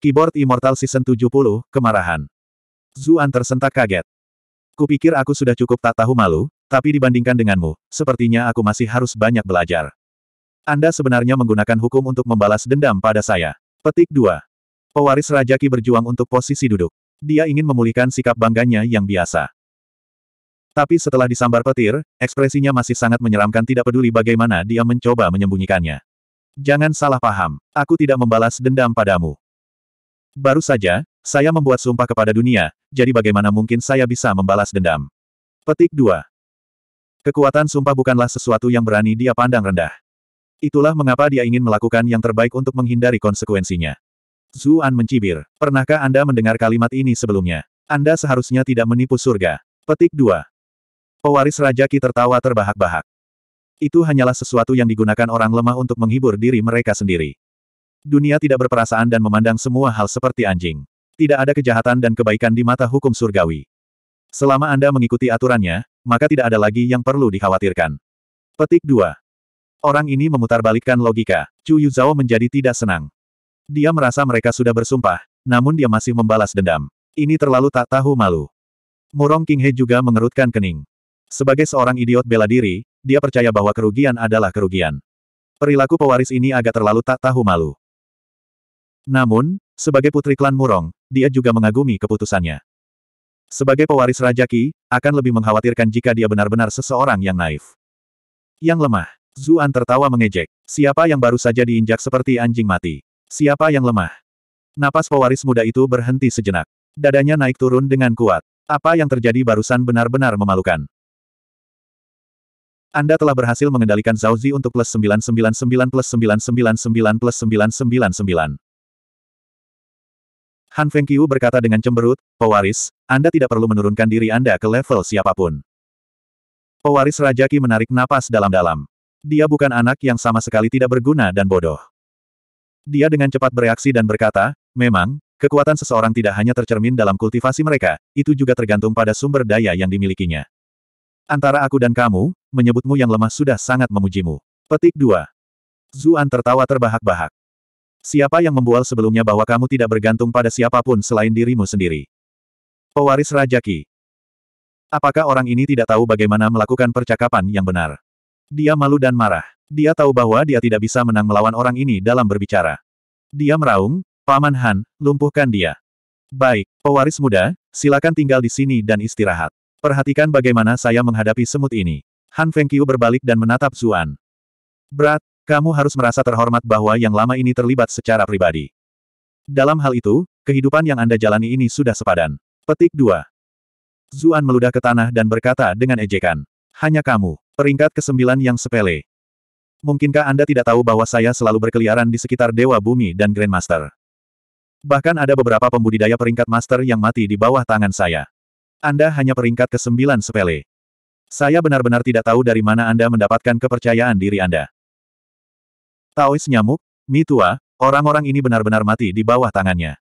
Keyboard Immortal Season 70, Kemarahan. Zuan tersentak kaget. Kupikir aku sudah cukup tak tahu malu, tapi dibandingkan denganmu, sepertinya aku masih harus banyak belajar. Anda sebenarnya menggunakan hukum untuk membalas dendam pada saya. Petik 2. Pewaris Raja Ki berjuang untuk posisi duduk. Dia ingin memulihkan sikap bangganya yang biasa. Tapi setelah disambar petir, ekspresinya masih sangat menyeramkan tidak peduli bagaimana dia mencoba menyembunyikannya. Jangan salah paham, aku tidak membalas dendam padamu. Baru saja, saya membuat sumpah kepada dunia, jadi bagaimana mungkin saya bisa membalas dendam? Petik 2. Kekuatan sumpah bukanlah sesuatu yang berani dia pandang rendah. Itulah mengapa dia ingin melakukan yang terbaik untuk menghindari konsekuensinya. Zuan mencibir. Pernahkah Anda mendengar kalimat ini sebelumnya? Anda seharusnya tidak menipu surga. Petik 2. Pewaris Raja Ki tertawa terbahak-bahak. Itu hanyalah sesuatu yang digunakan orang lemah untuk menghibur diri mereka sendiri. Dunia tidak berperasaan dan memandang semua hal seperti anjing. Tidak ada kejahatan dan kebaikan di mata hukum surgawi. Selama Anda mengikuti aturannya, maka tidak ada lagi yang perlu dikhawatirkan. Petik 2. Orang ini memutarbalikkan logika. Chu Yuzhao menjadi tidak senang. Dia merasa mereka sudah bersumpah, namun dia masih membalas dendam. Ini terlalu tak tahu malu. Murong He juga mengerutkan kening. Sebagai seorang idiot bela diri, dia percaya bahwa kerugian adalah kerugian. Perilaku pewaris ini agak terlalu tak tahu malu. Namun, sebagai putri klan Murong, dia juga mengagumi keputusannya. Sebagai pewaris Raja Ki, akan lebih mengkhawatirkan jika dia benar-benar seseorang yang naif. Yang lemah. Zuan tertawa mengejek. Siapa yang baru saja diinjak seperti anjing mati? Siapa yang lemah? Napas pewaris muda itu berhenti sejenak. Dadanya naik turun dengan kuat. Apa yang terjadi barusan benar-benar memalukan. Anda telah berhasil mengendalikan Zhao Zi untuk plus 999 plus 999 plus 999. Han Feng Fengqiu berkata dengan cemberut, Pewaris, Anda tidak perlu menurunkan diri Anda ke level siapapun. Pewaris Raja Qi menarik napas dalam-dalam. Dia bukan anak yang sama sekali tidak berguna dan bodoh. Dia dengan cepat bereaksi dan berkata, memang, kekuatan seseorang tidak hanya tercermin dalam kultivasi mereka, itu juga tergantung pada sumber daya yang dimilikinya. Antara aku dan kamu, menyebutmu yang lemah sudah sangat memujimu. Petik 2. Zuan tertawa terbahak-bahak. Siapa yang membual sebelumnya bahwa kamu tidak bergantung pada siapapun selain dirimu sendiri? Pewaris Raja Apakah orang ini tidak tahu bagaimana melakukan percakapan yang benar? Dia malu dan marah. Dia tahu bahwa dia tidak bisa menang melawan orang ini dalam berbicara. Dia meraung, Paman Han, lumpuhkan dia. Baik, pewaris muda, silakan tinggal di sini dan istirahat. Perhatikan bagaimana saya menghadapi semut ini. Han Fengqiu berbalik dan menatap Zuan. Berat, kamu harus merasa terhormat bahwa yang lama ini terlibat secara pribadi. Dalam hal itu, kehidupan yang Anda jalani ini sudah sepadan. Petik 2. Zuan meludah ke tanah dan berkata dengan ejekan. Hanya kamu, peringkat ke kesembilan yang sepele. Mungkinkah Anda tidak tahu bahwa saya selalu berkeliaran di sekitar Dewa Bumi dan Grandmaster? Bahkan ada beberapa pembudidaya peringkat master yang mati di bawah tangan saya. Anda hanya peringkat ke kesembilan sepele. Saya benar-benar tidak tahu dari mana Anda mendapatkan kepercayaan diri Anda. Taois nyamuk, Mi tua, orang-orang ini benar-benar mati di bawah tangannya.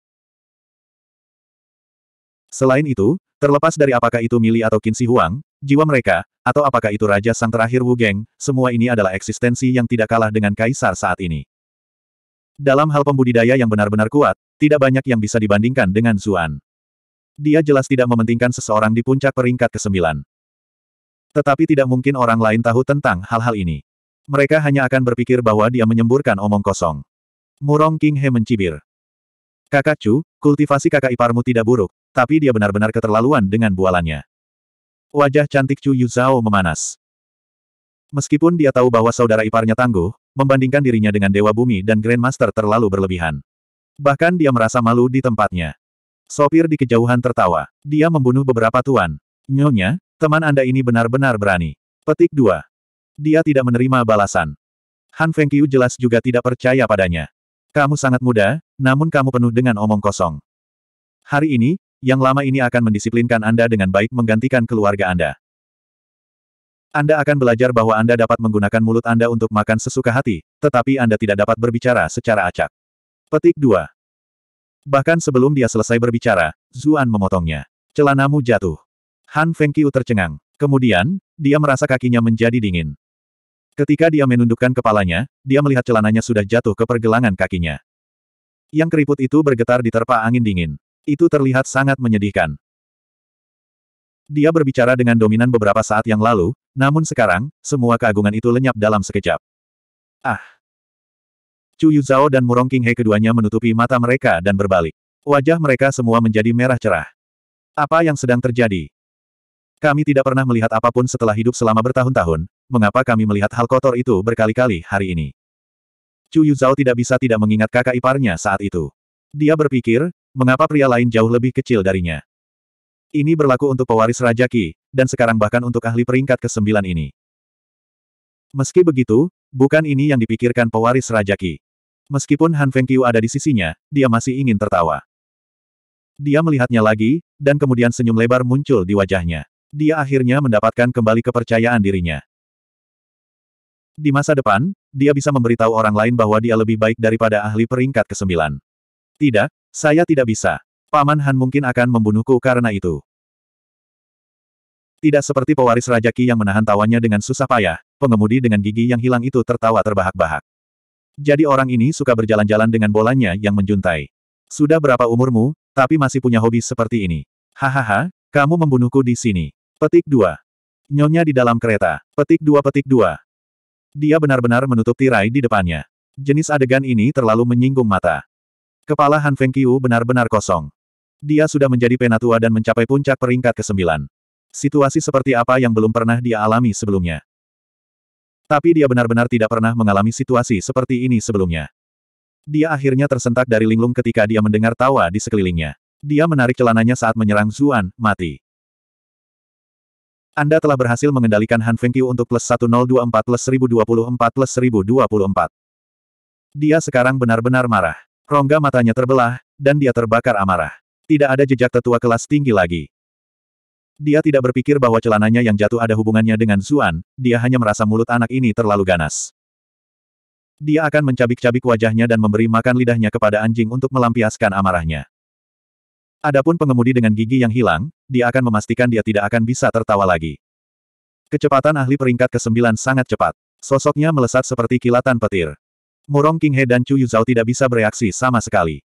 Selain itu, terlepas dari apakah itu Mili atau Qin Huang, jiwa mereka, atau apakah itu Raja Sang terakhir Wu Geng, semua ini adalah eksistensi yang tidak kalah dengan Kaisar saat ini. Dalam hal pembudidaya yang benar-benar kuat, tidak banyak yang bisa dibandingkan dengan Zuan. Dia jelas tidak mementingkan seseorang di puncak peringkat ke-9. Tetapi tidak mungkin orang lain tahu tentang hal-hal ini. Mereka hanya akan berpikir bahwa dia menyemburkan omong kosong. Murong King He mencibir. Kakak Chu, kultivasi kakak iparmu tidak buruk, tapi dia benar-benar keterlaluan dengan bualannya. Wajah cantik Chu Yuzhao memanas. Meskipun dia tahu bahwa saudara iparnya tangguh, membandingkan dirinya dengan Dewa Bumi dan Grandmaster terlalu berlebihan. Bahkan dia merasa malu di tempatnya. Sopir di kejauhan tertawa. Dia membunuh beberapa tuan. Nyonya, teman Anda ini benar-benar berani. Petik 2. Dia tidak menerima balasan. Han Fengqiu jelas juga tidak percaya padanya. Kamu sangat muda, namun kamu penuh dengan omong kosong. Hari ini, yang lama ini akan mendisiplinkan Anda dengan baik menggantikan keluarga Anda. Anda akan belajar bahwa Anda dapat menggunakan mulut Anda untuk makan sesuka hati, tetapi Anda tidak dapat berbicara secara acak. Petik 2. Bahkan sebelum dia selesai berbicara, Zuan memotongnya. Celanamu jatuh. Han Fengqiu tercengang. Kemudian, dia merasa kakinya menjadi dingin. Ketika dia menundukkan kepalanya, dia melihat celananya sudah jatuh ke pergelangan kakinya. Yang keriput itu bergetar di terpa angin dingin. Itu terlihat sangat menyedihkan. Dia berbicara dengan dominan beberapa saat yang lalu, namun sekarang, semua keagungan itu lenyap dalam sekejap. Ah! Chu Yuzhao dan Murong King He keduanya menutupi mata mereka dan berbalik. Wajah mereka semua menjadi merah cerah. Apa yang sedang terjadi? Kami tidak pernah melihat apapun setelah hidup selama bertahun-tahun, mengapa kami melihat hal kotor itu berkali-kali hari ini? Chu Yuzhao tidak bisa tidak mengingat kakak iparnya saat itu. Dia berpikir, mengapa pria lain jauh lebih kecil darinya? Ini berlaku untuk pewaris Raja Ki, dan sekarang bahkan untuk ahli peringkat ke-9 ini. Meski begitu, bukan ini yang dipikirkan pewaris Raja Ki. Meskipun Han Fengqiu ada di sisinya, dia masih ingin tertawa. Dia melihatnya lagi, dan kemudian senyum lebar muncul di wajahnya. Dia akhirnya mendapatkan kembali kepercayaan dirinya. Di masa depan, dia bisa memberitahu orang lain bahwa dia lebih baik daripada ahli peringkat ke-9. Tidak, saya tidak bisa. Paman Han mungkin akan membunuhku karena itu. Tidak seperti pewaris Raja Ki yang menahan tawanya dengan susah payah, pengemudi dengan gigi yang hilang itu tertawa terbahak-bahak. Jadi orang ini suka berjalan-jalan dengan bolanya yang menjuntai. Sudah berapa umurmu, tapi masih punya hobi seperti ini. Hahaha, kamu membunuhku di sini. Petik 2. Nyonya di dalam kereta. Petik 2 petik 2. Dia benar-benar menutup tirai di depannya. Jenis adegan ini terlalu menyinggung mata. Kepala Han Feng Qiu benar-benar kosong. Dia sudah menjadi penatua dan mencapai puncak peringkat ke-9. Situasi seperti apa yang belum pernah dia alami sebelumnya. Tapi dia benar-benar tidak pernah mengalami situasi seperti ini sebelumnya. Dia akhirnya tersentak dari linglung ketika dia mendengar tawa di sekelilingnya. Dia menarik celananya saat menyerang Zuan, mati. Anda telah berhasil mengendalikan Han Fengqiu untuk plus 1024 plus 1024 plus 1024. Dia sekarang benar-benar marah. Rongga matanya terbelah, dan dia terbakar amarah. Tidak ada jejak tetua kelas tinggi lagi. Dia tidak berpikir bahwa celananya yang jatuh ada hubungannya dengan Zuan, dia hanya merasa mulut anak ini terlalu ganas. Dia akan mencabik-cabik wajahnya dan memberi makan lidahnya kepada anjing untuk melampiaskan amarahnya. Adapun pengemudi dengan gigi yang hilang, dia akan memastikan dia tidak akan bisa tertawa lagi. Kecepatan ahli peringkat ke-9 sangat cepat. Sosoknya melesat seperti kilatan petir. Murong King He dan Chu Yuzhao tidak bisa bereaksi sama sekali.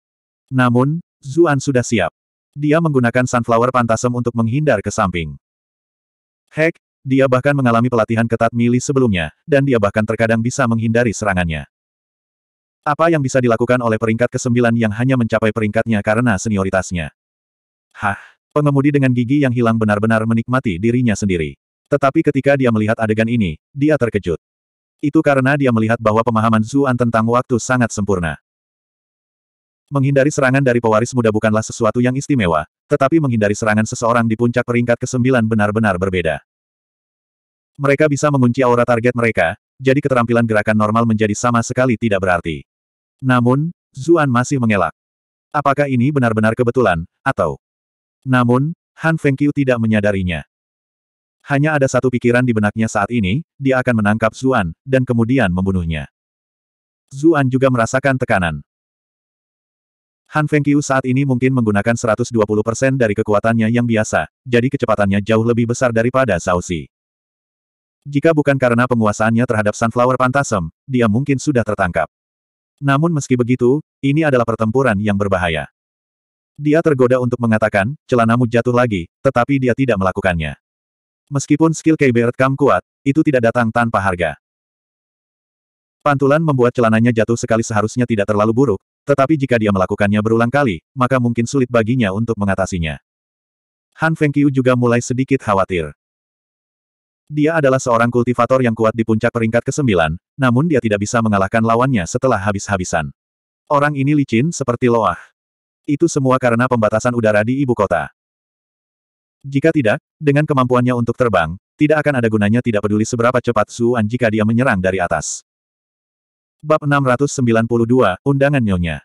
Namun, Zuan sudah siap. Dia menggunakan sunflower pantasem untuk menghindar ke samping. Heck, dia bahkan mengalami pelatihan ketat mili sebelumnya, dan dia bahkan terkadang bisa menghindari serangannya. Apa yang bisa dilakukan oleh peringkat ke-9 yang hanya mencapai peringkatnya karena senioritasnya? Hah? Pengemudi dengan gigi yang hilang benar-benar menikmati dirinya sendiri. Tetapi ketika dia melihat adegan ini, dia terkejut. Itu karena dia melihat bahwa pemahaman Zuan tentang waktu sangat sempurna. Menghindari serangan dari pewaris muda bukanlah sesuatu yang istimewa, tetapi menghindari serangan seseorang di puncak peringkat ke-9 benar-benar berbeda. Mereka bisa mengunci aura target mereka, jadi keterampilan gerakan normal menjadi sama sekali tidak berarti. Namun, Zuan masih mengelak. Apakah ini benar-benar kebetulan, atau namun, Han Fengqiu tidak menyadarinya. Hanya ada satu pikiran di benaknya saat ini, dia akan menangkap Zuan, dan kemudian membunuhnya. Zuan juga merasakan tekanan. Han Fengqiu saat ini mungkin menggunakan 120% dari kekuatannya yang biasa, jadi kecepatannya jauh lebih besar daripada Xi. Jika bukan karena penguasaannya terhadap Sunflower Pantasem, dia mungkin sudah tertangkap. Namun meski begitu, ini adalah pertempuran yang berbahaya. Dia tergoda untuk mengatakan, celanamu jatuh lagi, tetapi dia tidak melakukannya. Meskipun skill Keibert Kam kuat, itu tidak datang tanpa harga. Pantulan membuat celananya jatuh sekali seharusnya tidak terlalu buruk, tetapi jika dia melakukannya berulang kali, maka mungkin sulit baginya untuk mengatasinya. Han Fengqiu juga mulai sedikit khawatir. Dia adalah seorang kultivator yang kuat di puncak peringkat ke-9, namun dia tidak bisa mengalahkan lawannya setelah habis-habisan. Orang ini licin seperti loah. Itu semua karena pembatasan udara di ibu kota. Jika tidak, dengan kemampuannya untuk terbang, tidak akan ada gunanya tidak peduli seberapa cepat Zuan jika dia menyerang dari atas. Bab 692, Undangan Nyonya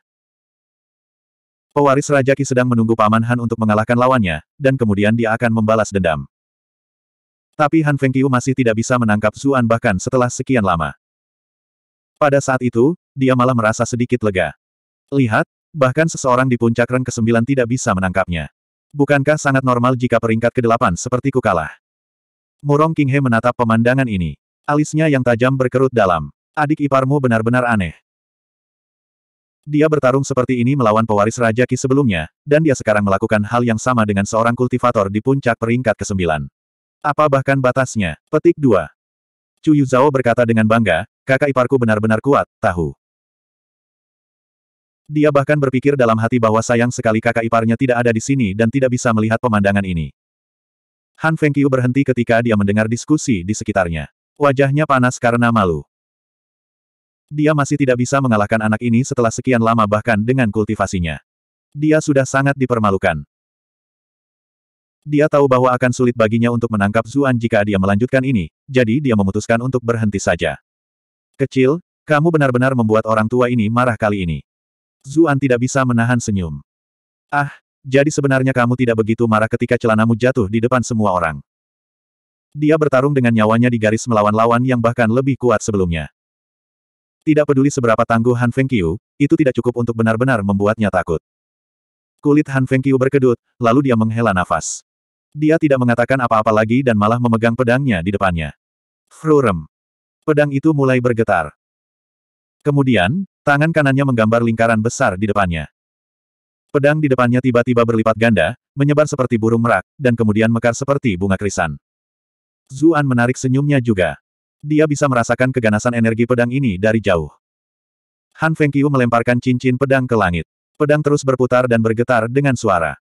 Pewaris Raja Ki sedang menunggu Paman Han untuk mengalahkan lawannya, dan kemudian dia akan membalas dendam. Tapi Han Fengqiu masih tidak bisa menangkap Zuan bahkan setelah sekian lama. Pada saat itu, dia malah merasa sedikit lega. Lihat, bahkan seseorang di puncak reng ke-9 tidak bisa menangkapnya. Bukankah sangat normal jika peringkat ke-8 sepertiku kalah? Murong He menatap pemandangan ini. Alisnya yang tajam berkerut dalam. Adik iparmu benar-benar aneh. Dia bertarung seperti ini melawan pewaris Raja Ki sebelumnya, dan dia sekarang melakukan hal yang sama dengan seorang kultivator di puncak peringkat ke-9. Apa bahkan batasnya? Petik 2. Chu Yuzhao berkata dengan bangga, kakak iparku benar-benar kuat, tahu. Dia bahkan berpikir dalam hati bahwa sayang sekali kakak iparnya tidak ada di sini dan tidak bisa melihat pemandangan ini. Han Fengqiu berhenti ketika dia mendengar diskusi di sekitarnya. Wajahnya panas karena malu. Dia masih tidak bisa mengalahkan anak ini setelah sekian lama bahkan dengan kultivasinya. Dia sudah sangat dipermalukan. Dia tahu bahwa akan sulit baginya untuk menangkap Zuan jika dia melanjutkan ini, jadi dia memutuskan untuk berhenti saja. Kecil, kamu benar-benar membuat orang tua ini marah kali ini. Zuan tidak bisa menahan senyum. Ah, jadi sebenarnya kamu tidak begitu marah ketika celanamu jatuh di depan semua orang. Dia bertarung dengan nyawanya di garis melawan lawan yang bahkan lebih kuat sebelumnya. Tidak peduli seberapa tangguh Han Fengqiu, itu tidak cukup untuk benar-benar membuatnya takut. Kulit Han Fengqiu berkedut, lalu dia menghela nafas. Dia tidak mengatakan apa-apa lagi dan malah memegang pedangnya di depannya. Frurem. Pedang itu mulai bergetar. Kemudian, Tangan kanannya menggambar lingkaran besar di depannya. Pedang di depannya tiba-tiba berlipat ganda, menyebar seperti burung merak, dan kemudian mekar seperti bunga krisan. Zuan menarik senyumnya juga. Dia bisa merasakan keganasan energi pedang ini dari jauh. Han Fengqiu melemparkan cincin pedang ke langit. Pedang terus berputar dan bergetar dengan suara.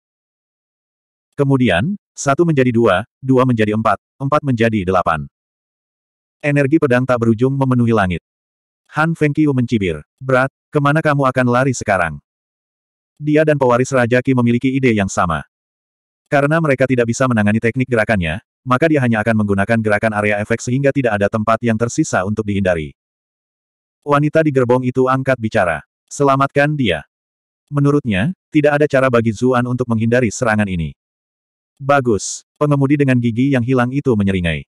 Kemudian, satu menjadi dua, dua menjadi empat, empat menjadi delapan. Energi pedang tak berujung memenuhi langit. Han Feng Fengqiu mencibir. Berat, kemana kamu akan lari sekarang? Dia dan pewaris Raja Qi memiliki ide yang sama. Karena mereka tidak bisa menangani teknik gerakannya, maka dia hanya akan menggunakan gerakan area efek sehingga tidak ada tempat yang tersisa untuk dihindari. Wanita di gerbong itu angkat bicara. Selamatkan dia. Menurutnya, tidak ada cara bagi Zuan untuk menghindari serangan ini. Bagus. Pengemudi dengan gigi yang hilang itu menyeringai.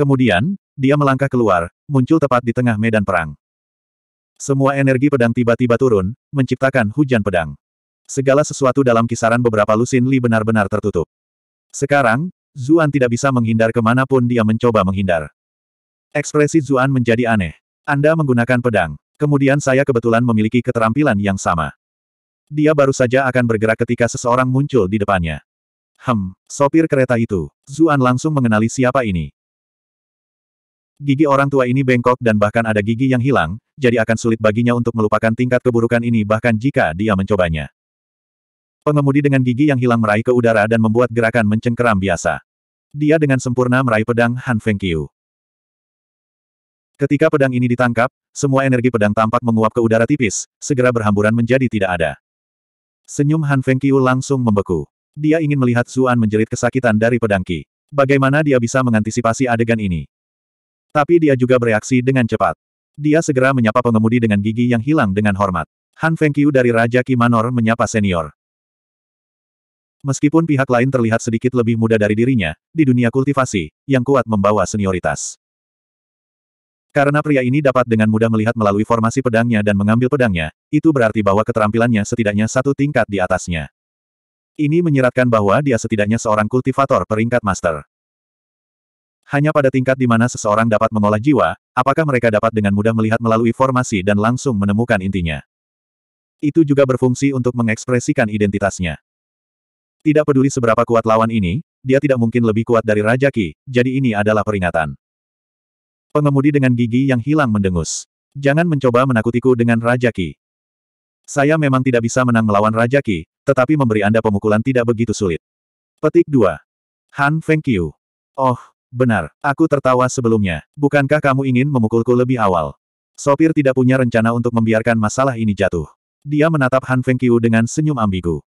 Kemudian, dia melangkah keluar, muncul tepat di tengah medan perang. Semua energi pedang tiba-tiba turun, menciptakan hujan pedang. Segala sesuatu dalam kisaran beberapa lusin Li benar-benar tertutup. Sekarang, Zuan tidak bisa menghindar kemanapun dia mencoba menghindar. Ekspresi Zuan menjadi aneh. Anda menggunakan pedang. Kemudian saya kebetulan memiliki keterampilan yang sama. Dia baru saja akan bergerak ketika seseorang muncul di depannya. Hem, sopir kereta itu. Zuan langsung mengenali siapa ini. Gigi orang tua ini bengkok dan bahkan ada gigi yang hilang, jadi akan sulit baginya untuk melupakan tingkat keburukan ini bahkan jika dia mencobanya. Pengemudi dengan gigi yang hilang meraih ke udara dan membuat gerakan mencengkeram biasa. Dia dengan sempurna meraih pedang Han Feng Fengqiu. Ketika pedang ini ditangkap, semua energi pedang tampak menguap ke udara tipis, segera berhamburan menjadi tidak ada. Senyum Han Feng Fengqiu langsung membeku. Dia ingin melihat Zuan menjerit kesakitan dari pedang Qi. Bagaimana dia bisa mengantisipasi adegan ini? Tapi dia juga bereaksi dengan cepat. Dia segera menyapa pengemudi dengan gigi yang hilang dengan hormat. Han Fengqiu dari Raja Kimanor menyapa senior. Meskipun pihak lain terlihat sedikit lebih muda dari dirinya, di dunia kultivasi, yang kuat membawa senioritas. Karena pria ini dapat dengan mudah melihat melalui formasi pedangnya dan mengambil pedangnya, itu berarti bahwa keterampilannya setidaknya satu tingkat di atasnya. Ini menyeratkan bahwa dia setidaknya seorang kultivator peringkat master. Hanya pada tingkat di mana seseorang dapat mengolah jiwa, apakah mereka dapat dengan mudah melihat melalui formasi dan langsung menemukan intinya. Itu juga berfungsi untuk mengekspresikan identitasnya. Tidak peduli seberapa kuat lawan ini, dia tidak mungkin lebih kuat dari Raja Ki, jadi ini adalah peringatan. Pengemudi dengan gigi yang hilang mendengus. Jangan mencoba menakutiku dengan Raja Ki. Saya memang tidak bisa menang melawan Raja Ki, tetapi memberi Anda pemukulan tidak begitu sulit. Petik 2. Han Fengqiu. Oh, Benar, aku tertawa sebelumnya. Bukankah kamu ingin memukulku lebih awal? Sopir tidak punya rencana untuk membiarkan masalah ini jatuh. Dia menatap Han Fengqiu dengan senyum ambigu.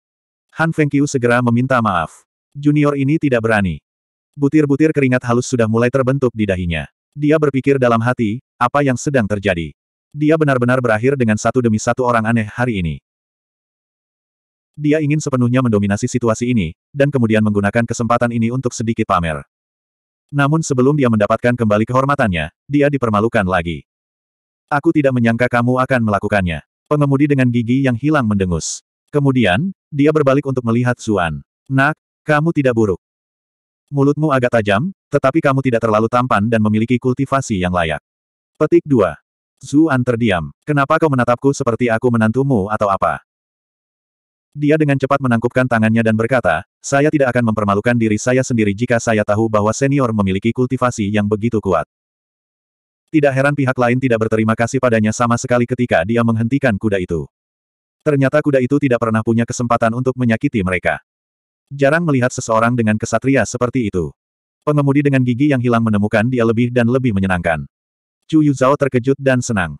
Han Fengqiu segera meminta maaf. Junior ini tidak berani. Butir-butir keringat halus sudah mulai terbentuk di dahinya. Dia berpikir dalam hati, apa yang sedang terjadi. Dia benar-benar berakhir dengan satu demi satu orang aneh hari ini. Dia ingin sepenuhnya mendominasi situasi ini, dan kemudian menggunakan kesempatan ini untuk sedikit pamer. Namun sebelum dia mendapatkan kembali kehormatannya, dia dipermalukan lagi. Aku tidak menyangka kamu akan melakukannya. Pengemudi dengan gigi yang hilang mendengus. Kemudian, dia berbalik untuk melihat Zuan. Nak, kamu tidak buruk. Mulutmu agak tajam, tetapi kamu tidak terlalu tampan dan memiliki kultivasi yang layak. Petik 2. Zuan terdiam. Kenapa kau menatapku seperti aku menantumu atau apa? Dia dengan cepat menangkupkan tangannya dan berkata, saya tidak akan mempermalukan diri saya sendiri jika saya tahu bahwa senior memiliki kultivasi yang begitu kuat. Tidak heran pihak lain tidak berterima kasih padanya sama sekali ketika dia menghentikan kuda itu. Ternyata kuda itu tidak pernah punya kesempatan untuk menyakiti mereka. Jarang melihat seseorang dengan kesatria seperti itu. Pengemudi dengan gigi yang hilang menemukan dia lebih dan lebih menyenangkan. Chu Yuzhao terkejut dan senang.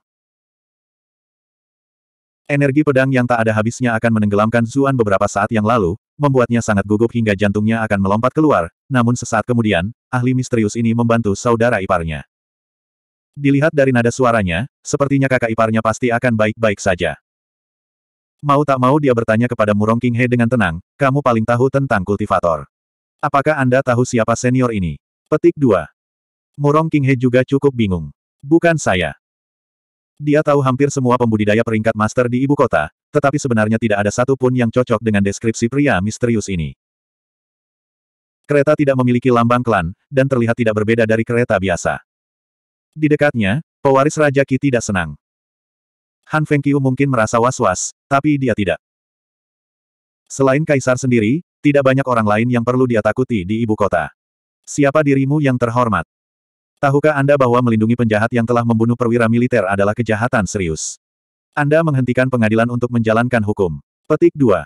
Energi pedang yang tak ada habisnya akan menenggelamkan Zuan beberapa saat yang lalu, membuatnya sangat gugup hingga jantungnya akan melompat keluar, namun sesaat kemudian, ahli misterius ini membantu saudara iparnya. Dilihat dari nada suaranya, sepertinya kakak iparnya pasti akan baik-baik saja. Mau tak mau dia bertanya kepada Murong King He dengan tenang, kamu paling tahu tentang kultivator. Apakah Anda tahu siapa senior ini? Petik 2. Murong King He juga cukup bingung. Bukan saya. Dia tahu hampir semua pembudidaya peringkat master di ibu kota, tetapi sebenarnya tidak ada satu pun yang cocok dengan deskripsi pria misterius ini. Kereta tidak memiliki lambang klan, dan terlihat tidak berbeda dari kereta biasa. Di dekatnya, pewaris Raja Ki tidak senang. Han Fengqiu mungkin merasa was-was, tapi dia tidak. Selain Kaisar sendiri, tidak banyak orang lain yang perlu dia takuti di ibu kota. Siapa dirimu yang terhormat? Tahukah Anda bahwa melindungi penjahat yang telah membunuh perwira militer adalah kejahatan serius? Anda menghentikan pengadilan untuk menjalankan hukum. Petik 2.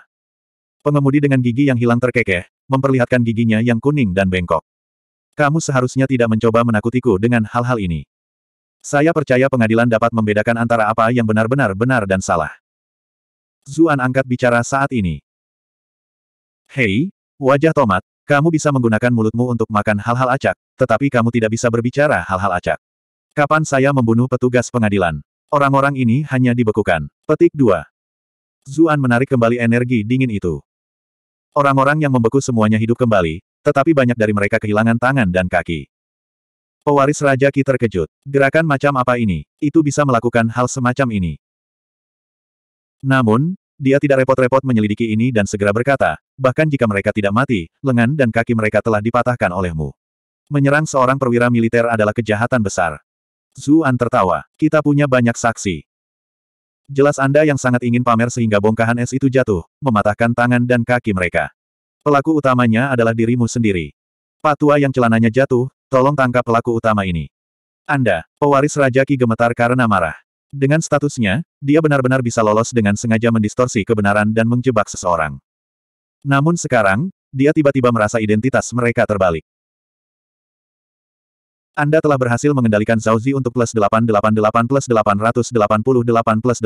Pengemudi dengan gigi yang hilang terkekeh, memperlihatkan giginya yang kuning dan bengkok. Kamu seharusnya tidak mencoba menakutiku dengan hal-hal ini. Saya percaya pengadilan dapat membedakan antara apa yang benar-benar benar dan salah. Zuan angkat bicara saat ini. Hei, wajah tomat, kamu bisa menggunakan mulutmu untuk makan hal-hal acak, tetapi kamu tidak bisa berbicara hal-hal acak. Kapan saya membunuh petugas pengadilan? Orang-orang ini hanya dibekukan. Petik 2. Zuan menarik kembali energi dingin itu. Orang-orang yang membeku semuanya hidup kembali, tetapi banyak dari mereka kehilangan tangan dan kaki. Pewaris Raja Ki terkejut. Gerakan macam apa ini? Itu bisa melakukan hal semacam ini. Namun, dia tidak repot-repot menyelidiki ini dan segera berkata, bahkan jika mereka tidak mati, lengan dan kaki mereka telah dipatahkan olehmu. Menyerang seorang perwira militer adalah kejahatan besar. Zuan tertawa. Kita punya banyak saksi. Jelas Anda yang sangat ingin pamer sehingga bongkahan es itu jatuh, mematahkan tangan dan kaki mereka. Pelaku utamanya adalah dirimu sendiri. Patua yang celananya jatuh, tolong tangkap pelaku utama ini. Anda, pewaris Raja Ki gemetar karena marah. Dengan statusnya, dia benar-benar bisa lolos dengan sengaja mendistorsi kebenaran dan menjebak seseorang. Namun sekarang, dia tiba-tiba merasa identitas mereka terbalik. Anda telah berhasil mengendalikan Zhao Zi untuk plus 888 plus 888 plus 888.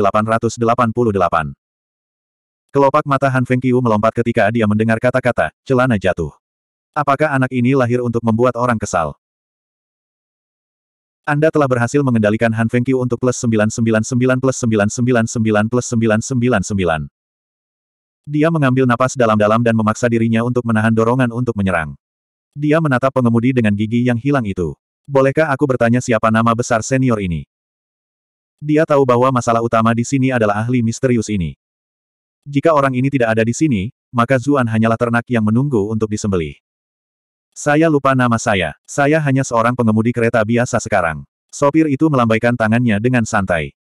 Kelopak mata Han Feng Qiu melompat ketika dia mendengar kata-kata, celana jatuh. Apakah anak ini lahir untuk membuat orang kesal? Anda telah berhasil mengendalikan Han Feng Qiu untuk plus 999 plus 999 plus 999. Dia mengambil napas dalam-dalam dan memaksa dirinya untuk menahan dorongan untuk menyerang. Dia menatap pengemudi dengan gigi yang hilang itu. Bolehkah aku bertanya siapa nama besar senior ini? Dia tahu bahwa masalah utama di sini adalah ahli misterius ini. Jika orang ini tidak ada di sini, maka Zuan hanyalah ternak yang menunggu untuk disembelih. Saya lupa nama saya. Saya hanya seorang pengemudi kereta biasa sekarang. Sopir itu melambaikan tangannya dengan santai.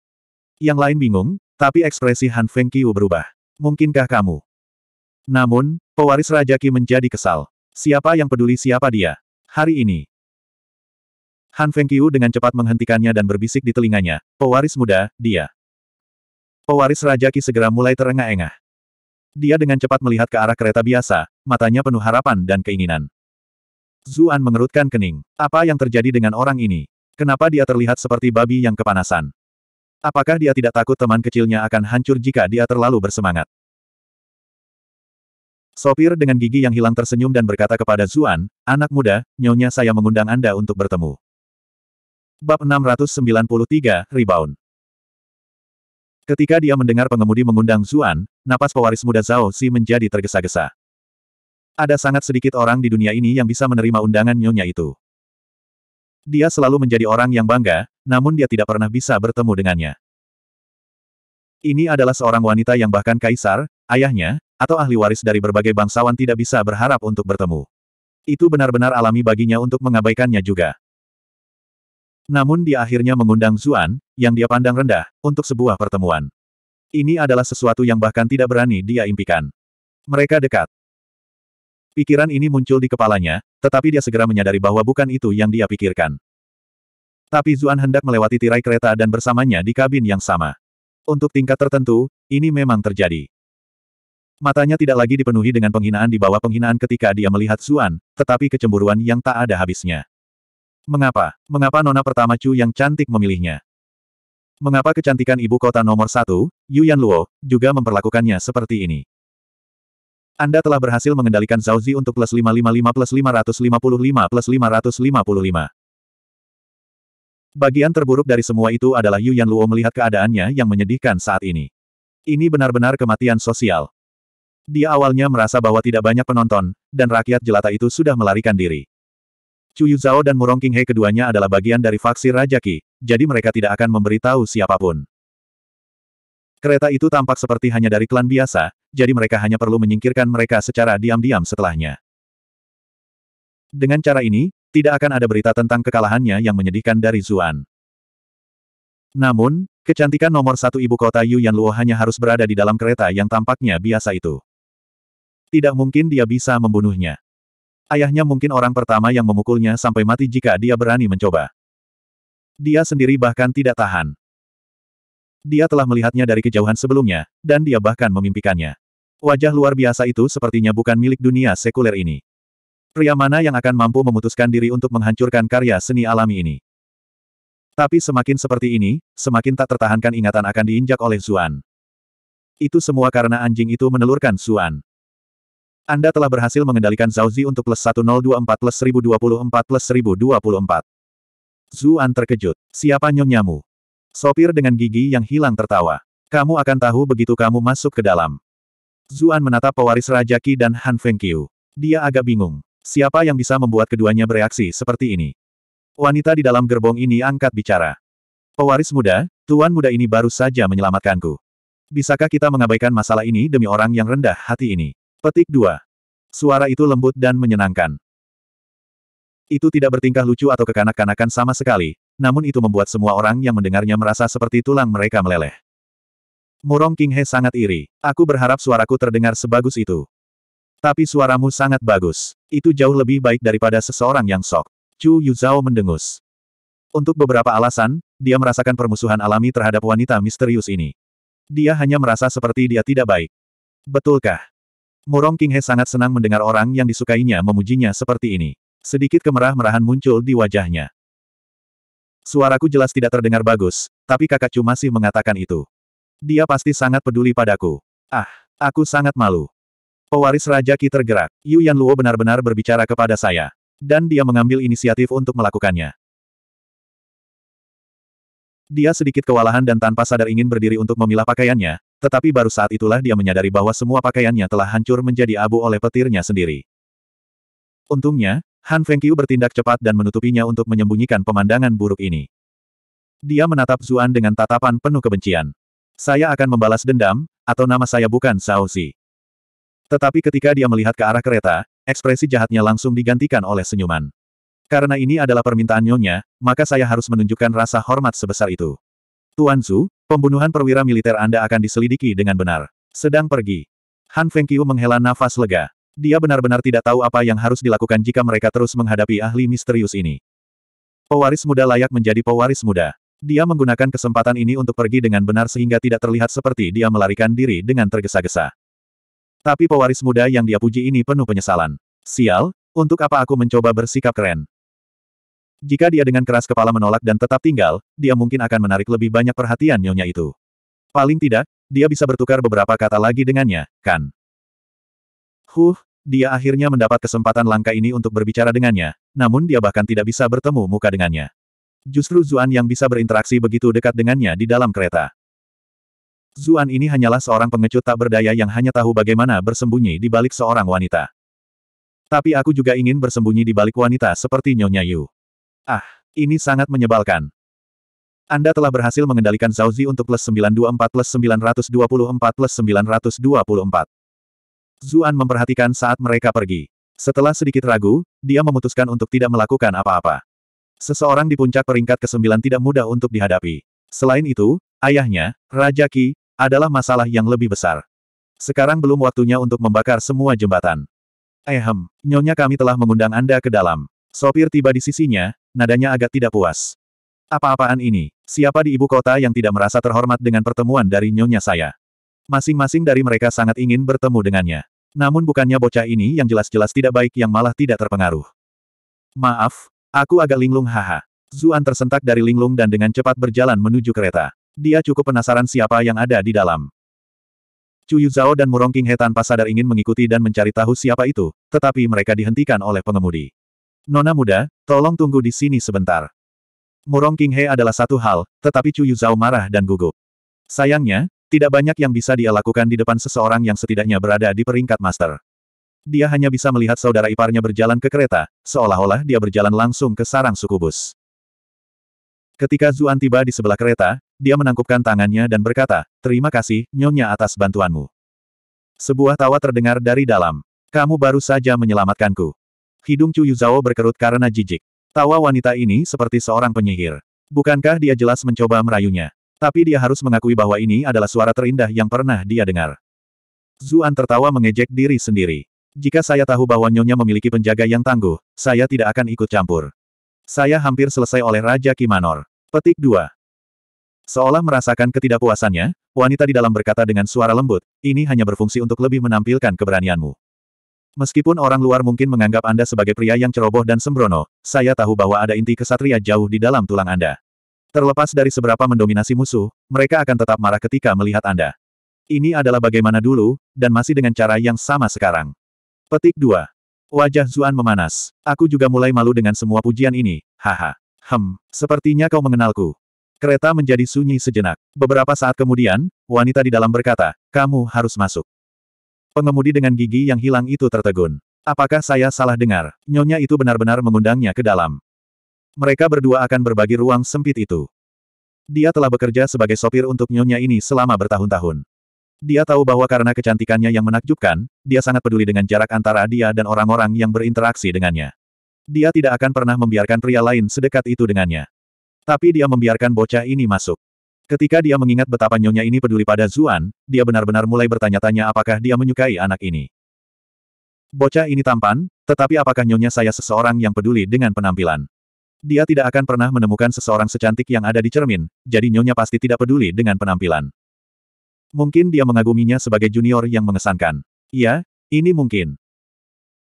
Yang lain bingung, tapi ekspresi Han Fengqiu berubah. Mungkinkah kamu? Namun, pewaris Raja Ki menjadi kesal. Siapa yang peduli siapa dia? Hari ini. Han Fengqiu dengan cepat menghentikannya dan berbisik di telinganya, pewaris muda, dia. Pewaris Raja Ki segera mulai terengah-engah. Dia dengan cepat melihat ke arah kereta biasa, matanya penuh harapan dan keinginan. Zuan mengerutkan kening. Apa yang terjadi dengan orang ini? Kenapa dia terlihat seperti babi yang kepanasan? Apakah dia tidak takut teman kecilnya akan hancur jika dia terlalu bersemangat? Sopir dengan gigi yang hilang tersenyum dan berkata kepada Zuan, anak muda, nyonya saya mengundang Anda untuk bertemu. Bab 693, Rebound Ketika dia mendengar pengemudi mengundang Zuan, napas pewaris muda Zhao Si menjadi tergesa-gesa. Ada sangat sedikit orang di dunia ini yang bisa menerima undangan nyonya itu. Dia selalu menjadi orang yang bangga, namun dia tidak pernah bisa bertemu dengannya. Ini adalah seorang wanita yang bahkan kaisar, ayahnya, atau ahli waris dari berbagai bangsawan tidak bisa berharap untuk bertemu. Itu benar-benar alami baginya untuk mengabaikannya juga. Namun dia akhirnya mengundang Zuan, yang dia pandang rendah, untuk sebuah pertemuan. Ini adalah sesuatu yang bahkan tidak berani dia impikan. Mereka dekat. Pikiran ini muncul di kepalanya, tetapi dia segera menyadari bahwa bukan itu yang dia pikirkan. Tapi Zuan hendak melewati tirai kereta dan bersamanya di kabin yang sama. Untuk tingkat tertentu, ini memang terjadi. Matanya tidak lagi dipenuhi dengan penghinaan di bawah penghinaan ketika dia melihat Zuan, tetapi kecemburuan yang tak ada habisnya. Mengapa? Mengapa nona pertama Chu yang cantik memilihnya? Mengapa kecantikan ibu kota nomor satu, Yuan Luo, juga memperlakukannya seperti ini? Anda telah berhasil mengendalikan Zhao Zi untuk plus 555 plus 555 plus 555. Bagian terburuk dari semua itu adalah Yu Yan Luo melihat keadaannya yang menyedihkan saat ini. Ini benar-benar kematian sosial. Dia awalnya merasa bahwa tidak banyak penonton, dan rakyat jelata itu sudah melarikan diri. Chu Yu Zhao dan Murong King He keduanya adalah bagian dari faksi Raja Qi, jadi mereka tidak akan memberitahu siapapun. Kereta itu tampak seperti hanya dari klan biasa, jadi mereka hanya perlu menyingkirkan mereka secara diam-diam setelahnya. Dengan cara ini, tidak akan ada berita tentang kekalahannya yang menyedihkan dari Zuan. Namun, kecantikan nomor satu ibu kota Yu Yan Luo hanya harus berada di dalam kereta yang tampaknya biasa itu. Tidak mungkin dia bisa membunuhnya. Ayahnya mungkin orang pertama yang memukulnya sampai mati jika dia berani mencoba. Dia sendiri bahkan tidak tahan. Dia telah melihatnya dari kejauhan sebelumnya, dan dia bahkan memimpikannya. Wajah luar biasa itu sepertinya bukan milik dunia sekuler ini. Pria mana yang akan mampu memutuskan diri untuk menghancurkan karya seni alami ini? Tapi semakin seperti ini, semakin tak tertahankan ingatan akan diinjak oleh Zuan. Itu semua karena anjing itu menelurkan Zuan. Anda telah berhasil mengendalikan Zhao Zi untuk plus 1024 plus 1024 plus 1024. Zuan terkejut. Siapa nyonyamu? Sopir dengan gigi yang hilang tertawa. Kamu akan tahu begitu kamu masuk ke dalam. Zuan menatap pewaris Raja Qi dan Han Feng Fengqiu. Dia agak bingung. Siapa yang bisa membuat keduanya bereaksi seperti ini? Wanita di dalam gerbong ini angkat bicara. Pewaris muda, tuan muda ini baru saja menyelamatkanku. Bisakah kita mengabaikan masalah ini demi orang yang rendah hati ini? Petik 2. Suara itu lembut dan menyenangkan. Itu tidak bertingkah lucu atau kekanak-kanakan sama sekali, namun itu membuat semua orang yang mendengarnya merasa seperti tulang mereka meleleh. Murong King He sangat iri. Aku berharap suaraku terdengar sebagus itu. Tapi suaramu sangat bagus. Itu jauh lebih baik daripada seseorang yang sok. Chu Yuzhao mendengus. Untuk beberapa alasan, dia merasakan permusuhan alami terhadap wanita misterius ini. Dia hanya merasa seperti dia tidak baik. Betulkah? Murong Kinghe sangat senang mendengar orang yang disukainya memujinya seperti ini. Sedikit kemerah-merahan muncul di wajahnya. Suaraku jelas tidak terdengar bagus, tapi kakak Chu masih mengatakan itu. Dia pasti sangat peduli padaku. Ah, aku sangat malu. Pewaris Raja Ki tergerak. Yu Yan Luo benar-benar berbicara kepada saya. Dan dia mengambil inisiatif untuk melakukannya. Dia sedikit kewalahan dan tanpa sadar ingin berdiri untuk memilah pakaiannya, tetapi baru saat itulah dia menyadari bahwa semua pakaiannya telah hancur menjadi abu oleh petirnya sendiri. Untungnya, Han Fengqiu bertindak cepat dan menutupinya untuk menyembunyikan pemandangan buruk ini. Dia menatap Zuan dengan tatapan penuh kebencian. Saya akan membalas dendam, atau nama saya bukan Sao Zi. Tetapi ketika dia melihat ke arah kereta, ekspresi jahatnya langsung digantikan oleh senyuman. Karena ini adalah permintaan nyonya, maka saya harus menunjukkan rasa hormat sebesar itu. Tuan Zhu, pembunuhan perwira militer Anda akan diselidiki dengan benar. Sedang pergi. Han Fengqiu menghela nafas lega. Dia benar-benar tidak tahu apa yang harus dilakukan jika mereka terus menghadapi ahli misterius ini. Pewaris muda layak menjadi pewaris muda. Dia menggunakan kesempatan ini untuk pergi dengan benar sehingga tidak terlihat seperti dia melarikan diri dengan tergesa-gesa. Tapi pewaris muda yang dia puji ini penuh penyesalan. Sial, untuk apa aku mencoba bersikap keren? Jika dia dengan keras kepala menolak dan tetap tinggal, dia mungkin akan menarik lebih banyak perhatian nyonya itu. Paling tidak, dia bisa bertukar beberapa kata lagi dengannya, kan? Huh, dia akhirnya mendapat kesempatan langka ini untuk berbicara dengannya, namun dia bahkan tidak bisa bertemu muka dengannya. Justru Zuan yang bisa berinteraksi begitu dekat dengannya di dalam kereta. Zuan ini hanyalah seorang pengecut tak berdaya yang hanya tahu bagaimana bersembunyi di balik seorang wanita. Tapi aku juga ingin bersembunyi di balik wanita seperti Nyonya Yu. Ah, ini sangat menyebalkan. Anda telah berhasil mengendalikan Zhao Zi untuk plus 924 plus 924 plus 924. Zuan memperhatikan saat mereka pergi. Setelah sedikit ragu, dia memutuskan untuk tidak melakukan apa-apa. Seseorang di puncak peringkat ke-9 tidak mudah untuk dihadapi. Selain itu, ayahnya, Raja Ki adalah masalah yang lebih besar. Sekarang belum waktunya untuk membakar semua jembatan. Ehem, eh, nyonya kami telah mengundang Anda ke dalam. Sopir tiba di sisinya, nadanya agak tidak puas. Apa-apaan ini? Siapa di ibu kota yang tidak merasa terhormat dengan pertemuan dari nyonya saya? Masing-masing dari mereka sangat ingin bertemu dengannya. Namun bukannya bocah ini yang jelas-jelas tidak baik yang malah tidak terpengaruh. Maaf, aku agak linglung haha. Zuan tersentak dari linglung dan dengan cepat berjalan menuju kereta. Dia cukup penasaran siapa yang ada di dalam. Chu Yuzhao dan Murong Kinghe tanpa sadar ingin mengikuti dan mencari tahu siapa itu, tetapi mereka dihentikan oleh pengemudi. Nona muda, tolong tunggu di sini sebentar. Murong Kinghe adalah satu hal, tetapi Chu Yuzhao marah dan gugup. Sayangnya, tidak banyak yang bisa dia lakukan di depan seseorang yang setidaknya berada di peringkat master. Dia hanya bisa melihat saudara iparnya berjalan ke kereta, seolah-olah dia berjalan langsung ke sarang sukubus. Ketika Zuan tiba di sebelah kereta, dia menangkupkan tangannya dan berkata, Terima kasih, Nyonya atas bantuanmu. Sebuah tawa terdengar dari dalam. Kamu baru saja menyelamatkanku. Hidung Chu Yuzao berkerut karena jijik. Tawa wanita ini seperti seorang penyihir. Bukankah dia jelas mencoba merayunya? Tapi dia harus mengakui bahwa ini adalah suara terindah yang pernah dia dengar. Zuan tertawa mengejek diri sendiri. Jika saya tahu bahwa Nyonya memiliki penjaga yang tangguh, saya tidak akan ikut campur. Saya hampir selesai oleh Raja Kimanor. Petik 2. Seolah merasakan ketidakpuasannya, wanita di dalam berkata dengan suara lembut, ini hanya berfungsi untuk lebih menampilkan keberanianmu. Meskipun orang luar mungkin menganggap Anda sebagai pria yang ceroboh dan sembrono, saya tahu bahwa ada inti kesatria jauh di dalam tulang Anda. Terlepas dari seberapa mendominasi musuh, mereka akan tetap marah ketika melihat Anda. Ini adalah bagaimana dulu, dan masih dengan cara yang sama sekarang. Petik 2. Wajah Zuan memanas. Aku juga mulai malu dengan semua pujian ini, haha. Hem, sepertinya kau mengenalku. Kereta menjadi sunyi sejenak. Beberapa saat kemudian, wanita di dalam berkata, kamu harus masuk. Pengemudi dengan gigi yang hilang itu tertegun. Apakah saya salah dengar? Nyonya itu benar-benar mengundangnya ke dalam. Mereka berdua akan berbagi ruang sempit itu. Dia telah bekerja sebagai sopir untuk nyonya ini selama bertahun-tahun. Dia tahu bahwa karena kecantikannya yang menakjubkan, dia sangat peduli dengan jarak antara dia dan orang-orang yang berinteraksi dengannya. Dia tidak akan pernah membiarkan pria lain sedekat itu dengannya. Tapi dia membiarkan bocah ini masuk. Ketika dia mengingat betapa nyonya ini peduli pada Zuan, dia benar-benar mulai bertanya-tanya apakah dia menyukai anak ini. Bocah ini tampan, tetapi apakah nyonya saya seseorang yang peduli dengan penampilan? Dia tidak akan pernah menemukan seseorang secantik yang ada di cermin, jadi nyonya pasti tidak peduli dengan penampilan. Mungkin dia mengaguminya sebagai junior yang mengesankan. Iya, ini mungkin.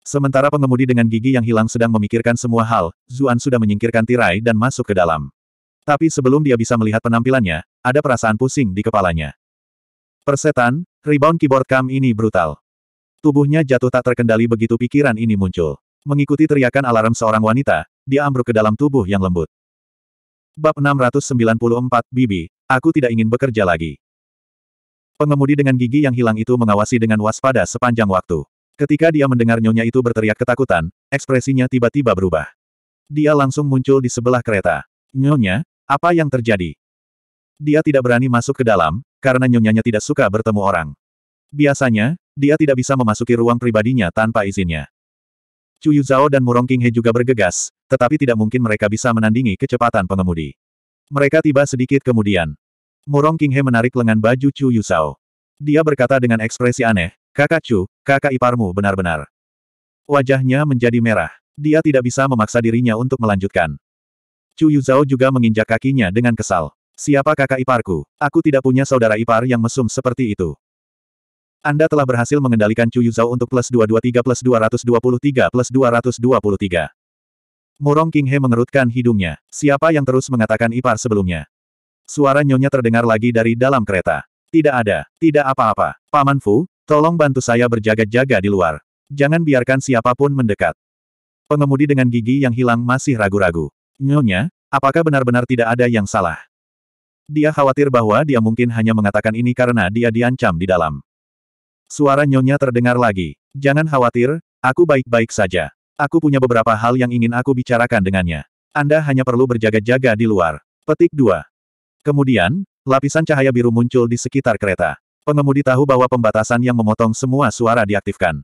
Sementara pengemudi dengan gigi yang hilang sedang memikirkan semua hal, Zuan sudah menyingkirkan tirai dan masuk ke dalam. Tapi sebelum dia bisa melihat penampilannya, ada perasaan pusing di kepalanya. Persetan, rebound keyboard cam ini brutal. Tubuhnya jatuh tak terkendali begitu pikiran ini muncul. Mengikuti teriakan alarm seorang wanita, dia ambruk ke dalam tubuh yang lembut. Bab 694, Bibi, aku tidak ingin bekerja lagi. Pengemudi dengan gigi yang hilang itu mengawasi dengan waspada sepanjang waktu. Ketika dia mendengar nyonya itu berteriak ketakutan, ekspresinya tiba-tiba berubah. Dia langsung muncul di sebelah kereta. Nyonya, apa yang terjadi? Dia tidak berani masuk ke dalam, karena nyonyanya tidak suka bertemu orang. Biasanya, dia tidak bisa memasuki ruang pribadinya tanpa izinnya. Cuyu Zhao dan Murong Qinghe juga bergegas, tetapi tidak mungkin mereka bisa menandingi kecepatan pengemudi. Mereka tiba sedikit kemudian. Murong Qinghe menarik lengan baju Cuyu Zhao. Dia berkata dengan ekspresi aneh, Kakak Chu, kakak iparmu benar-benar. Wajahnya menjadi merah. Dia tidak bisa memaksa dirinya untuk melanjutkan. Chu Yuzhao juga menginjak kakinya dengan kesal. Siapa kakak iparku? Aku tidak punya saudara ipar yang mesum seperti itu. Anda telah berhasil mengendalikan Chu Yuzhao untuk plus 223 plus 223 plus 223. Murong King He mengerutkan hidungnya. Siapa yang terus mengatakan ipar sebelumnya? Suara nyonya terdengar lagi dari dalam kereta. Tidak ada, tidak apa-apa. Paman Fu, tolong bantu saya berjaga-jaga di luar. Jangan biarkan siapapun mendekat. Pengemudi dengan gigi yang hilang masih ragu-ragu. Nyonya, apakah benar-benar tidak ada yang salah? Dia khawatir bahwa dia mungkin hanya mengatakan ini karena dia diancam di dalam. Suara Nyonya terdengar lagi. Jangan khawatir, aku baik-baik saja. Aku punya beberapa hal yang ingin aku bicarakan dengannya. Anda hanya perlu berjaga-jaga di luar. Petik 2. Kemudian, lapisan cahaya biru muncul di sekitar kereta. Pengemudi tahu bahwa pembatasan yang memotong semua suara diaktifkan.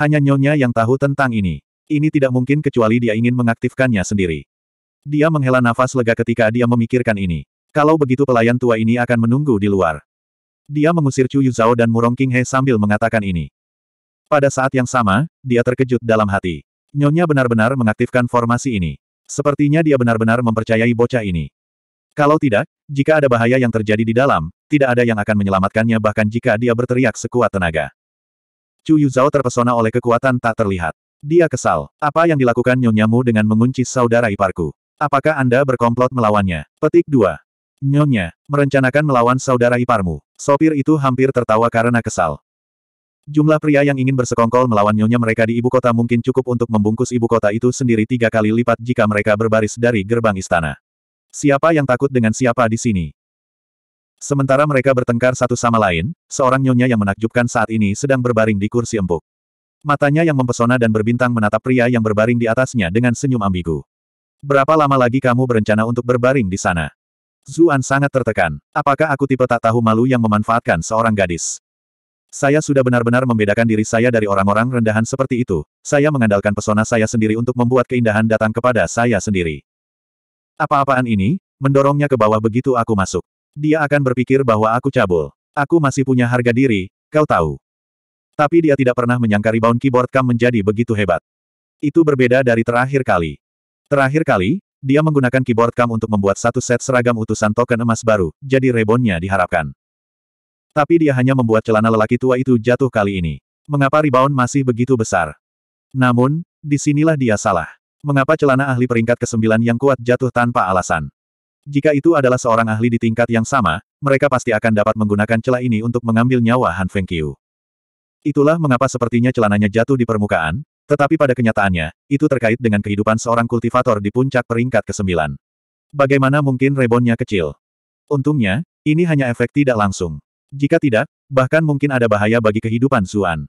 Hanya Nyonya yang tahu tentang ini. Ini tidak mungkin kecuali dia ingin mengaktifkannya sendiri. Dia menghela nafas lega ketika dia memikirkan ini. Kalau begitu pelayan tua ini akan menunggu di luar. Dia mengusir Chu Yuzhao dan Murong King He sambil mengatakan ini. Pada saat yang sama, dia terkejut dalam hati. Nyonya benar-benar mengaktifkan formasi ini. Sepertinya dia benar-benar mempercayai bocah ini. Kalau tidak, jika ada bahaya yang terjadi di dalam, tidak ada yang akan menyelamatkannya bahkan jika dia berteriak sekuat tenaga. Chu Yuzhao terpesona oleh kekuatan tak terlihat. Dia kesal. Apa yang dilakukan nyonyamu dengan mengunci saudara iparku? Apakah Anda berkomplot melawannya? Petik 2. Nyonya, merencanakan melawan saudara iparmu. Sopir itu hampir tertawa karena kesal. Jumlah pria yang ingin bersekongkol melawan nyonya mereka di ibu kota mungkin cukup untuk membungkus ibu kota itu sendiri tiga kali lipat jika mereka berbaris dari gerbang istana. Siapa yang takut dengan siapa di sini? Sementara mereka bertengkar satu sama lain, seorang nyonya yang menakjubkan saat ini sedang berbaring di kursi empuk. Matanya yang mempesona dan berbintang menatap pria yang berbaring di atasnya dengan senyum ambigu. Berapa lama lagi kamu berencana untuk berbaring di sana? Zuan sangat tertekan. Apakah aku tipe tak tahu malu yang memanfaatkan seorang gadis? Saya sudah benar-benar membedakan diri saya dari orang-orang rendahan seperti itu. Saya mengandalkan pesona saya sendiri untuk membuat keindahan datang kepada saya sendiri. Apa-apaan ini, mendorongnya ke bawah begitu aku masuk. Dia akan berpikir bahwa aku cabul. Aku masih punya harga diri, kau tahu. Tapi dia tidak pernah menyangka rebound keyboard Kam menjadi begitu hebat. Itu berbeda dari terakhir kali. Terakhir kali, dia menggunakan keyboard cam untuk membuat satu set seragam utusan token emas baru, jadi rebonnya diharapkan. Tapi dia hanya membuat celana lelaki tua itu jatuh kali ini. Mengapa rebound masih begitu besar? Namun, disinilah dia salah. Mengapa celana ahli peringkat ke-9 yang kuat jatuh tanpa alasan? Jika itu adalah seorang ahli di tingkat yang sama, mereka pasti akan dapat menggunakan celah ini untuk mengambil nyawa Han Feng Fengqiu. Itulah mengapa sepertinya celananya jatuh di permukaan, tetapi pada kenyataannya, itu terkait dengan kehidupan seorang kultivator di puncak peringkat ke-9. Bagaimana mungkin rebonnya kecil? Untungnya, ini hanya efek tidak langsung. Jika tidak, bahkan mungkin ada bahaya bagi kehidupan Zuan.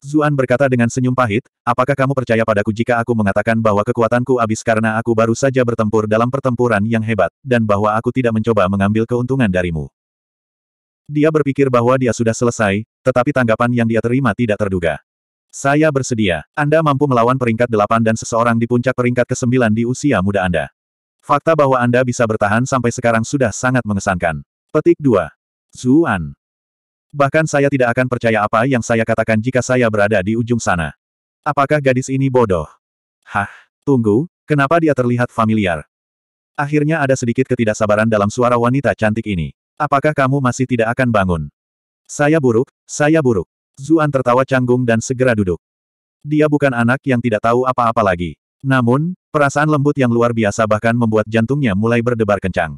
Zuan berkata dengan senyum pahit, apakah kamu percaya padaku jika aku mengatakan bahwa kekuatanku habis karena aku baru saja bertempur dalam pertempuran yang hebat, dan bahwa aku tidak mencoba mengambil keuntungan darimu? Dia berpikir bahwa dia sudah selesai, tetapi tanggapan yang dia terima tidak terduga. Saya bersedia. Anda mampu melawan peringkat delapan dan seseorang di puncak peringkat kesembilan di usia muda Anda. Fakta bahwa Anda bisa bertahan sampai sekarang sudah sangat mengesankan. Petik 2. Zuan. Bahkan saya tidak akan percaya apa yang saya katakan jika saya berada di ujung sana. Apakah gadis ini bodoh? Hah, tunggu, kenapa dia terlihat familiar? Akhirnya ada sedikit ketidaksabaran dalam suara wanita cantik ini. Apakah kamu masih tidak akan bangun? Saya buruk, saya buruk. Zuan tertawa canggung dan segera duduk. Dia bukan anak yang tidak tahu apa-apa lagi. Namun, perasaan lembut yang luar biasa bahkan membuat jantungnya mulai berdebar kencang.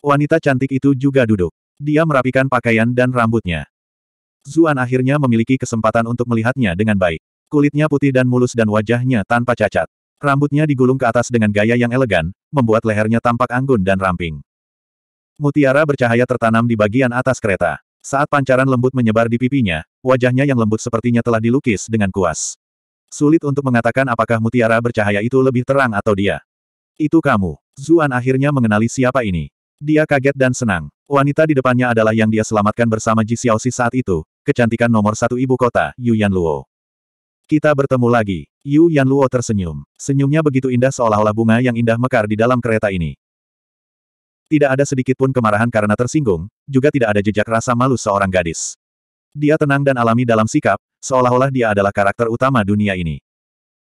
Wanita cantik itu juga duduk. Dia merapikan pakaian dan rambutnya. Zuan akhirnya memiliki kesempatan untuk melihatnya dengan baik. Kulitnya putih dan mulus dan wajahnya tanpa cacat. Rambutnya digulung ke atas dengan gaya yang elegan, membuat lehernya tampak anggun dan ramping. Mutiara bercahaya tertanam di bagian atas kereta. Saat pancaran lembut menyebar di pipinya, wajahnya yang lembut sepertinya telah dilukis dengan kuas. Sulit untuk mengatakan apakah mutiara bercahaya itu lebih terang atau dia. Itu kamu. Zuan akhirnya mengenali siapa ini. Dia kaget dan senang. Wanita di depannya adalah yang dia selamatkan bersama Ji Xiaoxi saat itu, kecantikan nomor satu ibu kota, Yu Yan Luo. Kita bertemu lagi. Yu Yan Luo tersenyum. Senyumnya begitu indah seolah-olah bunga yang indah mekar di dalam kereta ini. Tidak ada sedikit pun kemarahan karena tersinggung, juga tidak ada jejak rasa malu seorang gadis. Dia tenang dan alami dalam sikap, seolah-olah dia adalah karakter utama dunia ini.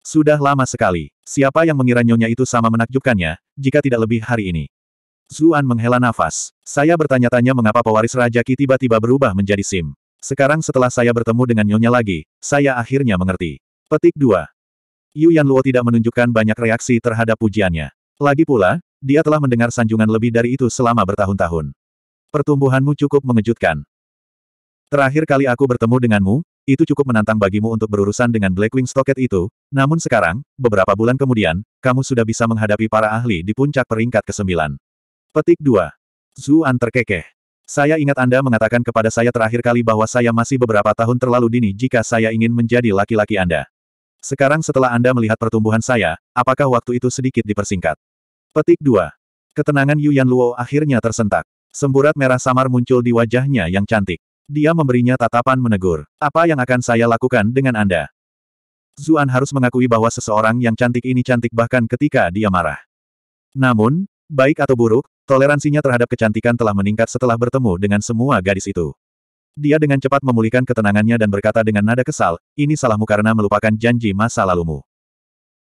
Sudah lama sekali, siapa yang mengira nyonya itu sama menakjubkannya, jika tidak lebih hari ini. Zuan menghela nafas. Saya bertanya-tanya mengapa pewaris Raja Ki tiba-tiba berubah menjadi Sim. Sekarang setelah saya bertemu dengan nyonya lagi, saya akhirnya mengerti. Petik 2. Yu Luo tidak menunjukkan banyak reaksi terhadap pujiannya. Lagi pula, dia telah mendengar sanjungan lebih dari itu selama bertahun-tahun. Pertumbuhanmu cukup mengejutkan. Terakhir kali aku bertemu denganmu, itu cukup menantang bagimu untuk berurusan dengan Blackwing Stocket itu, namun sekarang, beberapa bulan kemudian, kamu sudah bisa menghadapi para ahli di puncak peringkat ke-9. Petik 2. Zuan terkekeh. Saya ingat Anda mengatakan kepada saya terakhir kali bahwa saya masih beberapa tahun terlalu dini jika saya ingin menjadi laki-laki Anda. Sekarang setelah Anda melihat pertumbuhan saya, apakah waktu itu sedikit dipersingkat? Petik 2. Ketenangan Yuan Luo akhirnya tersentak. Semburat merah samar muncul di wajahnya yang cantik. Dia memberinya tatapan menegur. Apa yang akan saya lakukan dengan Anda? Zuan harus mengakui bahwa seseorang yang cantik ini cantik bahkan ketika dia marah. Namun, baik atau buruk, toleransinya terhadap kecantikan telah meningkat setelah bertemu dengan semua gadis itu. Dia dengan cepat memulihkan ketenangannya dan berkata dengan nada kesal, ini salahmu karena melupakan janji masa lalumu.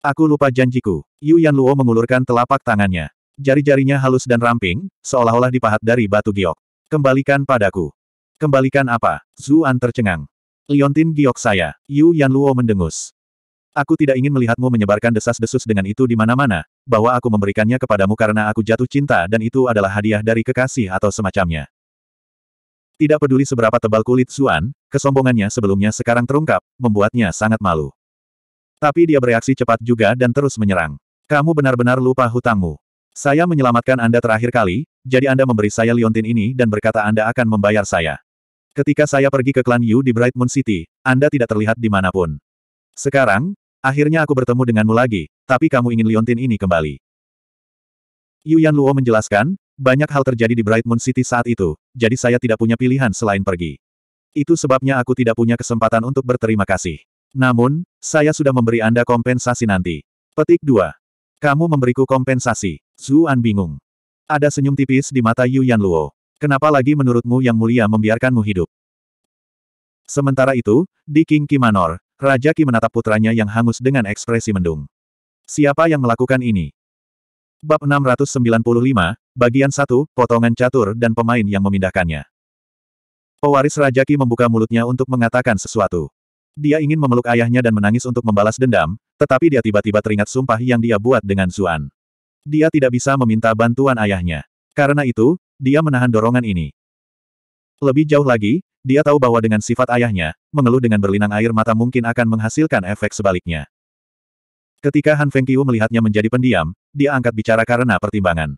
Aku lupa janjiku. Yu Yan Luo mengulurkan telapak tangannya. Jari-jarinya halus dan ramping, seolah-olah dipahat dari batu giok. Kembalikan padaku. Kembalikan apa? Zuan tercengang. Liontin giok saya. Yu Yan Luo mendengus. Aku tidak ingin melihatmu menyebarkan desas-desus dengan itu di mana-mana, bahwa aku memberikannya kepadamu karena aku jatuh cinta dan itu adalah hadiah dari kekasih atau semacamnya. Tidak peduli seberapa tebal kulit Zuan, kesombongannya sebelumnya sekarang terungkap, membuatnya sangat malu. Tapi dia bereaksi cepat juga dan terus menyerang. Kamu benar-benar lupa hutangmu. Saya menyelamatkan Anda terakhir kali, jadi Anda memberi saya liontin ini dan berkata Anda akan membayar saya. Ketika saya pergi ke klan Yu di Bright Moon City, Anda tidak terlihat di dimanapun. Sekarang, akhirnya aku bertemu denganmu lagi, tapi kamu ingin liontin ini kembali. Yu Yan Luo menjelaskan, banyak hal terjadi di Bright Moon City saat itu, jadi saya tidak punya pilihan selain pergi. Itu sebabnya aku tidak punya kesempatan untuk berterima kasih. Namun, saya sudah memberi Anda kompensasi nanti. Petik 2. Kamu memberiku kompensasi. Zuan bingung. Ada senyum tipis di mata Yu Yan Luo. Kenapa lagi menurutmu yang mulia membiarkanmu hidup? Sementara itu, di King Kimanor, Raja Ki menatap putranya yang hangus dengan ekspresi mendung. Siapa yang melakukan ini? Bab 695, bagian 1, potongan catur dan pemain yang memindahkannya. Pewaris Raja Ki membuka mulutnya untuk mengatakan sesuatu. Dia ingin memeluk ayahnya dan menangis untuk membalas dendam, tetapi dia tiba-tiba teringat sumpah yang dia buat dengan Zuan. Dia tidak bisa meminta bantuan ayahnya. Karena itu, dia menahan dorongan ini. Lebih jauh lagi, dia tahu bahwa dengan sifat ayahnya, mengeluh dengan berlinang air mata mungkin akan menghasilkan efek sebaliknya. Ketika Han Feng Fengqiu melihatnya menjadi pendiam, dia angkat bicara karena pertimbangan.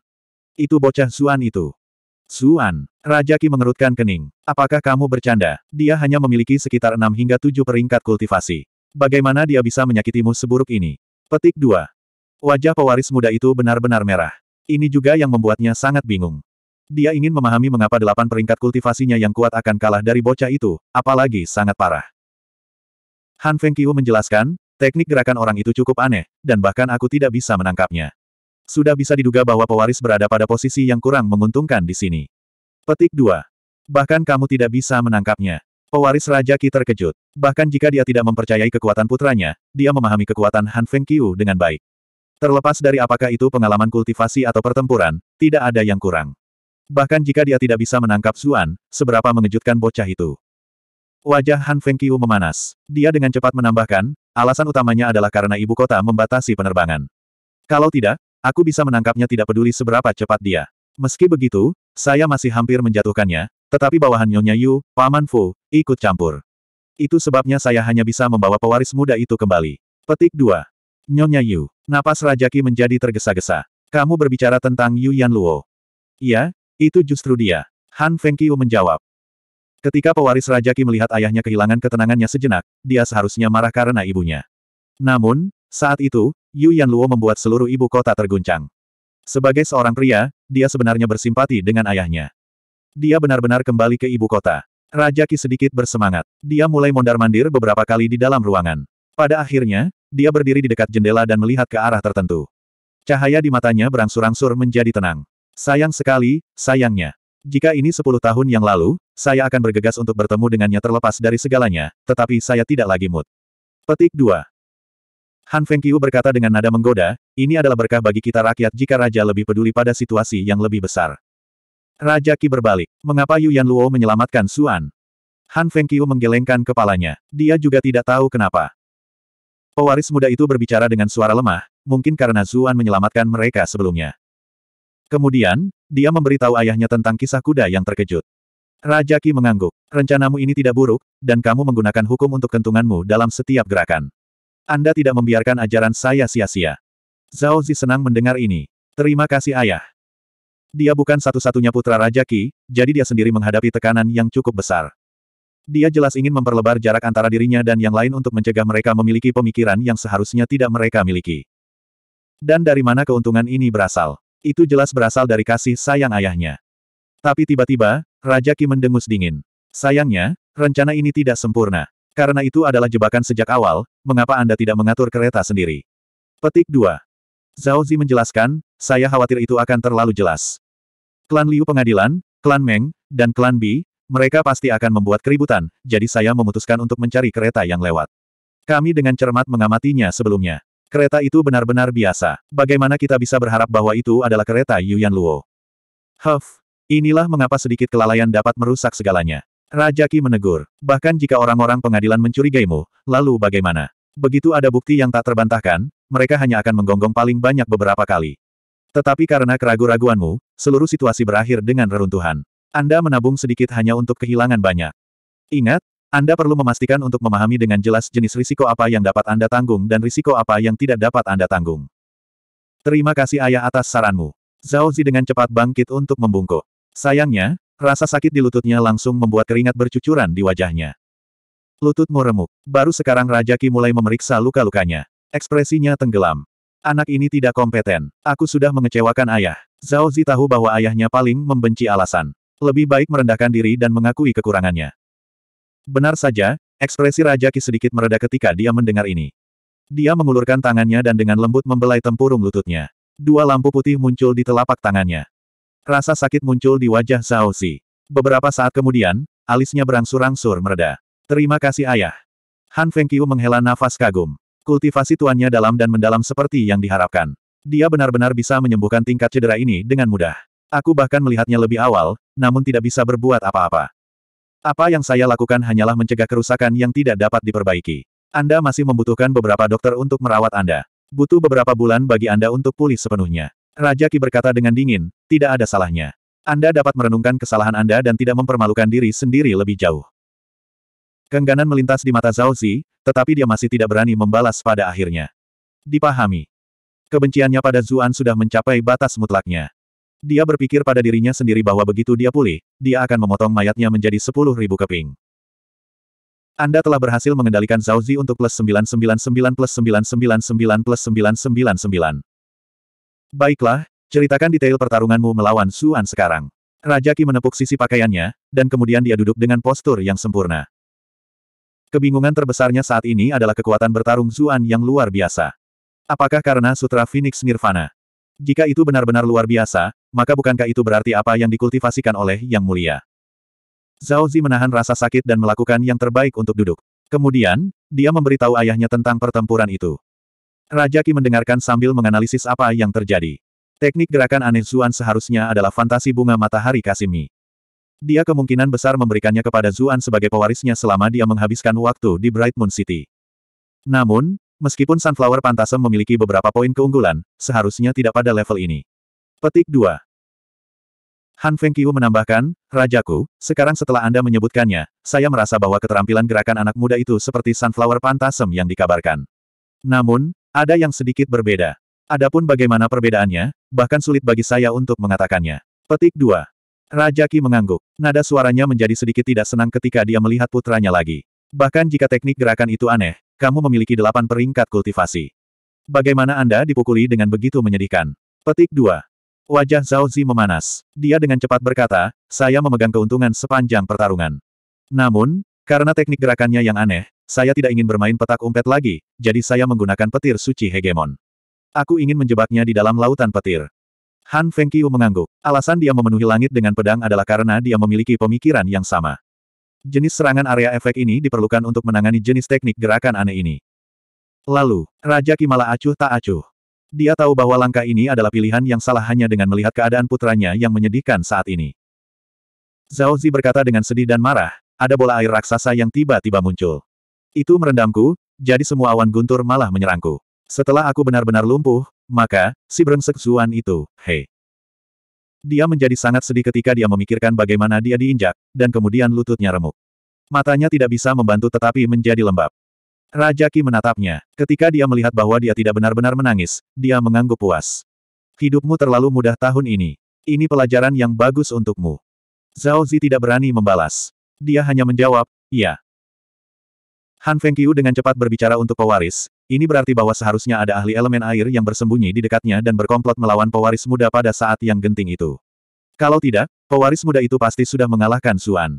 Itu bocah Zuan itu. Zuan. Raja Qi mengerutkan kening. Apakah kamu bercanda? Dia hanya memiliki sekitar enam hingga tujuh peringkat kultivasi. Bagaimana dia bisa menyakitimu seburuk ini? Petik 2. Wajah pewaris muda itu benar-benar merah. Ini juga yang membuatnya sangat bingung. Dia ingin memahami mengapa delapan peringkat kultivasinya yang kuat akan kalah dari bocah itu, apalagi sangat parah. Han Feng Qiu menjelaskan, teknik gerakan orang itu cukup aneh, dan bahkan aku tidak bisa menangkapnya. Sudah bisa diduga bahwa pewaris berada pada posisi yang kurang menguntungkan di sini. Petik 2. Bahkan kamu tidak bisa menangkapnya. Pewaris Raja Ki terkejut. Bahkan jika dia tidak mempercayai kekuatan putranya, dia memahami kekuatan Han Feng Qiu dengan baik. Terlepas dari apakah itu pengalaman kultivasi atau pertempuran, tidak ada yang kurang. Bahkan jika dia tidak bisa menangkap Zuan, seberapa mengejutkan bocah itu. Wajah Han Feng Qiu memanas. Dia dengan cepat menambahkan, alasan utamanya adalah karena ibu kota membatasi penerbangan. Kalau tidak, Aku bisa menangkapnya tidak peduli seberapa cepat dia. Meski begitu, saya masih hampir menjatuhkannya, tetapi bawahan Nyonya Yu, Paman Fu, ikut campur. Itu sebabnya saya hanya bisa membawa pewaris muda itu kembali. Petik 2. Nyonya Yu. Napas Rajaki menjadi tergesa-gesa. Kamu berbicara tentang Yu Yan Luo. Iya, itu justru dia. Han Feng Qiu menjawab. Ketika pewaris Rajaki melihat ayahnya kehilangan ketenangannya sejenak, dia seharusnya marah karena ibunya. Namun, saat itu, Yu Yan Luo membuat seluruh ibu kota terguncang. Sebagai seorang pria, dia sebenarnya bersimpati dengan ayahnya. Dia benar-benar kembali ke ibu kota. Raja Ki sedikit bersemangat. Dia mulai mondar-mandir beberapa kali di dalam ruangan. Pada akhirnya, dia berdiri di dekat jendela dan melihat ke arah tertentu. Cahaya di matanya berangsur-angsur menjadi tenang. Sayang sekali, sayangnya. Jika ini sepuluh tahun yang lalu, saya akan bergegas untuk bertemu dengannya terlepas dari segalanya, tetapi saya tidak lagi mood. Petik 2. Han Fengqiu berkata dengan nada menggoda, ini adalah berkah bagi kita rakyat jika raja lebih peduli pada situasi yang lebih besar. Raja Qi berbalik. Mengapa Yuan Luo menyelamatkan Xuan? Han Fengqiu menggelengkan kepalanya. Dia juga tidak tahu kenapa. Pewaris muda itu berbicara dengan suara lemah, mungkin karena Xuan menyelamatkan mereka sebelumnya. Kemudian, dia memberitahu ayahnya tentang kisah kuda yang terkejut. Raja Qi mengangguk. Rencanamu ini tidak buruk, dan kamu menggunakan hukum untuk kentunganmu dalam setiap gerakan. Anda tidak membiarkan ajaran saya sia-sia. Zhao Zi senang mendengar ini. Terima kasih ayah. Dia bukan satu-satunya putra Raja Qi, jadi dia sendiri menghadapi tekanan yang cukup besar. Dia jelas ingin memperlebar jarak antara dirinya dan yang lain untuk mencegah mereka memiliki pemikiran yang seharusnya tidak mereka miliki. Dan dari mana keuntungan ini berasal? Itu jelas berasal dari kasih sayang ayahnya. Tapi tiba-tiba, Raja Qi mendengus dingin. Sayangnya, rencana ini tidak sempurna. Karena itu adalah jebakan sejak awal, mengapa Anda tidak mengatur kereta sendiri? Petik 2. Zhao Zi menjelaskan, saya khawatir itu akan terlalu jelas. Klan Liu pengadilan, klan Meng, dan klan Bi, mereka pasti akan membuat keributan, jadi saya memutuskan untuk mencari kereta yang lewat. Kami dengan cermat mengamatinya sebelumnya. Kereta itu benar-benar biasa. Bagaimana kita bisa berharap bahwa itu adalah kereta Yuan Luo? Huff, inilah mengapa sedikit kelalaian dapat merusak segalanya. Raja Ki menegur, bahkan jika orang-orang pengadilan mencurigaimu, lalu bagaimana? Begitu ada bukti yang tak terbantahkan, mereka hanya akan menggonggong paling banyak beberapa kali. Tetapi karena keraguan-raguanmu, seluruh situasi berakhir dengan reruntuhan. Anda menabung sedikit hanya untuk kehilangan banyak. Ingat, Anda perlu memastikan untuk memahami dengan jelas jenis risiko apa yang dapat Anda tanggung dan risiko apa yang tidak dapat Anda tanggung. Terima kasih ayah atas saranmu. Zhao Zi dengan cepat bangkit untuk membungkuk. Sayangnya, Rasa sakit di lututnya langsung membuat keringat bercucuran di wajahnya. Lututmu remuk. Baru sekarang Raja Ki mulai memeriksa luka-lukanya. Ekspresinya tenggelam. Anak ini tidak kompeten. Aku sudah mengecewakan ayah. Zhao Zi tahu bahwa ayahnya paling membenci alasan. Lebih baik merendahkan diri dan mengakui kekurangannya. Benar saja, ekspresi Raja Ki sedikit mereda ketika dia mendengar ini. Dia mengulurkan tangannya dan dengan lembut membelai tempurung lututnya. Dua lampu putih muncul di telapak tangannya. Rasa sakit muncul di wajah Zhao Xi. Beberapa saat kemudian, alisnya berangsur-angsur mereda. Terima kasih ayah. Han Fengqiu menghela nafas kagum. Kultivasi tuannya dalam dan mendalam seperti yang diharapkan. Dia benar-benar bisa menyembuhkan tingkat cedera ini dengan mudah. Aku bahkan melihatnya lebih awal, namun tidak bisa berbuat apa-apa. Apa yang saya lakukan hanyalah mencegah kerusakan yang tidak dapat diperbaiki. Anda masih membutuhkan beberapa dokter untuk merawat Anda. Butuh beberapa bulan bagi Anda untuk pulih sepenuhnya. Raja Ki berkata dengan dingin, tidak ada salahnya. Anda dapat merenungkan kesalahan Anda dan tidak mempermalukan diri sendiri lebih jauh. Kengganan melintas di mata Zhao Zi, tetapi dia masih tidak berani membalas pada akhirnya. Dipahami. Kebenciannya pada Zuan sudah mencapai batas mutlaknya. Dia berpikir pada dirinya sendiri bahwa begitu dia pulih, dia akan memotong mayatnya menjadi sepuluh ribu keping. Anda telah berhasil mengendalikan Zhao Zi untuk plus 999 plus 999 plus 999. Baiklah, ceritakan detail pertarunganmu melawan Suan sekarang. Raja Ki menepuk sisi pakaiannya, dan kemudian dia duduk dengan postur yang sempurna. Kebingungan terbesarnya saat ini adalah kekuatan bertarung Zuan yang luar biasa. Apakah karena Sutra Phoenix Nirvana? Jika itu benar-benar luar biasa, maka bukankah itu berarti apa yang dikultivasikan oleh Yang Mulia? Zhao Zi menahan rasa sakit dan melakukan yang terbaik untuk duduk. Kemudian, dia memberitahu ayahnya tentang pertempuran itu. Raja Ki mendengarkan sambil menganalisis apa yang terjadi. Teknik gerakan aneh Zuan seharusnya adalah fantasi bunga matahari Kasimi. Dia kemungkinan besar memberikannya kepada Zuan sebagai pewarisnya selama dia menghabiskan waktu di Bright Moon City. Namun, meskipun Sunflower Pantasem memiliki beberapa poin keunggulan, seharusnya tidak pada level ini. Petik 2. Han Fengqiu menambahkan, Rajaku, sekarang setelah Anda menyebutkannya, saya merasa bahwa keterampilan gerakan anak muda itu seperti Sunflower Pantasem yang dikabarkan. Namun, ada yang sedikit berbeda. Adapun bagaimana perbedaannya, bahkan sulit bagi saya untuk mengatakannya. Petik 2. Raja Ki mengangguk. Nada suaranya menjadi sedikit tidak senang ketika dia melihat putranya lagi. Bahkan jika teknik gerakan itu aneh, kamu memiliki delapan peringkat kultivasi. Bagaimana Anda dipukuli dengan begitu menyedihkan? Petik 2. Wajah Zhao Zi memanas. Dia dengan cepat berkata, saya memegang keuntungan sepanjang pertarungan. Namun, karena teknik gerakannya yang aneh, saya tidak ingin bermain petak umpet lagi, jadi saya menggunakan petir suci hegemon. Aku ingin menjebaknya di dalam lautan petir. Han Fengqiu mengangguk. Alasan dia memenuhi langit dengan pedang adalah karena dia memiliki pemikiran yang sama. Jenis serangan area efek ini diperlukan untuk menangani jenis teknik gerakan aneh ini. Lalu, Raja Kimala acuh tak acuh. Dia tahu bahwa langkah ini adalah pilihan yang salah hanya dengan melihat keadaan putranya yang menyedihkan saat ini. Zhao Zi berkata dengan sedih dan marah, ada bola air raksasa yang tiba-tiba muncul. Itu merendamku, jadi semua awan guntur malah menyerangku. Setelah aku benar-benar lumpuh, maka, si brengsek Zuan itu, hei. Dia menjadi sangat sedih ketika dia memikirkan bagaimana dia diinjak, dan kemudian lututnya remuk. Matanya tidak bisa membantu tetapi menjadi lembab. Raja Ki menatapnya. Ketika dia melihat bahwa dia tidak benar-benar menangis, dia mengangguk puas. Hidupmu terlalu mudah tahun ini. Ini pelajaran yang bagus untukmu. Zhao Zi tidak berani membalas. Dia hanya menjawab, iya. Han Fengqiu dengan cepat berbicara untuk pewaris, ini berarti bahwa seharusnya ada ahli elemen air yang bersembunyi di dekatnya dan berkomplot melawan pewaris muda pada saat yang genting itu. Kalau tidak, pewaris muda itu pasti sudah mengalahkan Suan.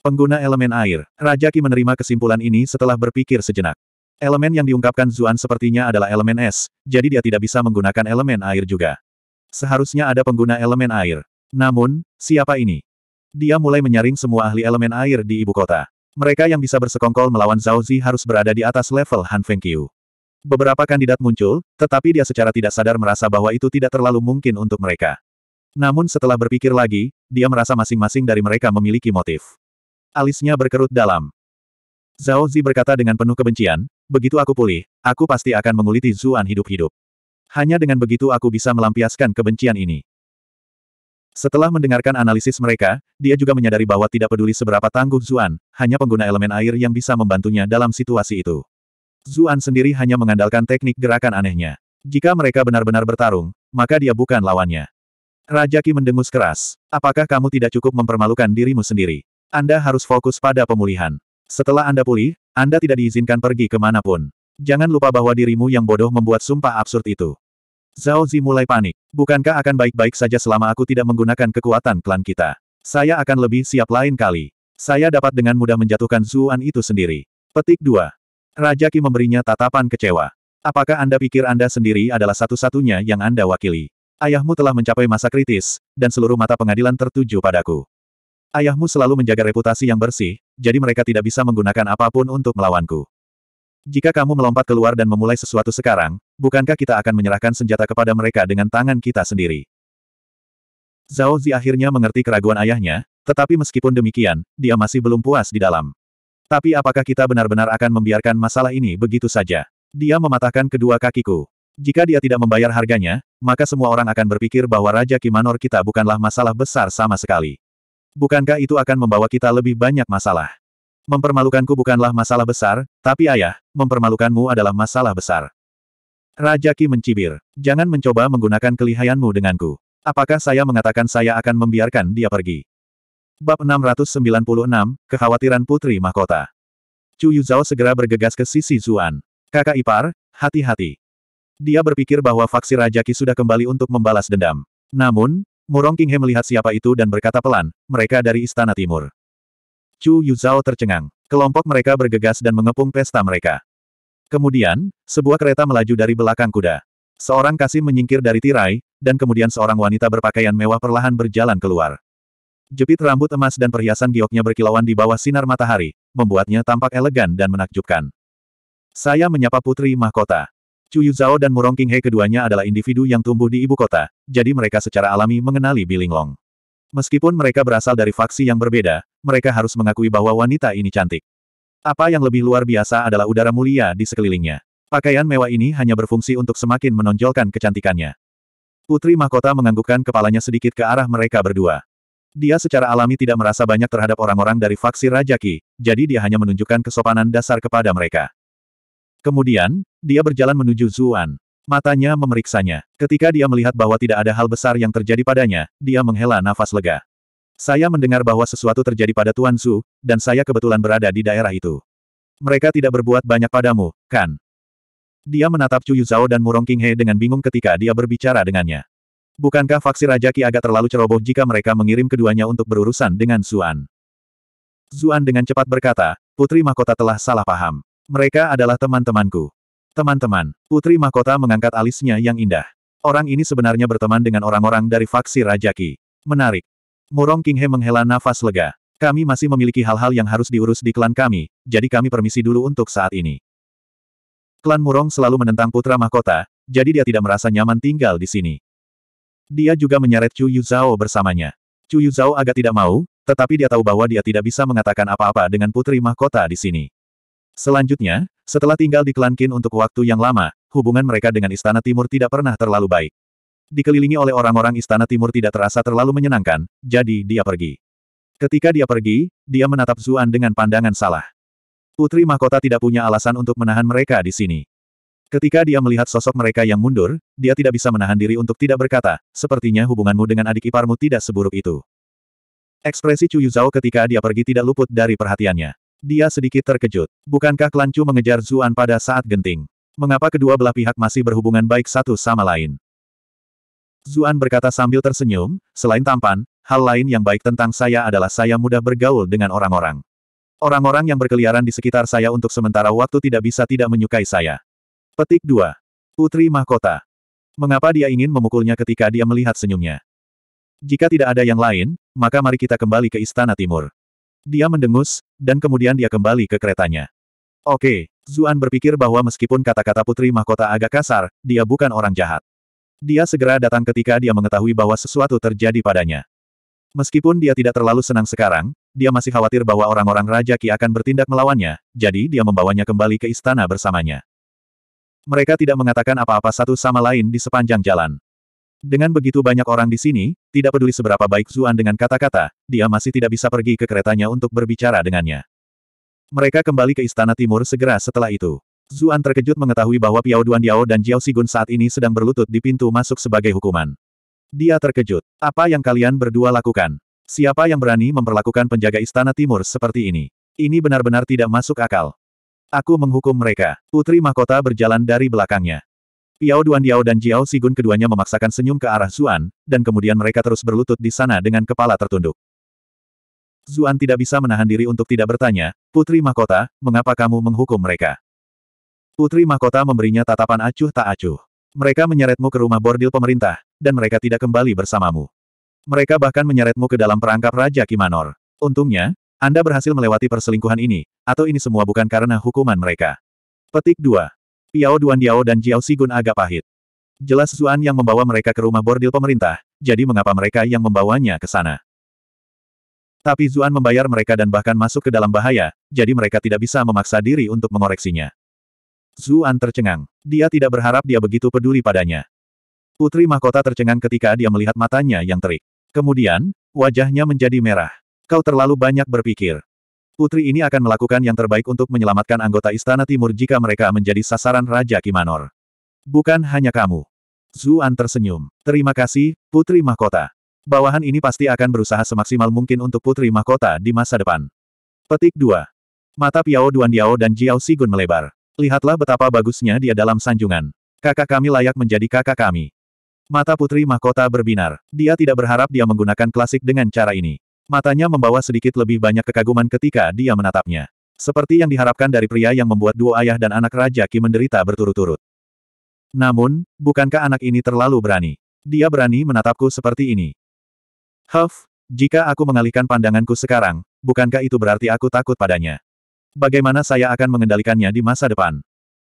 Pengguna elemen air, Raja Ki menerima kesimpulan ini setelah berpikir sejenak. Elemen yang diungkapkan Zuan sepertinya adalah elemen es, jadi dia tidak bisa menggunakan elemen air juga. Seharusnya ada pengguna elemen air. Namun, siapa ini? Dia mulai menyaring semua ahli elemen air di ibu kota. Mereka yang bisa bersekongkol melawan Zhao Zi harus berada di atas level Han Fengqiu. Beberapa kandidat muncul, tetapi dia secara tidak sadar merasa bahwa itu tidak terlalu mungkin untuk mereka. Namun setelah berpikir lagi, dia merasa masing-masing dari mereka memiliki motif. Alisnya berkerut dalam. Zhao Zi berkata dengan penuh kebencian, begitu aku pulih, aku pasti akan menguliti Zuan hidup-hidup. Hanya dengan begitu aku bisa melampiaskan kebencian ini. Setelah mendengarkan analisis mereka, dia juga menyadari bahwa tidak peduli seberapa tangguh Zuan, hanya pengguna elemen air yang bisa membantunya dalam situasi itu. Zuan sendiri hanya mengandalkan teknik gerakan anehnya. Jika mereka benar-benar bertarung, maka dia bukan lawannya. Raja Ki mendengus keras. Apakah kamu tidak cukup mempermalukan dirimu sendiri? Anda harus fokus pada pemulihan. Setelah Anda pulih, Anda tidak diizinkan pergi kemanapun. Jangan lupa bahwa dirimu yang bodoh membuat sumpah absurd itu. Zhao Zi mulai panik. Bukankah akan baik-baik saja selama aku tidak menggunakan kekuatan klan kita? Saya akan lebih siap lain kali. Saya dapat dengan mudah menjatuhkan Zuan itu sendiri. Petik 2. Raja Qi memberinya tatapan kecewa. Apakah Anda pikir Anda sendiri adalah satu-satunya yang Anda wakili? Ayahmu telah mencapai masa kritis, dan seluruh mata pengadilan tertuju padaku. Ayahmu selalu menjaga reputasi yang bersih, jadi mereka tidak bisa menggunakan apapun untuk melawanku. Jika kamu melompat keluar dan memulai sesuatu sekarang, bukankah kita akan menyerahkan senjata kepada mereka dengan tangan kita sendiri? Zhao Zi akhirnya mengerti keraguan ayahnya, tetapi meskipun demikian, dia masih belum puas di dalam. Tapi apakah kita benar-benar akan membiarkan masalah ini begitu saja? Dia mematahkan kedua kakiku. Jika dia tidak membayar harganya, maka semua orang akan berpikir bahwa Raja Kimanor kita bukanlah masalah besar sama sekali. Bukankah itu akan membawa kita lebih banyak masalah? Mempermalukanku bukanlah masalah besar, tapi ayah, mempermalukanmu adalah masalah besar. Raja Ki mencibir. Jangan mencoba menggunakan kelihayanmu denganku. Apakah saya mengatakan saya akan membiarkan dia pergi? Bab 696, Kekhawatiran Putri Mahkota. Chu Yu Zhao segera bergegas ke sisi Zuan. Kakak ipar, hati-hati. Dia berpikir bahwa faksi Raja Ki sudah kembali untuk membalas dendam. Namun, Murong Qinghe melihat siapa itu dan berkata pelan, mereka dari Istana Timur. Chu Yu Zhao tercengang. Kelompok mereka bergegas dan mengepung pesta mereka. Kemudian, sebuah kereta melaju dari belakang kuda. Seorang kasih menyingkir dari tirai, dan kemudian seorang wanita berpakaian mewah perlahan berjalan keluar. Jepit rambut emas dan perhiasan gioknya berkilauan di bawah sinar matahari, membuatnya tampak elegan dan menakjubkan. Saya menyapa Putri Mahkota. Cuyu Zhao dan Murong Qinghe keduanya adalah individu yang tumbuh di ibu kota, jadi mereka secara alami mengenali Bilinglong. Meskipun mereka berasal dari faksi yang berbeda, mereka harus mengakui bahwa wanita ini cantik. Apa yang lebih luar biasa adalah udara mulia di sekelilingnya. Pakaian mewah ini hanya berfungsi untuk semakin menonjolkan kecantikannya. Putri Mahkota menganggukkan kepalanya sedikit ke arah mereka berdua. Dia secara alami tidak merasa banyak terhadap orang-orang dari faksi Rajaki, jadi dia hanya menunjukkan kesopanan dasar kepada mereka. Kemudian, dia berjalan menuju Zuan. Matanya memeriksanya. Ketika dia melihat bahwa tidak ada hal besar yang terjadi padanya, dia menghela nafas lega. Saya mendengar bahwa sesuatu terjadi pada Tuan Su, dan saya kebetulan berada di daerah itu. Mereka tidak berbuat banyak padamu, kan? Dia menatap Chu Yuzhao dan Murong Qinghe dengan bingung ketika dia berbicara dengannya. Bukankah faksi Raja Ki agak terlalu ceroboh jika mereka mengirim keduanya untuk berurusan dengan Zuan? Zuan dengan cepat berkata, Putri Mahkota telah salah paham. Mereka adalah teman-temanku. Teman-teman, Putri Mahkota mengangkat alisnya yang indah. Orang ini sebenarnya berteman dengan orang-orang dari faksi Raja Ki. Menarik. Murong Kinghe menghela nafas lega. Kami masih memiliki hal-hal yang harus diurus di klan kami, jadi kami permisi dulu untuk saat ini. Klan Murong selalu menentang putra mahkota, jadi dia tidak merasa nyaman tinggal di sini. Dia juga menyeret Chu Yuzhao bersamanya. Chu Yuzhao agak tidak mau, tetapi dia tahu bahwa dia tidak bisa mengatakan apa-apa dengan putri mahkota di sini. Selanjutnya, setelah tinggal di klan Qin untuk waktu yang lama, hubungan mereka dengan Istana Timur tidak pernah terlalu baik dikelilingi oleh orang-orang istana timur tidak terasa terlalu menyenangkan, jadi dia pergi. Ketika dia pergi, dia menatap Zuan dengan pandangan salah. Putri mahkota tidak punya alasan untuk menahan mereka di sini. Ketika dia melihat sosok mereka yang mundur, dia tidak bisa menahan diri untuk tidak berkata, sepertinya hubunganmu dengan adik iparmu tidak seburuk itu. Ekspresi Chu Yuzhao ketika dia pergi tidak luput dari perhatiannya. Dia sedikit terkejut. Bukankah klan Chu mengejar Zuan pada saat genting? Mengapa kedua belah pihak masih berhubungan baik satu sama lain? Zuan berkata sambil tersenyum, selain tampan, hal lain yang baik tentang saya adalah saya mudah bergaul dengan orang-orang. Orang-orang yang berkeliaran di sekitar saya untuk sementara waktu tidak bisa tidak menyukai saya. Petik 2. Putri Mahkota. Mengapa dia ingin memukulnya ketika dia melihat senyumnya? Jika tidak ada yang lain, maka mari kita kembali ke Istana Timur. Dia mendengus, dan kemudian dia kembali ke keretanya. Oke, Zuan berpikir bahwa meskipun kata-kata Putri Mahkota agak kasar, dia bukan orang jahat. Dia segera datang ketika dia mengetahui bahwa sesuatu terjadi padanya. Meskipun dia tidak terlalu senang sekarang, dia masih khawatir bahwa orang-orang Raja Ki akan bertindak melawannya, jadi dia membawanya kembali ke istana bersamanya. Mereka tidak mengatakan apa-apa satu sama lain di sepanjang jalan. Dengan begitu banyak orang di sini, tidak peduli seberapa baik Zuan dengan kata-kata, dia masih tidak bisa pergi ke keretanya untuk berbicara dengannya. Mereka kembali ke Istana Timur segera setelah itu. Zuan terkejut mengetahui bahwa Piao Duan Diao dan Jiao Sigun saat ini sedang berlutut di pintu masuk sebagai hukuman. Dia terkejut. Apa yang kalian berdua lakukan? Siapa yang berani memperlakukan penjaga istana timur seperti ini? Ini benar-benar tidak masuk akal. Aku menghukum mereka. Putri mahkota berjalan dari belakangnya. Piao Duan Diao dan Jiao Sigun keduanya memaksakan senyum ke arah Zuan, dan kemudian mereka terus berlutut di sana dengan kepala tertunduk. Zuan tidak bisa menahan diri untuk tidak bertanya, Putri Mahkota, mengapa kamu menghukum mereka? Putri Mahkota memberinya tatapan acuh tak acuh. Mereka menyeretmu ke rumah bordil pemerintah, dan mereka tidak kembali bersamamu. Mereka bahkan menyeretmu ke dalam perangkap Raja Kimanor. Untungnya, Anda berhasil melewati perselingkuhan ini, atau ini semua bukan karena hukuman mereka. Petik 2. Piao Duan Diao dan Jiao Sigun agak pahit. Jelas Zuan yang membawa mereka ke rumah bordil pemerintah, jadi mengapa mereka yang membawanya ke sana? Tapi Zuan membayar mereka dan bahkan masuk ke dalam bahaya, jadi mereka tidak bisa memaksa diri untuk mengoreksinya. Zuan tercengang. Dia tidak berharap dia begitu peduli padanya. Putri mahkota tercengang ketika dia melihat matanya yang terik. Kemudian, wajahnya menjadi merah. Kau terlalu banyak berpikir. Putri ini akan melakukan yang terbaik untuk menyelamatkan anggota Istana Timur jika mereka menjadi sasaran Raja Kimanor. Bukan hanya kamu. Zuan tersenyum. Terima kasih, Putri Mahkota. Bawahan ini pasti akan berusaha semaksimal mungkin untuk Putri Mahkota di masa depan. Petik 2. Mata Piao Duan Diao dan Jiao Sigun melebar. Lihatlah betapa bagusnya dia dalam sanjungan. Kakak kami layak menjadi kakak kami. Mata putri mahkota berbinar. Dia tidak berharap dia menggunakan klasik dengan cara ini. Matanya membawa sedikit lebih banyak kekaguman ketika dia menatapnya. Seperti yang diharapkan dari pria yang membuat dua ayah dan anak Raja Ki menderita berturut-turut. Namun, bukankah anak ini terlalu berani? Dia berani menatapku seperti ini. Huff, jika aku mengalihkan pandanganku sekarang, bukankah itu berarti aku takut padanya? Bagaimana saya akan mengendalikannya di masa depan?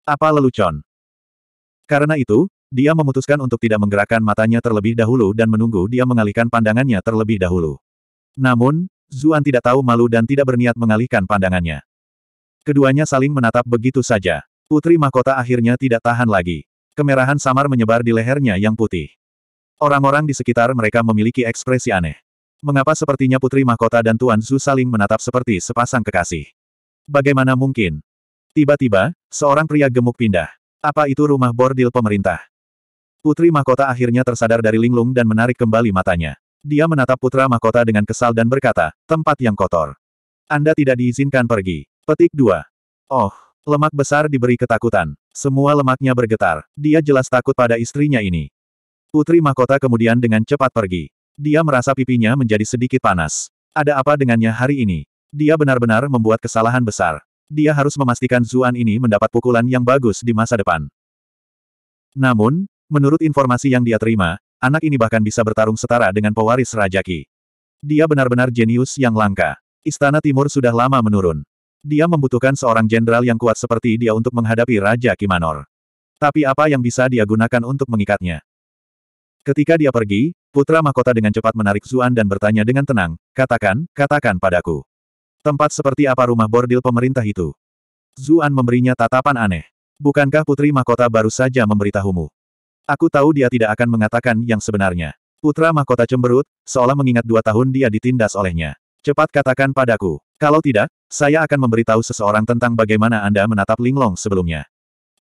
Apa lelucon? Karena itu, dia memutuskan untuk tidak menggerakkan matanya terlebih dahulu dan menunggu dia mengalihkan pandangannya terlebih dahulu. Namun, Zuan tidak tahu malu dan tidak berniat mengalihkan pandangannya. Keduanya saling menatap begitu saja. Putri mahkota akhirnya tidak tahan lagi. Kemerahan samar menyebar di lehernya yang putih. Orang-orang di sekitar mereka memiliki ekspresi aneh. Mengapa sepertinya putri mahkota dan Tuan Zu saling menatap seperti sepasang kekasih? Bagaimana mungkin? Tiba-tiba, seorang pria gemuk pindah. Apa itu rumah bordil pemerintah? Putri mahkota akhirnya tersadar dari linglung dan menarik kembali matanya. Dia menatap putra mahkota dengan kesal dan berkata, tempat yang kotor. Anda tidak diizinkan pergi. Petik 2. Oh, lemak besar diberi ketakutan. Semua lemaknya bergetar. Dia jelas takut pada istrinya ini. Putri mahkota kemudian dengan cepat pergi. Dia merasa pipinya menjadi sedikit panas. Ada apa dengannya hari ini? Dia benar-benar membuat kesalahan besar. Dia harus memastikan Zuan ini mendapat pukulan yang bagus di masa depan. Namun, menurut informasi yang dia terima, anak ini bahkan bisa bertarung setara dengan pewaris Rajaki. Dia benar-benar jenius yang langka. Istana Timur sudah lama menurun. Dia membutuhkan seorang jenderal yang kuat seperti dia untuk menghadapi Raja Kimanor. Tapi apa yang bisa dia gunakan untuk mengikatnya? Ketika dia pergi, putra mahkota dengan cepat menarik Zuan dan bertanya dengan tenang, katakan, katakan padaku. Tempat seperti apa rumah bordil pemerintah itu? Zuan memberinya tatapan aneh. Bukankah putri mahkota baru saja memberitahumu? Aku tahu dia tidak akan mengatakan yang sebenarnya. Putra mahkota cemberut, seolah mengingat dua tahun dia ditindas olehnya. Cepat katakan padaku. Kalau tidak, saya akan memberitahu seseorang tentang bagaimana Anda menatap Linglong sebelumnya.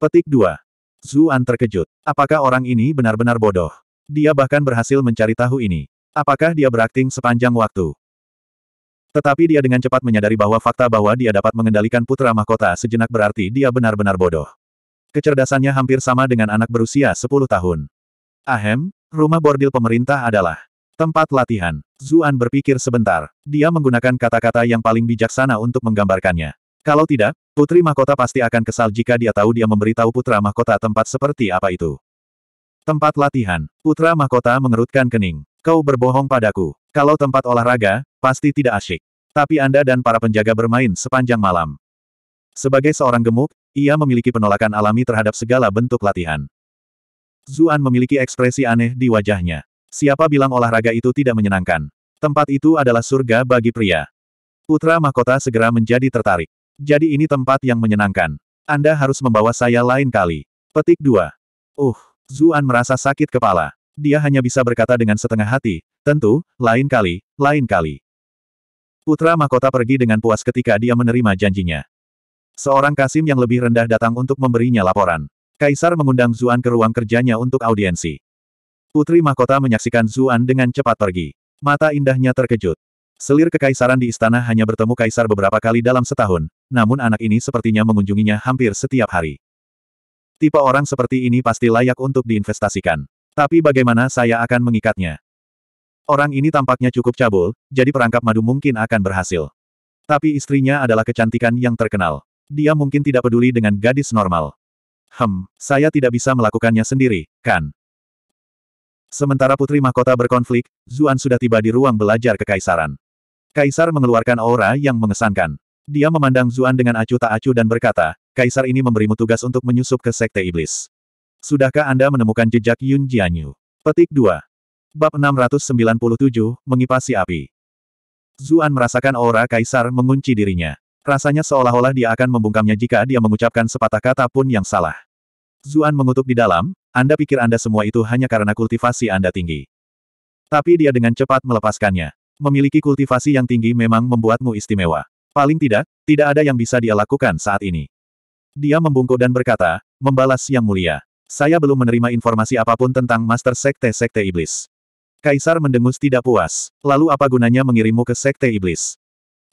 Petik 2. Zuan terkejut. Apakah orang ini benar-benar bodoh? Dia bahkan berhasil mencari tahu ini. Apakah dia berakting sepanjang waktu? Tetapi dia dengan cepat menyadari bahwa fakta bahwa dia dapat mengendalikan putra mahkota sejenak berarti dia benar-benar bodoh. Kecerdasannya hampir sama dengan anak berusia 10 tahun. Ahem, rumah bordil pemerintah adalah tempat latihan. Zuan berpikir sebentar. Dia menggunakan kata-kata yang paling bijaksana untuk menggambarkannya. Kalau tidak, putri mahkota pasti akan kesal jika dia tahu dia memberitahu putra mahkota tempat seperti apa itu. Tempat latihan. Putra mahkota mengerutkan kening. Kau berbohong padaku. Kalau tempat olahraga, pasti tidak asyik. Tapi Anda dan para penjaga bermain sepanjang malam. Sebagai seorang gemuk, ia memiliki penolakan alami terhadap segala bentuk latihan. Zuan memiliki ekspresi aneh di wajahnya. Siapa bilang olahraga itu tidak menyenangkan? Tempat itu adalah surga bagi pria. Putra mahkota segera menjadi tertarik. Jadi ini tempat yang menyenangkan. Anda harus membawa saya lain kali. Petik 2. Uh, Zuan merasa sakit kepala dia hanya bisa berkata dengan setengah hati, tentu, lain kali, lain kali. Putra Mahkota pergi dengan puas ketika dia menerima janjinya. Seorang Kasim yang lebih rendah datang untuk memberinya laporan. Kaisar mengundang Zuan ke ruang kerjanya untuk audiensi. Putri Mahkota menyaksikan Zuan dengan cepat pergi. Mata indahnya terkejut. Selir kekaisaran di istana hanya bertemu kaisar beberapa kali dalam setahun, namun anak ini sepertinya mengunjunginya hampir setiap hari. Tipe orang seperti ini pasti layak untuk diinvestasikan. Tapi bagaimana saya akan mengikatnya? Orang ini tampaknya cukup cabul, jadi perangkap madu mungkin akan berhasil. Tapi istrinya adalah kecantikan yang terkenal. Dia mungkin tidak peduli dengan gadis normal. Hem, saya tidak bisa melakukannya sendiri, kan? Sementara putri mahkota berkonflik, Zuan sudah tiba di ruang belajar kekaisaran. Kaisar mengeluarkan aura yang mengesankan. Dia memandang Zuan dengan acuh tak acuh dan berkata, Kaisar ini memberimu tugas untuk menyusup ke Sekte Iblis. Sudahkah Anda menemukan jejak Yun Jianyu? Petik 2. Bab 697, Mengipasi Api Zuan merasakan aura kaisar mengunci dirinya. Rasanya seolah-olah dia akan membungkamnya jika dia mengucapkan sepatah kata pun yang salah. Zuan mengutuk di dalam, Anda pikir Anda semua itu hanya karena kultivasi Anda tinggi. Tapi dia dengan cepat melepaskannya. Memiliki kultivasi yang tinggi memang membuatmu istimewa. Paling tidak, tidak ada yang bisa dia lakukan saat ini. Dia membungkuk dan berkata, membalas yang mulia. Saya belum menerima informasi apapun tentang Master Sekte Sekte Iblis. Kaisar mendengus tidak puas. Lalu apa gunanya mengirimmu ke Sekte Iblis?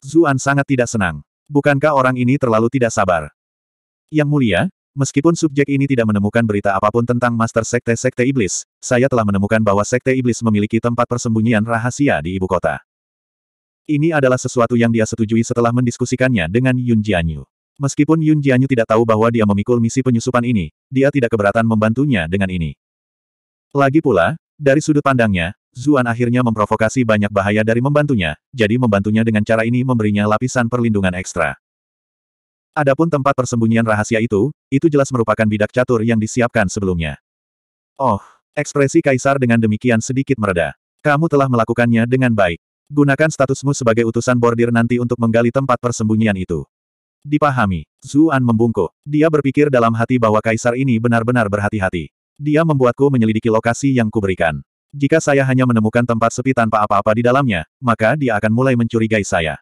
Zuan sangat tidak senang. Bukankah orang ini terlalu tidak sabar? Yang mulia, meskipun subjek ini tidak menemukan berita apapun tentang Master Sekte Sekte Iblis, saya telah menemukan bahwa Sekte Iblis memiliki tempat persembunyian rahasia di ibu kota. Ini adalah sesuatu yang dia setujui setelah mendiskusikannya dengan Yun Jianyu. Meskipun Yun Jianyu tidak tahu bahwa dia memikul misi penyusupan ini, dia tidak keberatan membantunya dengan ini. Lagi pula, dari sudut pandangnya, Zuan akhirnya memprovokasi banyak bahaya dari membantunya, jadi membantunya dengan cara ini memberinya lapisan perlindungan ekstra. Adapun tempat persembunyian rahasia itu, itu jelas merupakan bidak catur yang disiapkan sebelumnya. Oh, ekspresi Kaisar dengan demikian sedikit mereda. Kamu telah melakukannya dengan baik. Gunakan statusmu sebagai utusan bordir nanti untuk menggali tempat persembunyian itu. Dipahami, Zuan membungkuk. Dia berpikir dalam hati bahwa Kaisar ini benar-benar berhati-hati. Dia membuatku menyelidiki lokasi yang kuberikan. Jika saya hanya menemukan tempat sepi tanpa apa-apa di dalamnya, maka dia akan mulai mencurigai saya.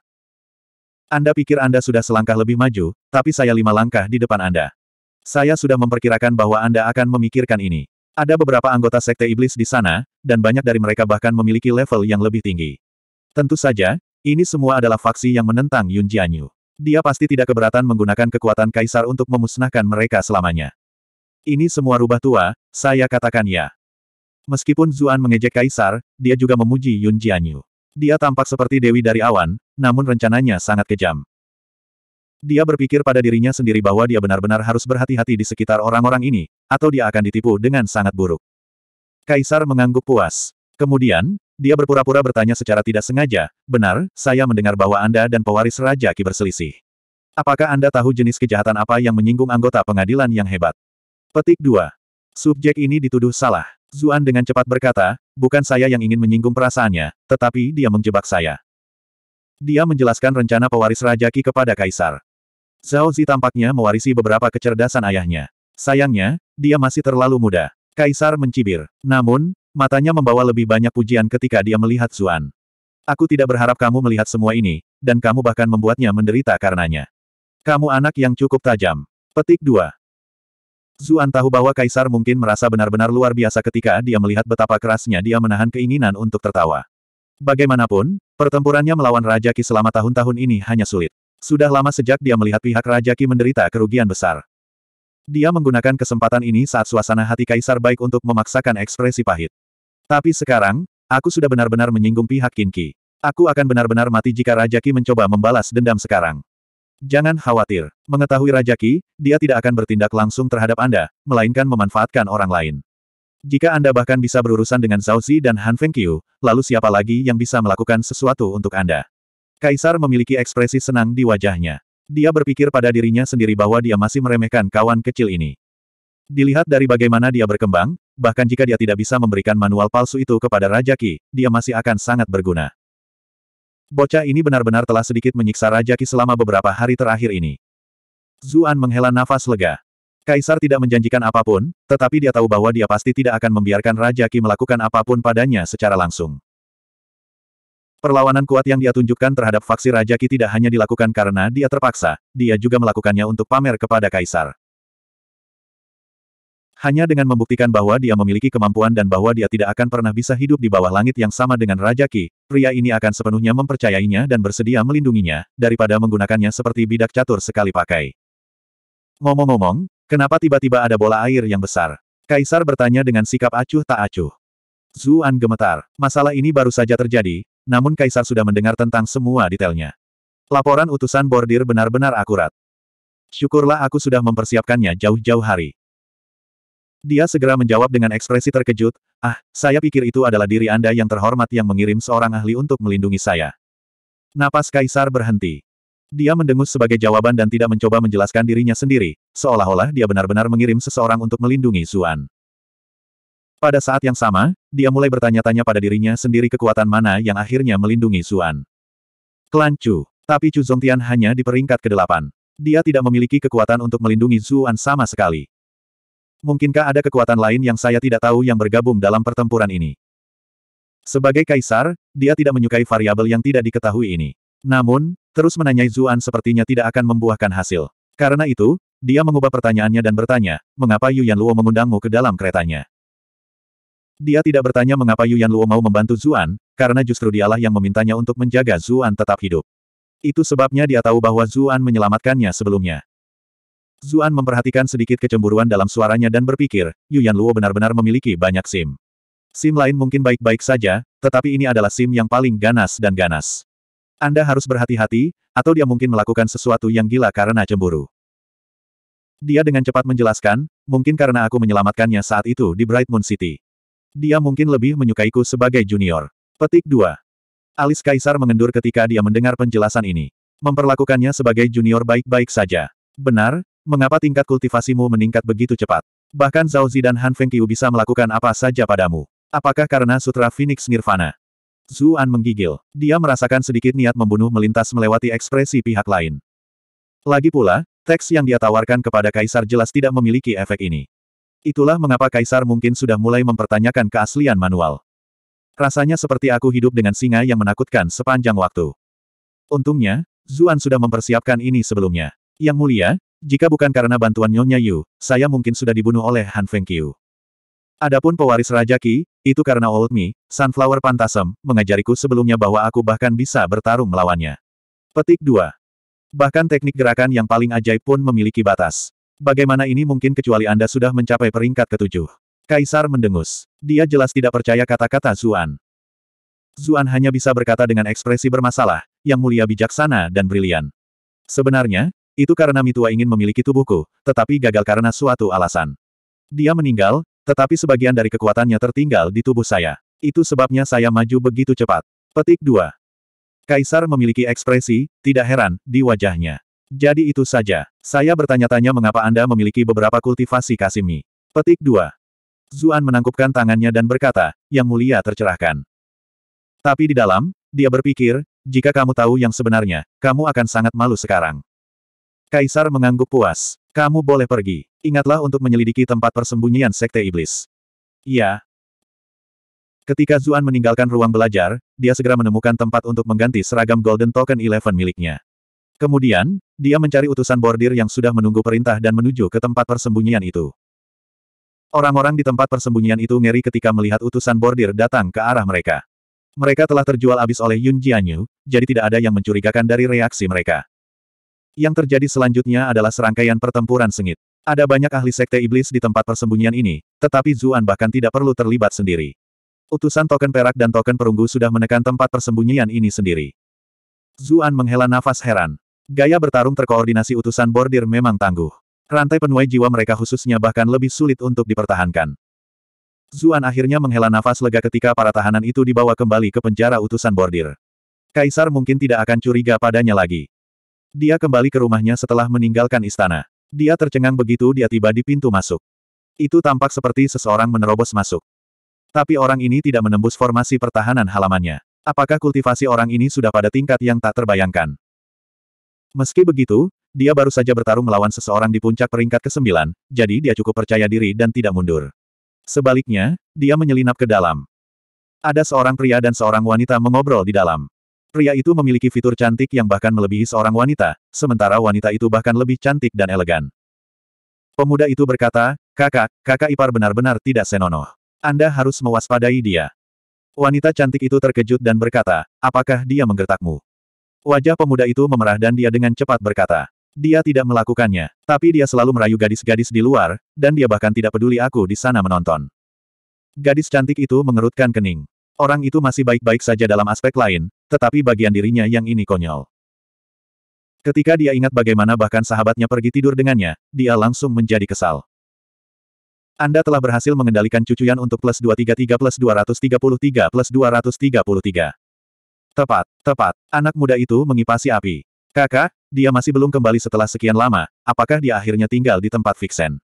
Anda pikir Anda sudah selangkah lebih maju, tapi saya lima langkah di depan Anda. Saya sudah memperkirakan bahwa Anda akan memikirkan ini. Ada beberapa anggota sekte iblis di sana, dan banyak dari mereka bahkan memiliki level yang lebih tinggi. Tentu saja, ini semua adalah faksi yang menentang Yun Jianyu. Dia pasti tidak keberatan menggunakan kekuatan kaisar untuk memusnahkan mereka selamanya. Ini semua rubah tua, saya katakan ya. Meskipun Zuan mengejek Kaisar, dia juga memuji Yun Jianyu. Dia tampak seperti dewi dari awan, namun rencananya sangat kejam. Dia berpikir pada dirinya sendiri bahwa dia benar-benar harus berhati-hati di sekitar orang-orang ini, atau dia akan ditipu dengan sangat buruk. Kaisar mengangguk puas. Kemudian, dia berpura-pura bertanya secara tidak sengaja, benar, saya mendengar bahwa Anda dan pewaris Raja Ki berselisih. Apakah Anda tahu jenis kejahatan apa yang menyinggung anggota pengadilan yang hebat? Petik 2. Subjek ini dituduh salah. Zuan dengan cepat berkata, bukan saya yang ingin menyinggung perasaannya, tetapi dia menjebak saya. Dia menjelaskan rencana pewaris Raja Ki kepada Kaisar. Zhao Zi tampaknya mewarisi beberapa kecerdasan ayahnya. Sayangnya, dia masih terlalu muda. Kaisar mencibir. Namun, matanya membawa lebih banyak pujian ketika dia melihat Zuan. Aku tidak berharap kamu melihat semua ini, dan kamu bahkan membuatnya menderita karenanya. Kamu anak yang cukup tajam. Petik 2. Zuan tahu bahwa Kaisar mungkin merasa benar-benar luar biasa ketika dia melihat betapa kerasnya dia menahan keinginan untuk tertawa. Bagaimanapun, pertempurannya melawan Raja Ki selama tahun-tahun ini hanya sulit. Sudah lama sejak dia melihat pihak Raja Ki menderita kerugian besar. Dia menggunakan kesempatan ini saat suasana hati Kaisar baik untuk memaksakan ekspresi pahit. Tapi sekarang, aku sudah benar-benar menyinggung pihak Kinki. Aku akan benar-benar mati jika Raja Ki mencoba membalas dendam sekarang. Jangan khawatir. Mengetahui Raja Ki, dia tidak akan bertindak langsung terhadap Anda, melainkan memanfaatkan orang lain. Jika Anda bahkan bisa berurusan dengan Zhao Zi dan Han Feng Fengqiu, lalu siapa lagi yang bisa melakukan sesuatu untuk Anda? Kaisar memiliki ekspresi senang di wajahnya. Dia berpikir pada dirinya sendiri bahwa dia masih meremehkan kawan kecil ini. Dilihat dari bagaimana dia berkembang, bahkan jika dia tidak bisa memberikan manual palsu itu kepada Raja Ki, dia masih akan sangat berguna. Bocah ini benar-benar telah sedikit menyiksa Raja Ki selama beberapa hari terakhir ini. Zuan menghela nafas lega. Kaisar tidak menjanjikan apapun, tetapi dia tahu bahwa dia pasti tidak akan membiarkan Raja Ki melakukan apapun padanya secara langsung. Perlawanan kuat yang dia tunjukkan terhadap faksi Raja Ki tidak hanya dilakukan karena dia terpaksa, dia juga melakukannya untuk pamer kepada Kaisar. Hanya dengan membuktikan bahwa dia memiliki kemampuan dan bahwa dia tidak akan pernah bisa hidup di bawah langit yang sama dengan Raja Ki, pria ini akan sepenuhnya mempercayainya dan bersedia melindunginya, daripada menggunakannya seperti bidak catur sekali pakai. Ngomong-ngomong, kenapa tiba-tiba ada bola air yang besar? Kaisar bertanya dengan sikap acuh tak acuh. Zuan gemetar. Masalah ini baru saja terjadi, namun Kaisar sudah mendengar tentang semua detailnya. Laporan utusan bordir benar-benar akurat. Syukurlah aku sudah mempersiapkannya jauh-jauh hari. Dia segera menjawab dengan ekspresi terkejut, ah, saya pikir itu adalah diri Anda yang terhormat yang mengirim seorang ahli untuk melindungi saya. Napas Kaisar berhenti. Dia mendengus sebagai jawaban dan tidak mencoba menjelaskan dirinya sendiri, seolah-olah dia benar-benar mengirim seseorang untuk melindungi Zuan. Pada saat yang sama, dia mulai bertanya-tanya pada dirinya sendiri kekuatan mana yang akhirnya melindungi Zuan. Klan Chu, tapi Chu Zongtian hanya di peringkat ke-8. Dia tidak memiliki kekuatan untuk melindungi Zuan sama sekali. Mungkinkah ada kekuatan lain yang saya tidak tahu yang bergabung dalam pertempuran ini? Sebagai kaisar, dia tidak menyukai variabel yang tidak diketahui ini. Namun, terus menanyai Zuan sepertinya tidak akan membuahkan hasil. Karena itu, dia mengubah pertanyaannya dan bertanya, mengapa Yuan Luo mengundangmu ke dalam keretanya? Dia tidak bertanya mengapa Yuan Luo mau membantu Zuan, karena justru dialah yang memintanya untuk menjaga Zuan tetap hidup. Itu sebabnya dia tahu bahwa Zuan menyelamatkannya sebelumnya. Zuan memperhatikan sedikit kecemburuan dalam suaranya dan berpikir, Yuan Luo benar-benar memiliki banyak SIM. SIM lain mungkin baik-baik saja, tetapi ini adalah SIM yang paling ganas dan ganas. Anda harus berhati-hati, atau dia mungkin melakukan sesuatu yang gila karena cemburu. Dia dengan cepat menjelaskan, mungkin karena aku menyelamatkannya saat itu di Bright Moon City. Dia mungkin lebih menyukaiku sebagai junior. Petik 2. Alis Kaisar mengendur ketika dia mendengar penjelasan ini. Memperlakukannya sebagai junior baik-baik saja. Benar, Mengapa tingkat kultivasimu meningkat begitu cepat? Bahkan Zhao Zi dan Han Fengqiu bisa melakukan apa saja padamu. Apakah karena Sutra Phoenix Nirvana? Zuan menggigil. Dia merasakan sedikit niat membunuh melintas melewati ekspresi pihak lain. Lagi pula, teks yang dia tawarkan kepada Kaisar jelas tidak memiliki efek ini. Itulah mengapa Kaisar mungkin sudah mulai mempertanyakan keaslian manual. Rasanya seperti aku hidup dengan singa yang menakutkan sepanjang waktu. Untungnya, Zuan sudah mempersiapkan ini sebelumnya. Yang mulia, jika bukan karena bantuan Nyonya Yu, saya mungkin sudah dibunuh oleh Han Feng Fengqiu. Adapun pewaris Raja Qi, itu karena Old Me, Sunflower Pantasem, mengajariku sebelumnya bahwa aku bahkan bisa bertarung melawannya. Petik 2. Bahkan teknik gerakan yang paling ajaib pun memiliki batas. Bagaimana ini mungkin kecuali Anda sudah mencapai peringkat ketujuh? Kaisar mendengus. Dia jelas tidak percaya kata-kata Zuan. Zuan hanya bisa berkata dengan ekspresi bermasalah, yang mulia bijaksana dan brilian. Sebenarnya, itu karena Mitua ingin memiliki tubuhku, tetapi gagal karena suatu alasan. Dia meninggal, tetapi sebagian dari kekuatannya tertinggal di tubuh saya. Itu sebabnya saya maju begitu cepat. Petik 2. Kaisar memiliki ekspresi, tidak heran, di wajahnya. Jadi itu saja. Saya bertanya-tanya mengapa Anda memiliki beberapa kultivasi kasimi. Petik 2. Zuan menangkupkan tangannya dan berkata, Yang mulia tercerahkan. Tapi di dalam, dia berpikir, jika kamu tahu yang sebenarnya, kamu akan sangat malu sekarang. Kaisar mengangguk puas. Kamu boleh pergi. Ingatlah untuk menyelidiki tempat persembunyian Sekte Iblis. Iya. Ketika Zuan meninggalkan ruang belajar, dia segera menemukan tempat untuk mengganti seragam Golden Token Eleven miliknya. Kemudian, dia mencari utusan bordir yang sudah menunggu perintah dan menuju ke tempat persembunyian itu. Orang-orang di tempat persembunyian itu ngeri ketika melihat utusan bordir datang ke arah mereka. Mereka telah terjual habis oleh Yun Jianyu, jadi tidak ada yang mencurigakan dari reaksi mereka. Yang terjadi selanjutnya adalah serangkaian pertempuran sengit. Ada banyak ahli sekte iblis di tempat persembunyian ini, tetapi Zuan bahkan tidak perlu terlibat sendiri. Utusan token perak dan token perunggu sudah menekan tempat persembunyian ini sendiri. Zuan menghela nafas heran. Gaya bertarung terkoordinasi utusan bordir memang tangguh. Rantai penuai jiwa mereka khususnya bahkan lebih sulit untuk dipertahankan. Zuan akhirnya menghela nafas lega ketika para tahanan itu dibawa kembali ke penjara utusan bordir. Kaisar mungkin tidak akan curiga padanya lagi. Dia kembali ke rumahnya setelah meninggalkan istana. Dia tercengang begitu dia tiba di pintu masuk. Itu tampak seperti seseorang menerobos masuk. Tapi orang ini tidak menembus formasi pertahanan halamannya. Apakah kultivasi orang ini sudah pada tingkat yang tak terbayangkan? Meski begitu, dia baru saja bertarung melawan seseorang di puncak peringkat ke-9, jadi dia cukup percaya diri dan tidak mundur. Sebaliknya, dia menyelinap ke dalam. Ada seorang pria dan seorang wanita mengobrol di dalam. Pria itu memiliki fitur cantik yang bahkan melebihi seorang wanita, sementara wanita itu bahkan lebih cantik dan elegan. Pemuda itu berkata, kakak, kakak ipar benar-benar tidak senonoh. Anda harus mewaspadai dia. Wanita cantik itu terkejut dan berkata, apakah dia menggertakmu? Wajah pemuda itu memerah dan dia dengan cepat berkata, dia tidak melakukannya, tapi dia selalu merayu gadis-gadis di luar, dan dia bahkan tidak peduli aku di sana menonton. Gadis cantik itu mengerutkan kening. Orang itu masih baik-baik saja dalam aspek lain, tetapi bagian dirinya yang ini konyol. Ketika dia ingat bagaimana bahkan sahabatnya pergi tidur dengannya, dia langsung menjadi kesal. Anda telah berhasil mengendalikan cucuyan untuk plus 233 plus 233 plus 233. Tepat, tepat, anak muda itu mengipasi api. Kakak, dia masih belum kembali setelah sekian lama, apakah dia akhirnya tinggal di tempat Vixen?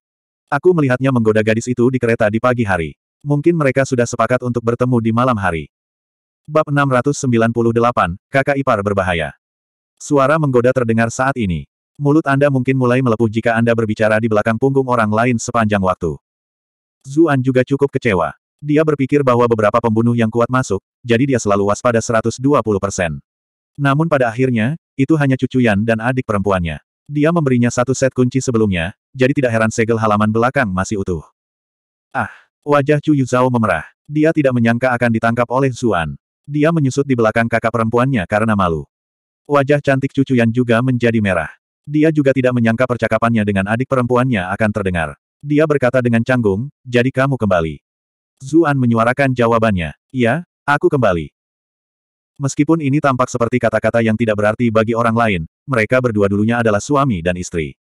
Aku melihatnya menggoda gadis itu di kereta di pagi hari. Mungkin mereka sudah sepakat untuk bertemu di malam hari. Bab 698, Kakak Ipar Berbahaya. Suara menggoda terdengar saat ini. Mulut Anda mungkin mulai melepuh jika Anda berbicara di belakang punggung orang lain sepanjang waktu. Zuan juga cukup kecewa. Dia berpikir bahwa beberapa pembunuh yang kuat masuk, jadi dia selalu waspada 120 persen. Namun pada akhirnya, itu hanya cucu yan dan adik perempuannya. Dia memberinya satu set kunci sebelumnya, jadi tidak heran segel halaman belakang masih utuh. Ah, wajah Chu Yuzhao memerah. Dia tidak menyangka akan ditangkap oleh Zuan. Dia menyusut di belakang kakak perempuannya karena malu. Wajah cantik cucu yang juga menjadi merah. Dia juga tidak menyangka percakapannya dengan adik perempuannya akan terdengar. Dia berkata dengan canggung, jadi kamu kembali. Zuan menyuarakan jawabannya, iya, aku kembali. Meskipun ini tampak seperti kata-kata yang tidak berarti bagi orang lain, mereka berdua dulunya adalah suami dan istri.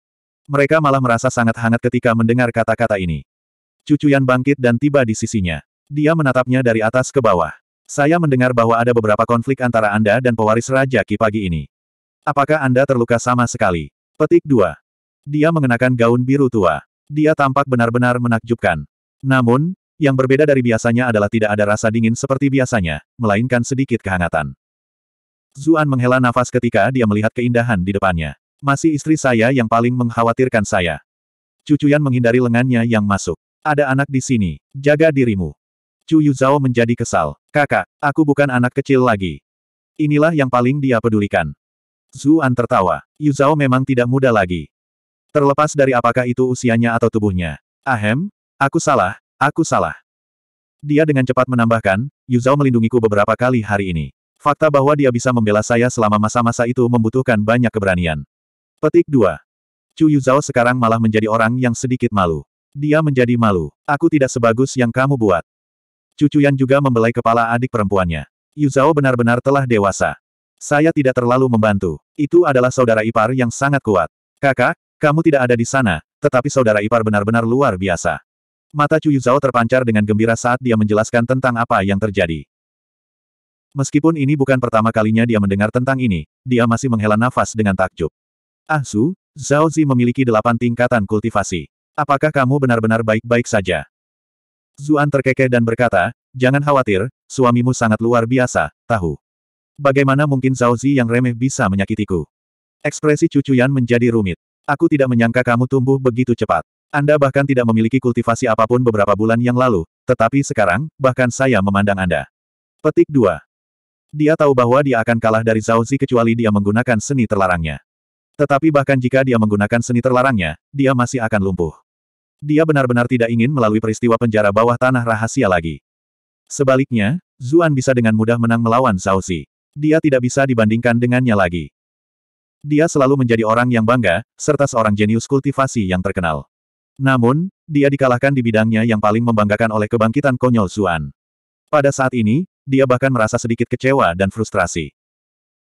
Mereka malah merasa sangat hangat ketika mendengar kata-kata ini. Cucu Yan bangkit dan tiba di sisinya. Dia menatapnya dari atas ke bawah. Saya mendengar bahwa ada beberapa konflik antara Anda dan pewaris Raja Ki pagi ini. Apakah Anda terluka sama sekali? Petik 2. Dia mengenakan gaun biru tua. Dia tampak benar-benar menakjubkan. Namun, yang berbeda dari biasanya adalah tidak ada rasa dingin seperti biasanya, melainkan sedikit kehangatan. Zuan menghela nafas ketika dia melihat keindahan di depannya. Masih istri saya yang paling mengkhawatirkan saya. Cucuyan menghindari lengannya yang masuk. Ada anak di sini, jaga dirimu. Chu Yuzhao menjadi kesal. Kakak, aku bukan anak kecil lagi. Inilah yang paling dia pedulikan. Zuan tertawa. Yuzhao memang tidak muda lagi. Terlepas dari apakah itu usianya atau tubuhnya. Ahem, aku salah, aku salah. Dia dengan cepat menambahkan, Yuzhao melindungiku beberapa kali hari ini. Fakta bahwa dia bisa membela saya selama masa-masa itu membutuhkan banyak keberanian. Petik 2. Chu Yuzhao sekarang malah menjadi orang yang sedikit malu. Dia menjadi malu. Aku tidak sebagus yang kamu buat. Cucu Yan juga membelai kepala adik perempuannya. Yu Zhao benar-benar telah dewasa. Saya tidak terlalu membantu. Itu adalah saudara ipar yang sangat kuat. Kakak, kamu tidak ada di sana, tetapi saudara ipar benar-benar luar biasa. Mata Chu Zhao terpancar dengan gembira saat dia menjelaskan tentang apa yang terjadi. Meskipun ini bukan pertama kalinya dia mendengar tentang ini, dia masih menghela nafas dengan takjub. Ah Su, Zhao Zi memiliki delapan tingkatan kultivasi. Apakah kamu benar-benar baik-baik saja? Zuan terkekeh dan berkata, jangan khawatir, suamimu sangat luar biasa, tahu. Bagaimana mungkin Zi yang remeh bisa menyakitiku? Ekspresi cucu Yan menjadi rumit. Aku tidak menyangka kamu tumbuh begitu cepat. Anda bahkan tidak memiliki kultivasi apapun beberapa bulan yang lalu, tetapi sekarang, bahkan saya memandang Anda. Petik 2. Dia tahu bahwa dia akan kalah dari Zhao Zi kecuali dia menggunakan seni terlarangnya. Tetapi bahkan jika dia menggunakan seni terlarangnya, dia masih akan lumpuh dia benar-benar tidak ingin melalui peristiwa penjara bawah tanah rahasia lagi. Sebaliknya, Zuan bisa dengan mudah menang melawan Zhao Xi. Dia tidak bisa dibandingkan dengannya lagi. Dia selalu menjadi orang yang bangga, serta seorang jenius kultivasi yang terkenal. Namun, dia dikalahkan di bidangnya yang paling membanggakan oleh kebangkitan konyol Zuan. Pada saat ini, dia bahkan merasa sedikit kecewa dan frustrasi.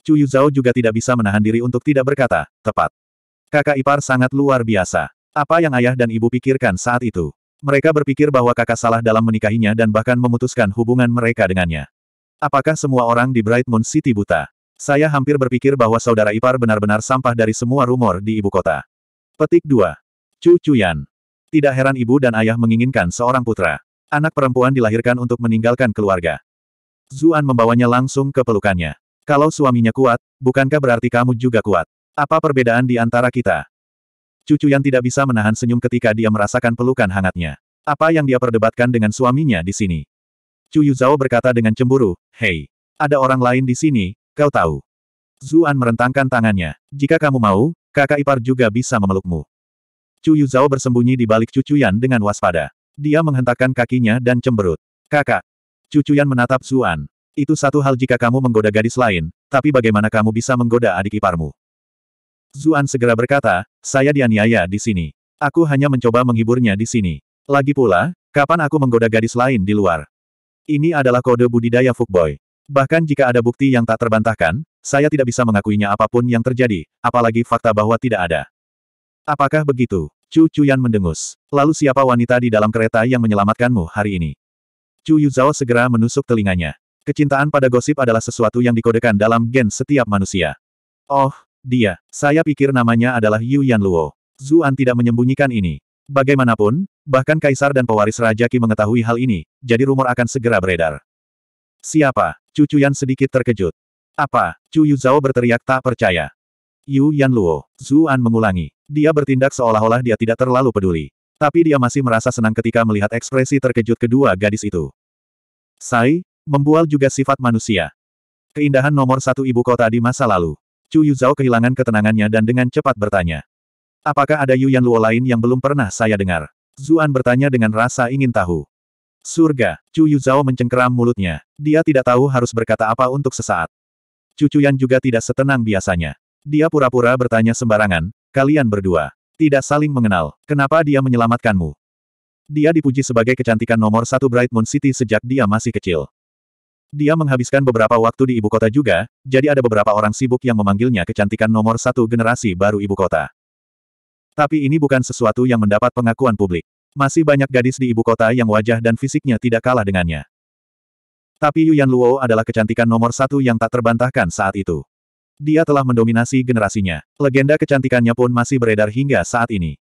Chu Zhao juga tidak bisa menahan diri untuk tidak berkata, tepat. Kakak ipar sangat luar biasa. Apa yang ayah dan ibu pikirkan saat itu? Mereka berpikir bahwa kakak salah dalam menikahinya dan bahkan memutuskan hubungan mereka dengannya. Apakah semua orang di Bright Moon City buta? Saya hampir berpikir bahwa saudara ipar benar-benar sampah dari semua rumor di ibu kota. Petik 2. Chu Chuyan. Tidak heran ibu dan ayah menginginkan seorang putra. Anak perempuan dilahirkan untuk meninggalkan keluarga. Zuan membawanya langsung ke pelukannya. Kalau suaminya kuat, bukankah berarti kamu juga kuat? Apa perbedaan di antara kita? Cucu yang tidak bisa menahan senyum ketika dia merasakan pelukan hangatnya. Apa yang dia perdebatkan dengan suaminya di sini? Chu Yuzhao berkata dengan cemburu, Hei, ada orang lain di sini, kau tahu. Zuan merentangkan tangannya. Jika kamu mau, kakak ipar juga bisa memelukmu. Chu Yuzhao bersembunyi di balik Cucu Yan dengan waspada. Dia menghentakkan kakinya dan cemberut. Kakak. Cucu Yan menatap Zuan. Itu satu hal jika kamu menggoda gadis lain, tapi bagaimana kamu bisa menggoda adik iparmu? Zuan segera berkata, saya dianiaya di sini. Aku hanya mencoba menghiburnya di sini. Lagi pula, kapan aku menggoda gadis lain di luar? Ini adalah kode budidaya Fukboy. Bahkan jika ada bukti yang tak terbantahkan, saya tidak bisa mengakuinya apapun yang terjadi, apalagi fakta bahwa tidak ada. Apakah begitu? Chu Chuyan mendengus. Lalu siapa wanita di dalam kereta yang menyelamatkanmu hari ini? Chu Yuzhao segera menusuk telinganya. Kecintaan pada gosip adalah sesuatu yang dikodekan dalam gen setiap manusia. Oh, dia. Saya pikir namanya adalah Yu Yan Luo. Zuan tidak menyembunyikan ini. Bagaimanapun, bahkan kaisar dan pewaris Raja Qi mengetahui hal ini, jadi rumor akan segera beredar. Siapa? Cucu Yan sedikit terkejut. Apa? Cu Yu Zhao berteriak tak percaya. Yu Yan Luo, Zuan mengulangi. Dia bertindak seolah-olah dia tidak terlalu peduli. Tapi dia masih merasa senang ketika melihat ekspresi terkejut kedua gadis itu. Sai, membual juga sifat manusia. Keindahan nomor satu ibu kota di masa lalu. Chu Yuzhao kehilangan ketenangannya dan dengan cepat bertanya. Apakah ada Yu Yan Luo lain yang belum pernah saya dengar? Zuan bertanya dengan rasa ingin tahu. Surga, Chu Yuzhao mencengkeram mulutnya. Dia tidak tahu harus berkata apa untuk sesaat. Cucuyan juga tidak setenang biasanya. Dia pura-pura bertanya sembarangan, kalian berdua. Tidak saling mengenal, kenapa dia menyelamatkanmu? Dia dipuji sebagai kecantikan nomor satu Bright Moon City sejak dia masih kecil. Dia menghabiskan beberapa waktu di ibu kota juga, jadi ada beberapa orang sibuk yang memanggilnya kecantikan nomor satu generasi baru ibu kota. Tapi ini bukan sesuatu yang mendapat pengakuan publik. Masih banyak gadis di ibu kota yang wajah dan fisiknya tidak kalah dengannya. Tapi Yuan Luo adalah kecantikan nomor satu yang tak terbantahkan saat itu. Dia telah mendominasi generasinya. Legenda kecantikannya pun masih beredar hingga saat ini.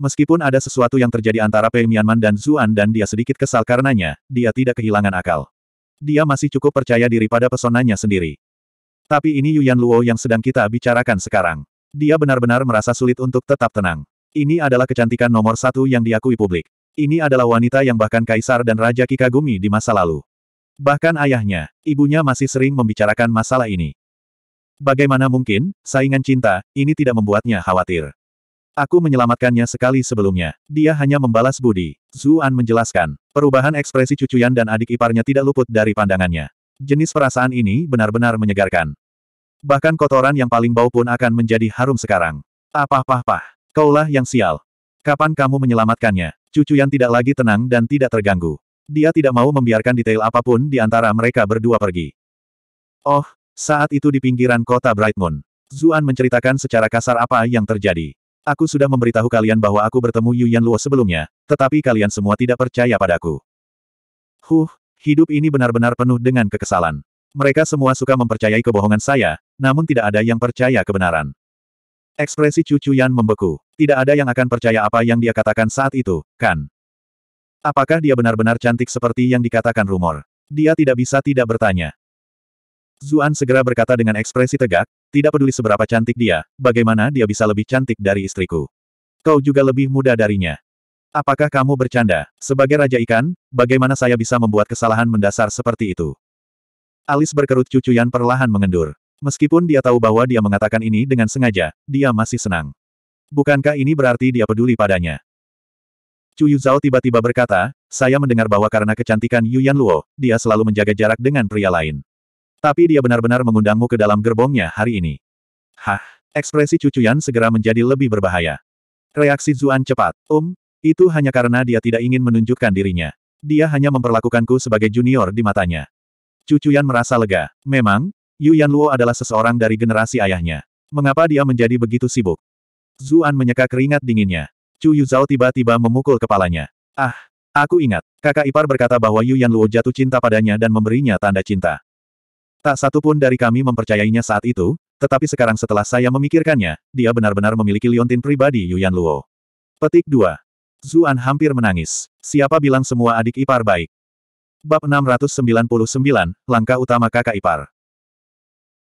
Meskipun ada sesuatu yang terjadi antara Pei Mianman dan Zuan dan dia sedikit kesal karenanya, dia tidak kehilangan akal dia masih cukup percaya diri pada pesonanya sendiri. Tapi ini Yuan Luo yang sedang kita bicarakan sekarang. Dia benar-benar merasa sulit untuk tetap tenang. Ini adalah kecantikan nomor satu yang diakui publik. Ini adalah wanita yang bahkan kaisar dan raja Kikagumi di masa lalu. Bahkan ayahnya, ibunya masih sering membicarakan masalah ini. Bagaimana mungkin, saingan cinta, ini tidak membuatnya khawatir. Aku menyelamatkannya sekali sebelumnya. Dia hanya membalas budi. Zuan menjelaskan, perubahan ekspresi cucuyan dan adik iparnya tidak luput dari pandangannya. Jenis perasaan ini benar-benar menyegarkan. Bahkan kotoran yang paling bau pun akan menjadi harum sekarang. apa ah, apa pah kaulah yang sial. Kapan kamu menyelamatkannya? Cucuyan tidak lagi tenang dan tidak terganggu. Dia tidak mau membiarkan detail apapun di antara mereka berdua pergi. Oh, saat itu di pinggiran kota Brightmoon. Zuan menceritakan secara kasar apa yang terjadi. Aku sudah memberitahu kalian bahwa aku bertemu Yuan Luo sebelumnya, tetapi kalian semua tidak percaya padaku. Huh, hidup ini benar-benar penuh dengan kekesalan. Mereka semua suka mempercayai kebohongan saya, namun tidak ada yang percaya kebenaran. Ekspresi Cucu Yan membeku. Tidak ada yang akan percaya apa yang dia katakan saat itu, kan? Apakah dia benar-benar cantik seperti yang dikatakan rumor? Dia tidak bisa tidak bertanya. Zuan segera berkata dengan ekspresi tegak, tidak peduli seberapa cantik dia, bagaimana dia bisa lebih cantik dari istriku. Kau juga lebih muda darinya. Apakah kamu bercanda? Sebagai raja ikan, bagaimana saya bisa membuat kesalahan mendasar seperti itu? Alis berkerut cucuyan perlahan mengendur. Meskipun dia tahu bahwa dia mengatakan ini dengan sengaja, dia masih senang. Bukankah ini berarti dia peduli padanya? Chu Yuzhao tiba-tiba berkata, saya mendengar bahwa karena kecantikan Yu Yan Luo, dia selalu menjaga jarak dengan pria lain. Tapi dia benar-benar mengundangmu ke dalam gerbongnya hari ini. Hah, ekspresi cucuyan segera menjadi lebih berbahaya. Reaksi Zuan cepat. Um, itu hanya karena dia tidak ingin menunjukkan dirinya. Dia hanya memperlakukanku sebagai junior di matanya. Cucuyan merasa lega. Memang, Yu Yan Luo adalah seseorang dari generasi ayahnya. Mengapa dia menjadi begitu sibuk? Zuan menyeka keringat dinginnya. Chu Zhao tiba-tiba memukul kepalanya. Ah, aku ingat. Kakak ipar berkata bahwa Yu Yan Luo jatuh cinta padanya dan memberinya tanda cinta. Tak satu pun dari kami mempercayainya saat itu, tetapi sekarang setelah saya memikirkannya, dia benar-benar memiliki liontin pribadi Yuan Luo. Petik 2. Zuan hampir menangis. Siapa bilang semua adik ipar baik? Bab 699, Langkah Utama Kakak Ipar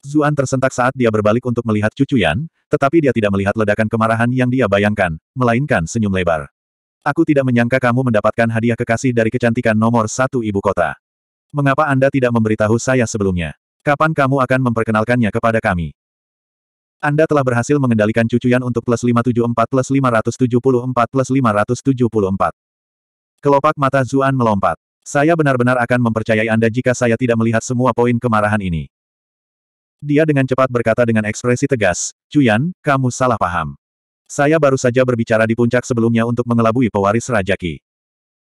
Zuan tersentak saat dia berbalik untuk melihat cucu Yan, tetapi dia tidak melihat ledakan kemarahan yang dia bayangkan, melainkan senyum lebar. Aku tidak menyangka kamu mendapatkan hadiah kekasih dari kecantikan nomor satu ibu kota. Mengapa Anda tidak memberitahu saya sebelumnya? Kapan kamu akan memperkenalkannya kepada kami? Anda telah berhasil mengendalikan cucuyan untuk plus 574 plus 574 plus 574. Kelopak mata Zuan melompat. Saya benar-benar akan mempercayai Anda jika saya tidak melihat semua poin kemarahan ini. Dia dengan cepat berkata dengan ekspresi tegas, Cuyan, kamu salah paham. Saya baru saja berbicara di puncak sebelumnya untuk mengelabui pewaris Rajaki.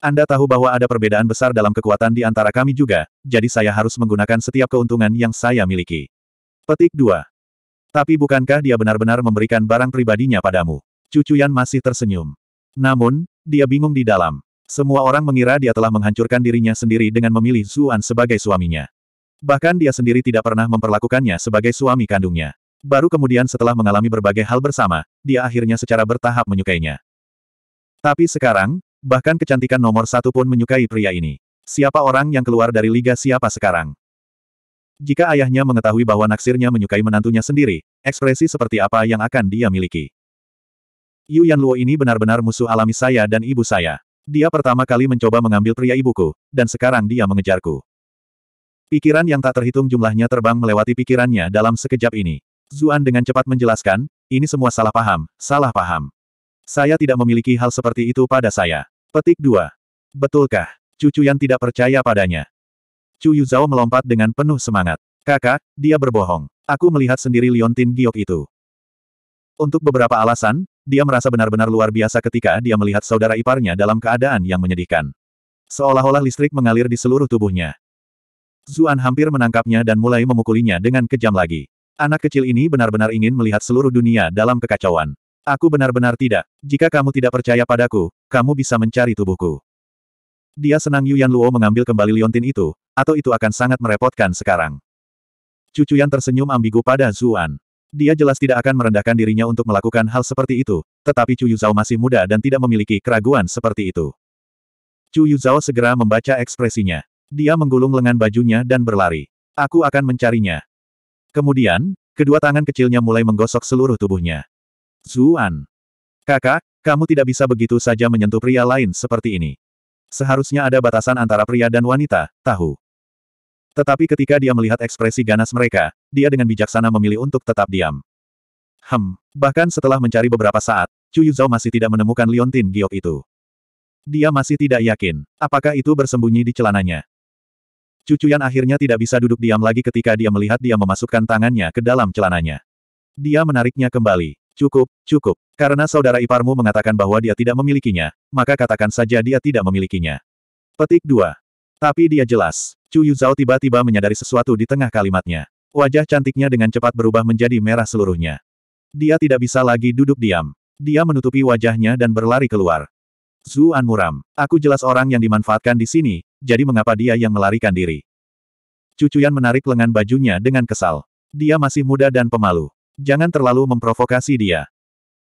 Anda tahu bahwa ada perbedaan besar dalam kekuatan di antara kami juga, jadi saya harus menggunakan setiap keuntungan yang saya miliki. Petik 2. Tapi bukankah dia benar-benar memberikan barang pribadinya padamu? Cucu Yan masih tersenyum. Namun, dia bingung di dalam. Semua orang mengira dia telah menghancurkan dirinya sendiri dengan memilih Zuan sebagai suaminya. Bahkan dia sendiri tidak pernah memperlakukannya sebagai suami kandungnya. Baru kemudian setelah mengalami berbagai hal bersama, dia akhirnya secara bertahap menyukainya. Tapi sekarang, Bahkan kecantikan nomor satu pun menyukai pria ini. Siapa orang yang keluar dari liga siapa sekarang? Jika ayahnya mengetahui bahwa naksirnya menyukai menantunya sendiri, ekspresi seperti apa yang akan dia miliki? Yu Yan Luo ini benar-benar musuh alami saya dan ibu saya. Dia pertama kali mencoba mengambil pria ibuku, dan sekarang dia mengejarku. Pikiran yang tak terhitung jumlahnya terbang melewati pikirannya dalam sekejap ini. Zuan dengan cepat menjelaskan, ini semua salah paham, salah paham. Saya tidak memiliki hal seperti itu pada saya. Petik 2. Betulkah? Cucu yang tidak percaya padanya. Chu Yuzhao melompat dengan penuh semangat. Kakak, dia berbohong. Aku melihat sendiri Liontin Giok itu. Untuk beberapa alasan, dia merasa benar-benar luar biasa ketika dia melihat saudara iparnya dalam keadaan yang menyedihkan. Seolah-olah listrik mengalir di seluruh tubuhnya. Zuan hampir menangkapnya dan mulai memukulinya dengan kejam lagi. Anak kecil ini benar-benar ingin melihat seluruh dunia dalam kekacauan. Aku benar-benar tidak. Jika kamu tidak percaya padaku, kamu bisa mencari tubuhku. Dia senang Yu Yan Luo mengambil kembali liontin itu, atau itu akan sangat merepotkan sekarang. Cucu yang tersenyum ambigu pada Zuan. Dia jelas tidak akan merendahkan dirinya untuk melakukan hal seperti itu, tetapi Chu Yuzhao masih muda dan tidak memiliki keraguan seperti itu. Chu Yuzhao segera membaca ekspresinya. Dia menggulung lengan bajunya dan berlari. Aku akan mencarinya. Kemudian, kedua tangan kecilnya mulai menggosok seluruh tubuhnya. Zuan. Kakak, kamu tidak bisa begitu saja menyentuh pria lain seperti ini. Seharusnya ada batasan antara pria dan wanita, tahu. Tetapi ketika dia melihat ekspresi ganas mereka, dia dengan bijaksana memilih untuk tetap diam. Hem, bahkan setelah mencari beberapa saat, Chu Yuzhou masih tidak menemukan liontin giok itu. Dia masih tidak yakin, apakah itu bersembunyi di celananya. Cucuyan akhirnya tidak bisa duduk diam lagi ketika dia melihat dia memasukkan tangannya ke dalam celananya. Dia menariknya kembali. Cukup, cukup. Karena saudara iparmu mengatakan bahwa dia tidak memilikinya, maka katakan saja dia tidak memilikinya. Petik 2. Tapi dia jelas. Chu Yuzhao tiba-tiba menyadari sesuatu di tengah kalimatnya. Wajah cantiknya dengan cepat berubah menjadi merah seluruhnya. Dia tidak bisa lagi duduk diam. Dia menutupi wajahnya dan berlari keluar. Zuan muram. Aku jelas orang yang dimanfaatkan di sini, jadi mengapa dia yang melarikan diri? Cucuyan menarik lengan bajunya dengan kesal. Dia masih muda dan pemalu. Jangan terlalu memprovokasi dia.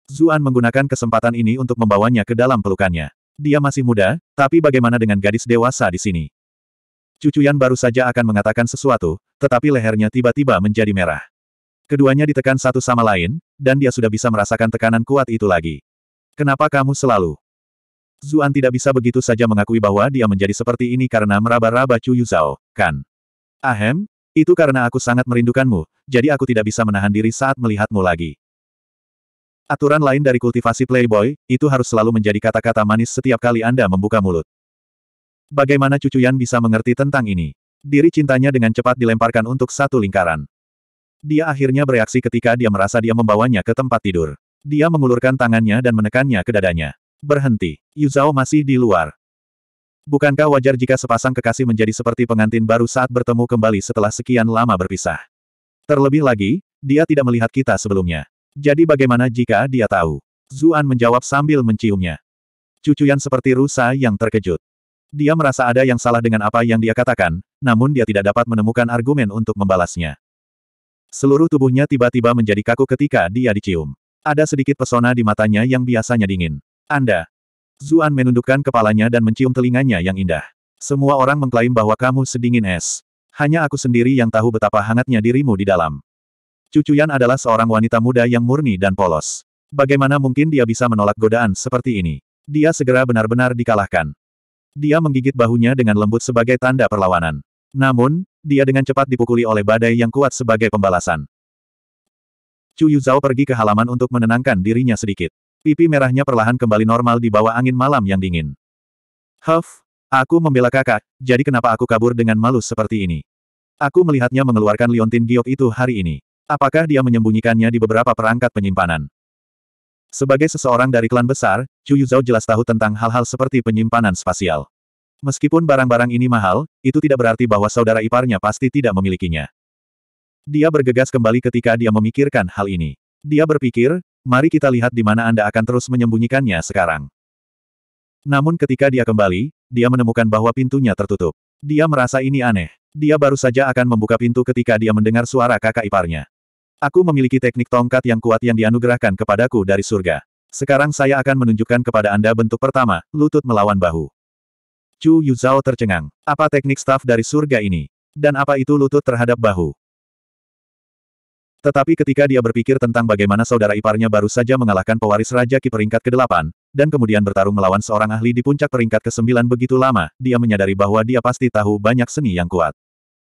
Zuan menggunakan kesempatan ini untuk membawanya ke dalam pelukannya. Dia masih muda, tapi bagaimana dengan gadis dewasa di sini? Cucu Yan baru saja akan mengatakan sesuatu, tetapi lehernya tiba-tiba menjadi merah. Keduanya ditekan satu sama lain, dan dia sudah bisa merasakan tekanan kuat itu lagi. Kenapa kamu selalu? Zuan tidak bisa begitu saja mengakui bahwa dia menjadi seperti ini karena meraba-raba Cuyuzao, kan? Ahem, itu karena aku sangat merindukanmu, jadi aku tidak bisa menahan diri saat melihatmu lagi. Aturan lain dari kultivasi playboy, itu harus selalu menjadi kata-kata manis setiap kali Anda membuka mulut. Bagaimana cucu Yan bisa mengerti tentang ini? Diri cintanya dengan cepat dilemparkan untuk satu lingkaran. Dia akhirnya bereaksi ketika dia merasa dia membawanya ke tempat tidur. Dia mengulurkan tangannya dan menekannya ke dadanya. Berhenti. Yu Yuzao masih di luar. Bukankah wajar jika sepasang kekasih menjadi seperti pengantin baru saat bertemu kembali setelah sekian lama berpisah? Terlebih lagi, dia tidak melihat kita sebelumnya. Jadi bagaimana jika dia tahu? Zuan menjawab sambil menciumnya. Cucuyan seperti rusa yang terkejut. Dia merasa ada yang salah dengan apa yang dia katakan, namun dia tidak dapat menemukan argumen untuk membalasnya. Seluruh tubuhnya tiba-tiba menjadi kaku ketika dia dicium. Ada sedikit pesona di matanya yang biasanya dingin. Anda. Zuan menundukkan kepalanya dan mencium telinganya yang indah. Semua orang mengklaim bahwa kamu sedingin es. Hanya aku sendiri yang tahu betapa hangatnya dirimu di dalam. Cucuyan adalah seorang wanita muda yang murni dan polos. Bagaimana mungkin dia bisa menolak godaan seperti ini? Dia segera benar-benar dikalahkan. Dia menggigit bahunya dengan lembut sebagai tanda perlawanan. Namun, dia dengan cepat dipukuli oleh badai yang kuat sebagai pembalasan. Chu Yuzhao pergi ke halaman untuk menenangkan dirinya sedikit. Pipi merahnya perlahan kembali normal di bawah angin malam yang dingin. Huff, Aku membela kakak, jadi kenapa aku kabur dengan malu seperti ini? Aku melihatnya mengeluarkan liontin giok itu hari ini. Apakah dia menyembunyikannya di beberapa perangkat penyimpanan? Sebagai seseorang dari klan besar, Chu Zhao jelas tahu tentang hal-hal seperti penyimpanan spasial. Meskipun barang-barang ini mahal, itu tidak berarti bahwa saudara iparnya pasti tidak memilikinya. Dia bergegas kembali ketika dia memikirkan hal ini. Dia berpikir, mari kita lihat di mana Anda akan terus menyembunyikannya sekarang. Namun ketika dia kembali, dia menemukan bahwa pintunya tertutup. Dia merasa ini aneh. Dia baru saja akan membuka pintu ketika dia mendengar suara kakak iparnya. Aku memiliki teknik tongkat yang kuat yang dianugerahkan kepadaku dari surga. Sekarang saya akan menunjukkan kepada Anda bentuk pertama, lutut melawan bahu. Chu Yuzhao tercengang. Apa teknik staf dari surga ini? Dan apa itu lutut terhadap bahu? Tetapi ketika dia berpikir tentang bagaimana saudara iparnya baru saja mengalahkan pewaris Raja Ki peringkat ke-8, dan kemudian bertarung melawan seorang ahli di puncak peringkat ke-9 begitu lama, dia menyadari bahwa dia pasti tahu banyak seni yang kuat.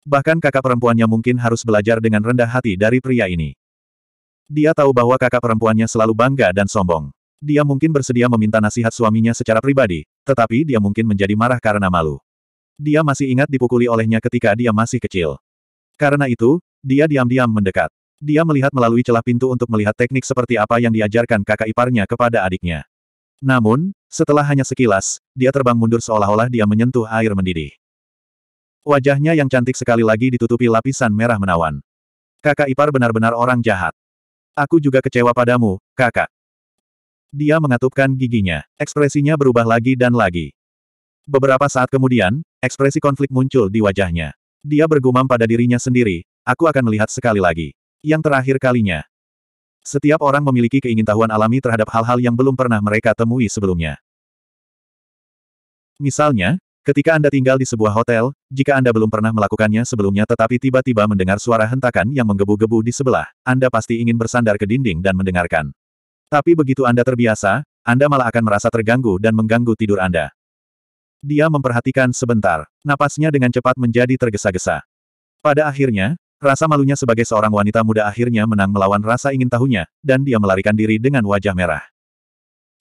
Bahkan kakak perempuannya mungkin harus belajar dengan rendah hati dari pria ini. Dia tahu bahwa kakak perempuannya selalu bangga dan sombong. Dia mungkin bersedia meminta nasihat suaminya secara pribadi, tetapi dia mungkin menjadi marah karena malu. Dia masih ingat dipukuli olehnya ketika dia masih kecil. Karena itu, dia diam-diam mendekat. Dia melihat melalui celah pintu untuk melihat teknik seperti apa yang diajarkan kakak iparnya kepada adiknya. Namun, setelah hanya sekilas, dia terbang mundur seolah-olah dia menyentuh air mendidih. Wajahnya yang cantik sekali lagi ditutupi lapisan merah menawan. Kakak ipar benar-benar orang jahat. Aku juga kecewa padamu, kakak. Dia mengatupkan giginya. Ekspresinya berubah lagi dan lagi. Beberapa saat kemudian, ekspresi konflik muncul di wajahnya. Dia bergumam pada dirinya sendiri, aku akan melihat sekali lagi. Yang terakhir kalinya, setiap orang memiliki keingintahuan alami terhadap hal-hal yang belum pernah mereka temui sebelumnya. Misalnya, ketika Anda tinggal di sebuah hotel, jika Anda belum pernah melakukannya sebelumnya tetapi tiba-tiba mendengar suara hentakan yang menggebu-gebu di sebelah, Anda pasti ingin bersandar ke dinding dan mendengarkan. Tapi begitu Anda terbiasa, Anda malah akan merasa terganggu dan mengganggu tidur Anda. Dia memperhatikan sebentar. Napasnya dengan cepat menjadi tergesa-gesa. Pada akhirnya, Rasa malunya sebagai seorang wanita muda akhirnya menang melawan rasa ingin tahunya, dan dia melarikan diri dengan wajah merah.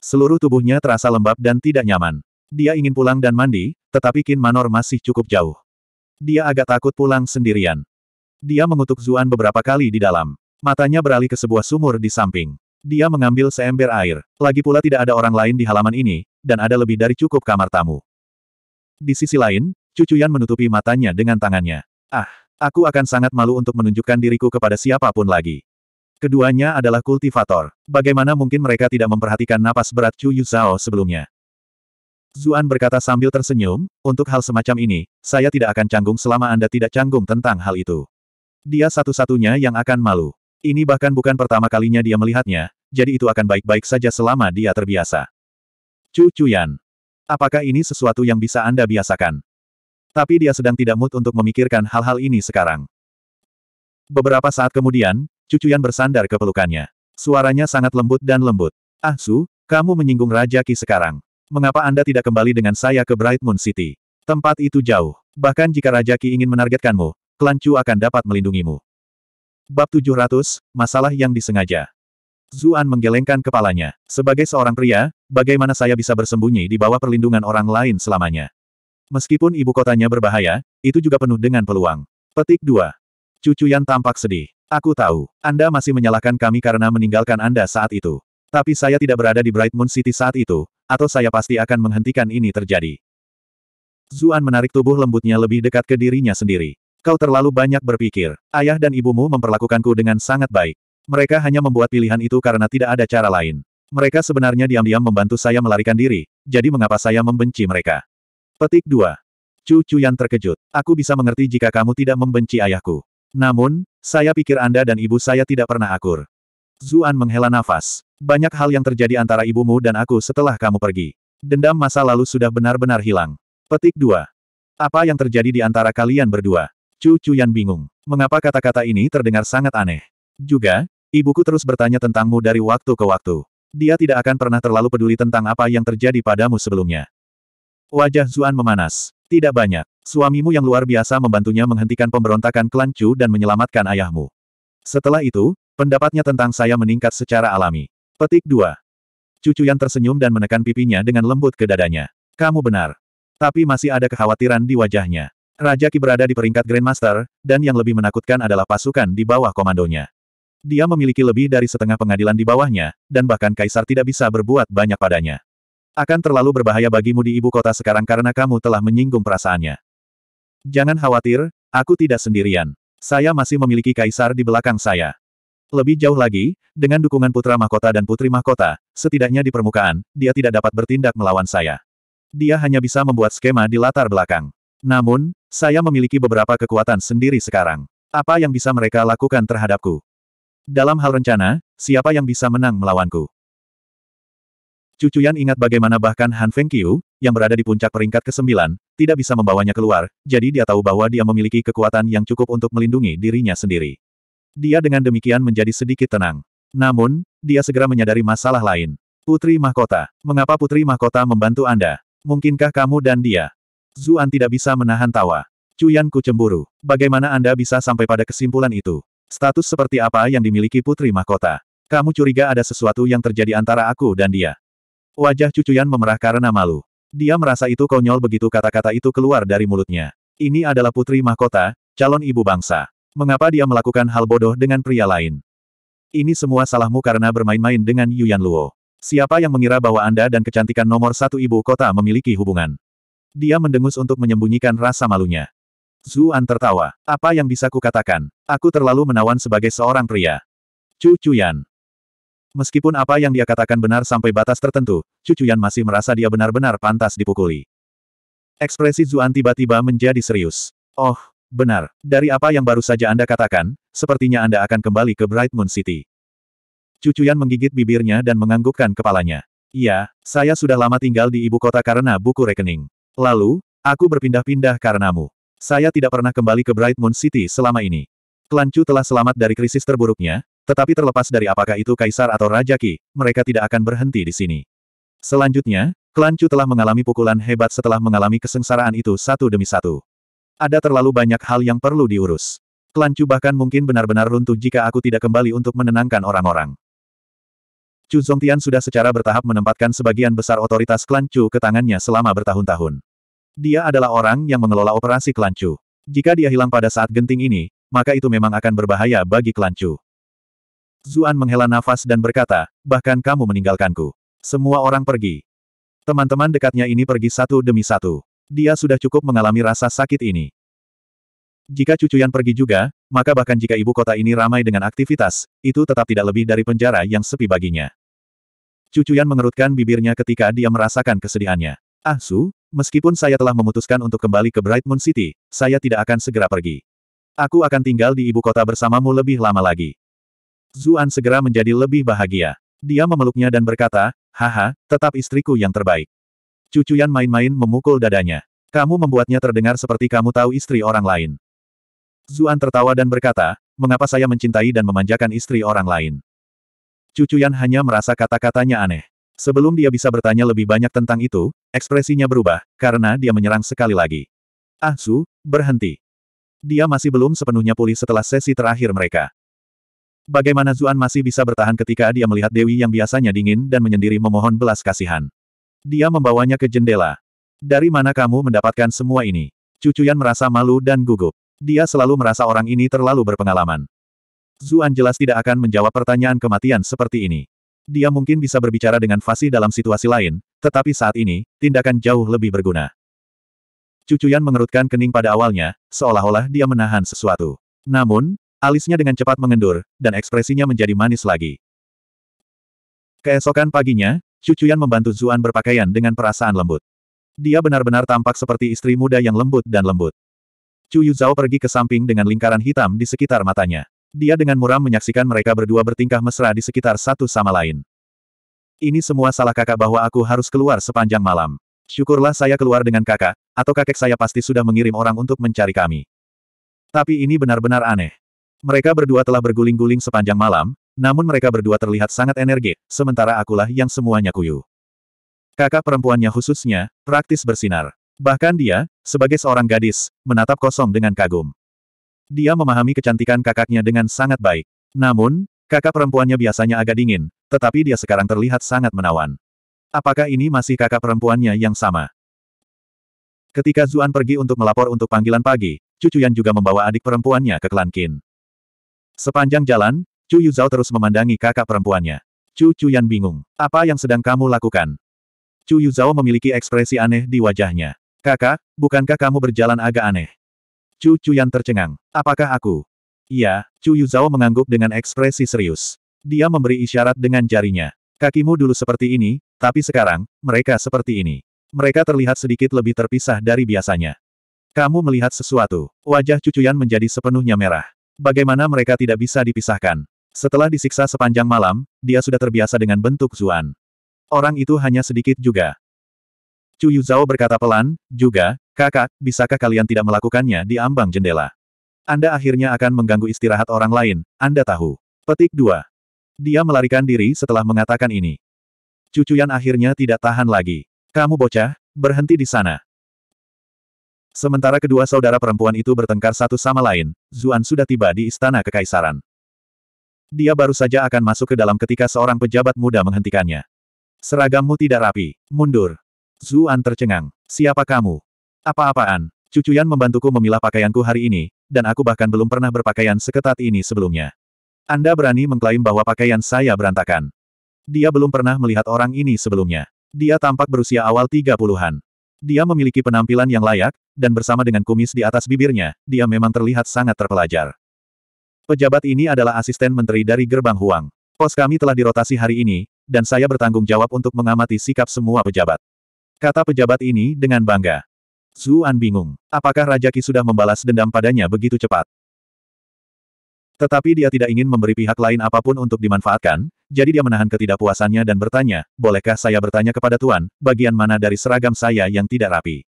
Seluruh tubuhnya terasa lembab dan tidak nyaman. Dia ingin pulang dan mandi, tetapi Kin Manor masih cukup jauh. Dia agak takut pulang sendirian. Dia mengutuk Zuan beberapa kali di dalam. Matanya beralih ke sebuah sumur di samping. Dia mengambil seember air. Lagi pula tidak ada orang lain di halaman ini, dan ada lebih dari cukup kamar tamu. Di sisi lain, Cucuyan menutupi matanya dengan tangannya. Ah! Aku akan sangat malu untuk menunjukkan diriku kepada siapapun lagi. Keduanya adalah kultivator. Bagaimana mungkin mereka tidak memperhatikan napas berat Chu Yuzhao sebelumnya? Zuan berkata sambil tersenyum, untuk hal semacam ini, saya tidak akan canggung selama Anda tidak canggung tentang hal itu. Dia satu-satunya yang akan malu. Ini bahkan bukan pertama kalinya dia melihatnya, jadi itu akan baik-baik saja selama dia terbiasa. Chu Chuyan. Apakah ini sesuatu yang bisa Anda biasakan? Tapi dia sedang tidak mood untuk memikirkan hal-hal ini sekarang. Beberapa saat kemudian, Cucuyan bersandar ke pelukannya. Suaranya sangat lembut dan lembut. Ah Su, kamu menyinggung Raja Ki sekarang. Mengapa Anda tidak kembali dengan saya ke Bright Moon City? Tempat itu jauh. Bahkan jika Raja Ki ingin menargetkanmu, klan Chu akan dapat melindungimu. Bab 700, Masalah yang disengaja. Zuan menggelengkan kepalanya. Sebagai seorang pria, bagaimana saya bisa bersembunyi di bawah perlindungan orang lain selamanya? Meskipun ibu kotanya berbahaya, itu juga penuh dengan peluang. Petik 2. Cucu Yan tampak sedih. Aku tahu, Anda masih menyalahkan kami karena meninggalkan Anda saat itu. Tapi saya tidak berada di Bright Moon City saat itu, atau saya pasti akan menghentikan ini terjadi. Zuan menarik tubuh lembutnya lebih dekat ke dirinya sendiri. Kau terlalu banyak berpikir. Ayah dan ibumu memperlakukanku dengan sangat baik. Mereka hanya membuat pilihan itu karena tidak ada cara lain. Mereka sebenarnya diam-diam membantu saya melarikan diri, jadi mengapa saya membenci mereka? Petik 2. Cucu yang terkejut. Aku bisa mengerti jika kamu tidak membenci ayahku. Namun, saya pikir Anda dan ibu saya tidak pernah akur. Zuan menghela nafas. Banyak hal yang terjadi antara ibumu dan aku setelah kamu pergi. Dendam masa lalu sudah benar-benar hilang. Petik 2. Apa yang terjadi di antara kalian berdua? Cucu yang bingung. Mengapa kata-kata ini terdengar sangat aneh? Juga, ibuku terus bertanya tentangmu dari waktu ke waktu. Dia tidak akan pernah terlalu peduli tentang apa yang terjadi padamu sebelumnya. Wajah Zuan memanas. Tidak banyak. Suamimu yang luar biasa membantunya menghentikan pemberontakan klan Chu dan menyelamatkan ayahmu. Setelah itu, pendapatnya tentang saya meningkat secara alami. Petik 2. Cucu yang tersenyum dan menekan pipinya dengan lembut ke dadanya. Kamu benar. Tapi masih ada kekhawatiran di wajahnya. Raja Ki berada di peringkat Grandmaster, dan yang lebih menakutkan adalah pasukan di bawah komandonya. Dia memiliki lebih dari setengah pengadilan di bawahnya, dan bahkan kaisar tidak bisa berbuat banyak padanya. Akan terlalu berbahaya bagimu di ibu kota sekarang karena kamu telah menyinggung perasaannya. Jangan khawatir, aku tidak sendirian. Saya masih memiliki kaisar di belakang saya. Lebih jauh lagi, dengan dukungan putra mahkota dan putri mahkota, setidaknya di permukaan, dia tidak dapat bertindak melawan saya. Dia hanya bisa membuat skema di latar belakang. Namun, saya memiliki beberapa kekuatan sendiri sekarang. Apa yang bisa mereka lakukan terhadapku? Dalam hal rencana, siapa yang bisa menang melawanku? Cucuyan ingat bagaimana bahkan Han Fengqiu, yang berada di puncak peringkat ke-9, tidak bisa membawanya keluar, jadi dia tahu bahwa dia memiliki kekuatan yang cukup untuk melindungi dirinya sendiri. Dia dengan demikian menjadi sedikit tenang. Namun, dia segera menyadari masalah lain. Putri Mahkota, mengapa Putri Mahkota membantu Anda? Mungkinkah kamu dan dia? Zuan tidak bisa menahan tawa. ku cemburu. Bagaimana Anda bisa sampai pada kesimpulan itu? Status seperti apa yang dimiliki Putri Mahkota? Kamu curiga ada sesuatu yang terjadi antara aku dan dia. Wajah cucuyan memerah karena malu. Dia merasa itu konyol begitu kata-kata itu keluar dari mulutnya. Ini adalah putri mahkota, calon ibu bangsa. Mengapa dia melakukan hal bodoh dengan pria lain? Ini semua salahmu karena bermain-main dengan Yuan Luo. Siapa yang mengira bahwa Anda dan kecantikan nomor satu ibu kota memiliki hubungan? Dia mendengus untuk menyembunyikan rasa malunya. Zuan tertawa. Apa yang bisa kukatakan? Aku terlalu menawan sebagai seorang pria. Cucuyan. Meskipun apa yang dia katakan benar sampai batas tertentu, Cucu Yan masih merasa dia benar-benar pantas dipukuli. Ekspresi Zuan tiba-tiba menjadi serius. Oh, benar. Dari apa yang baru saja Anda katakan, sepertinya Anda akan kembali ke Bright Moon City. Cucu Yan menggigit bibirnya dan menganggukkan kepalanya. Iya, saya sudah lama tinggal di ibu kota karena buku rekening. Lalu, aku berpindah-pindah karenamu. Saya tidak pernah kembali ke Bright Moon City selama ini. Klan Chu telah selamat dari krisis terburuknya, tetapi terlepas dari apakah itu kaisar atau raja Ki, mereka tidak akan berhenti di sini. Selanjutnya, klan Chu telah mengalami pukulan hebat setelah mengalami kesengsaraan itu satu demi satu. Ada terlalu banyak hal yang perlu diurus. Klan Chu bahkan mungkin benar-benar runtuh jika aku tidak kembali untuk menenangkan orang-orang. Chu Zongtian sudah secara bertahap menempatkan sebagian besar otoritas klan Chu ke tangannya selama bertahun-tahun. Dia adalah orang yang mengelola operasi klan Chu. Jika dia hilang pada saat genting ini, maka itu memang akan berbahaya bagi klan Chu. Zuan menghela nafas dan berkata, bahkan kamu meninggalkanku. Semua orang pergi. Teman-teman dekatnya ini pergi satu demi satu. Dia sudah cukup mengalami rasa sakit ini. Jika cucuyan pergi juga, maka bahkan jika ibu kota ini ramai dengan aktivitas, itu tetap tidak lebih dari penjara yang sepi baginya. Cucuyan mengerutkan bibirnya ketika dia merasakan kesedihannya. Ah Su, meskipun saya telah memutuskan untuk kembali ke Bright Moon City, saya tidak akan segera pergi. Aku akan tinggal di ibu kota bersamamu lebih lama lagi. Zuan segera menjadi lebih bahagia. Dia memeluknya dan berkata, haha, tetap istriku yang terbaik. Cucuyan main-main memukul dadanya. Kamu membuatnya terdengar seperti kamu tahu istri orang lain. Zuan tertawa dan berkata, mengapa saya mencintai dan memanjakan istri orang lain. Cucuyan hanya merasa kata-katanya aneh. Sebelum dia bisa bertanya lebih banyak tentang itu, ekspresinya berubah, karena dia menyerang sekali lagi. Ah Su, berhenti. Dia masih belum sepenuhnya pulih setelah sesi terakhir mereka. Bagaimana Zuan masih bisa bertahan ketika dia melihat Dewi yang biasanya dingin dan menyendiri memohon belas kasihan. Dia membawanya ke jendela. Dari mana kamu mendapatkan semua ini? Cucuyan merasa malu dan gugup. Dia selalu merasa orang ini terlalu berpengalaman. Zuan jelas tidak akan menjawab pertanyaan kematian seperti ini. Dia mungkin bisa berbicara dengan fasih dalam situasi lain, tetapi saat ini, tindakan jauh lebih berguna. Cucuyan mengerutkan kening pada awalnya, seolah-olah dia menahan sesuatu. Namun, Alisnya dengan cepat mengendur, dan ekspresinya menjadi manis lagi. Keesokan paginya, Cucuyan membantu Zuan berpakaian dengan perasaan lembut. Dia benar-benar tampak seperti istri muda yang lembut dan lembut. Chu Yuzhao pergi ke samping dengan lingkaran hitam di sekitar matanya. Dia dengan muram menyaksikan mereka berdua bertingkah mesra di sekitar satu sama lain. Ini semua salah kakak bahwa aku harus keluar sepanjang malam. Syukurlah saya keluar dengan kakak, atau kakek saya pasti sudah mengirim orang untuk mencari kami. Tapi ini benar-benar aneh. Mereka berdua telah berguling-guling sepanjang malam, namun mereka berdua terlihat sangat energi, sementara akulah yang semuanya kuyu. Kakak perempuannya khususnya, praktis bersinar. Bahkan dia, sebagai seorang gadis, menatap kosong dengan kagum. Dia memahami kecantikan kakaknya dengan sangat baik. Namun, kakak perempuannya biasanya agak dingin, tetapi dia sekarang terlihat sangat menawan. Apakah ini masih kakak perempuannya yang sama? Ketika Zuan pergi untuk melapor untuk panggilan pagi, Cucuyan juga membawa adik perempuannya ke klan Qin. Sepanjang jalan, Chu Yuzhao terus memandangi kakak perempuannya. Chu Chuyan bingung. Apa yang sedang kamu lakukan? Chu Yuzhao memiliki ekspresi aneh di wajahnya. Kakak, bukankah kamu berjalan agak aneh? Chu Chuyan tercengang. Apakah aku? Iya, Chu Yuzhao mengangguk dengan ekspresi serius. Dia memberi isyarat dengan jarinya. Kakimu dulu seperti ini, tapi sekarang, mereka seperti ini. Mereka terlihat sedikit lebih terpisah dari biasanya. Kamu melihat sesuatu. Wajah cucuyan menjadi sepenuhnya merah. Bagaimana mereka tidak bisa dipisahkan? Setelah disiksa sepanjang malam, dia sudah terbiasa dengan bentuk Zuan. Orang itu hanya sedikit juga. Chu Yuzhao berkata pelan, juga, kakak, bisakah kalian tidak melakukannya di ambang jendela? Anda akhirnya akan mengganggu istirahat orang lain, Anda tahu. Petik 2. Dia melarikan diri setelah mengatakan ini. Cucuyan akhirnya tidak tahan lagi. Kamu bocah, berhenti di sana. Sementara kedua saudara perempuan itu bertengkar satu sama lain, Zuan sudah tiba di istana kekaisaran. Dia baru saja akan masuk ke dalam ketika seorang pejabat muda menghentikannya. Seragammu tidak rapi. Mundur. Zuan tercengang. Siapa kamu? Apa-apaan? Cucuyan membantuku memilah pakaianku hari ini, dan aku bahkan belum pernah berpakaian seketat ini sebelumnya. Anda berani mengklaim bahwa pakaian saya berantakan. Dia belum pernah melihat orang ini sebelumnya. Dia tampak berusia awal 30-an. Dia memiliki penampilan yang layak, dan bersama dengan kumis di atas bibirnya, dia memang terlihat sangat terpelajar. Pejabat ini adalah asisten menteri dari Gerbang Huang. Pos kami telah dirotasi hari ini, dan saya bertanggung jawab untuk mengamati sikap semua pejabat. Kata pejabat ini dengan bangga. Zuan bingung. Apakah Raja Ki sudah membalas dendam padanya begitu cepat? Tetapi dia tidak ingin memberi pihak lain apapun untuk dimanfaatkan, jadi dia menahan ketidakpuasannya dan bertanya, bolehkah saya bertanya kepada Tuan, bagian mana dari seragam saya yang tidak rapi?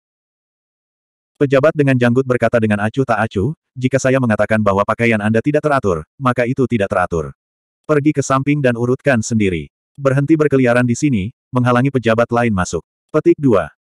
Pejabat dengan janggut berkata dengan acuh tak acuh, jika saya mengatakan bahwa pakaian Anda tidak teratur, maka itu tidak teratur. Pergi ke samping dan urutkan sendiri. Berhenti berkeliaran di sini, menghalangi pejabat lain masuk. Petik 2.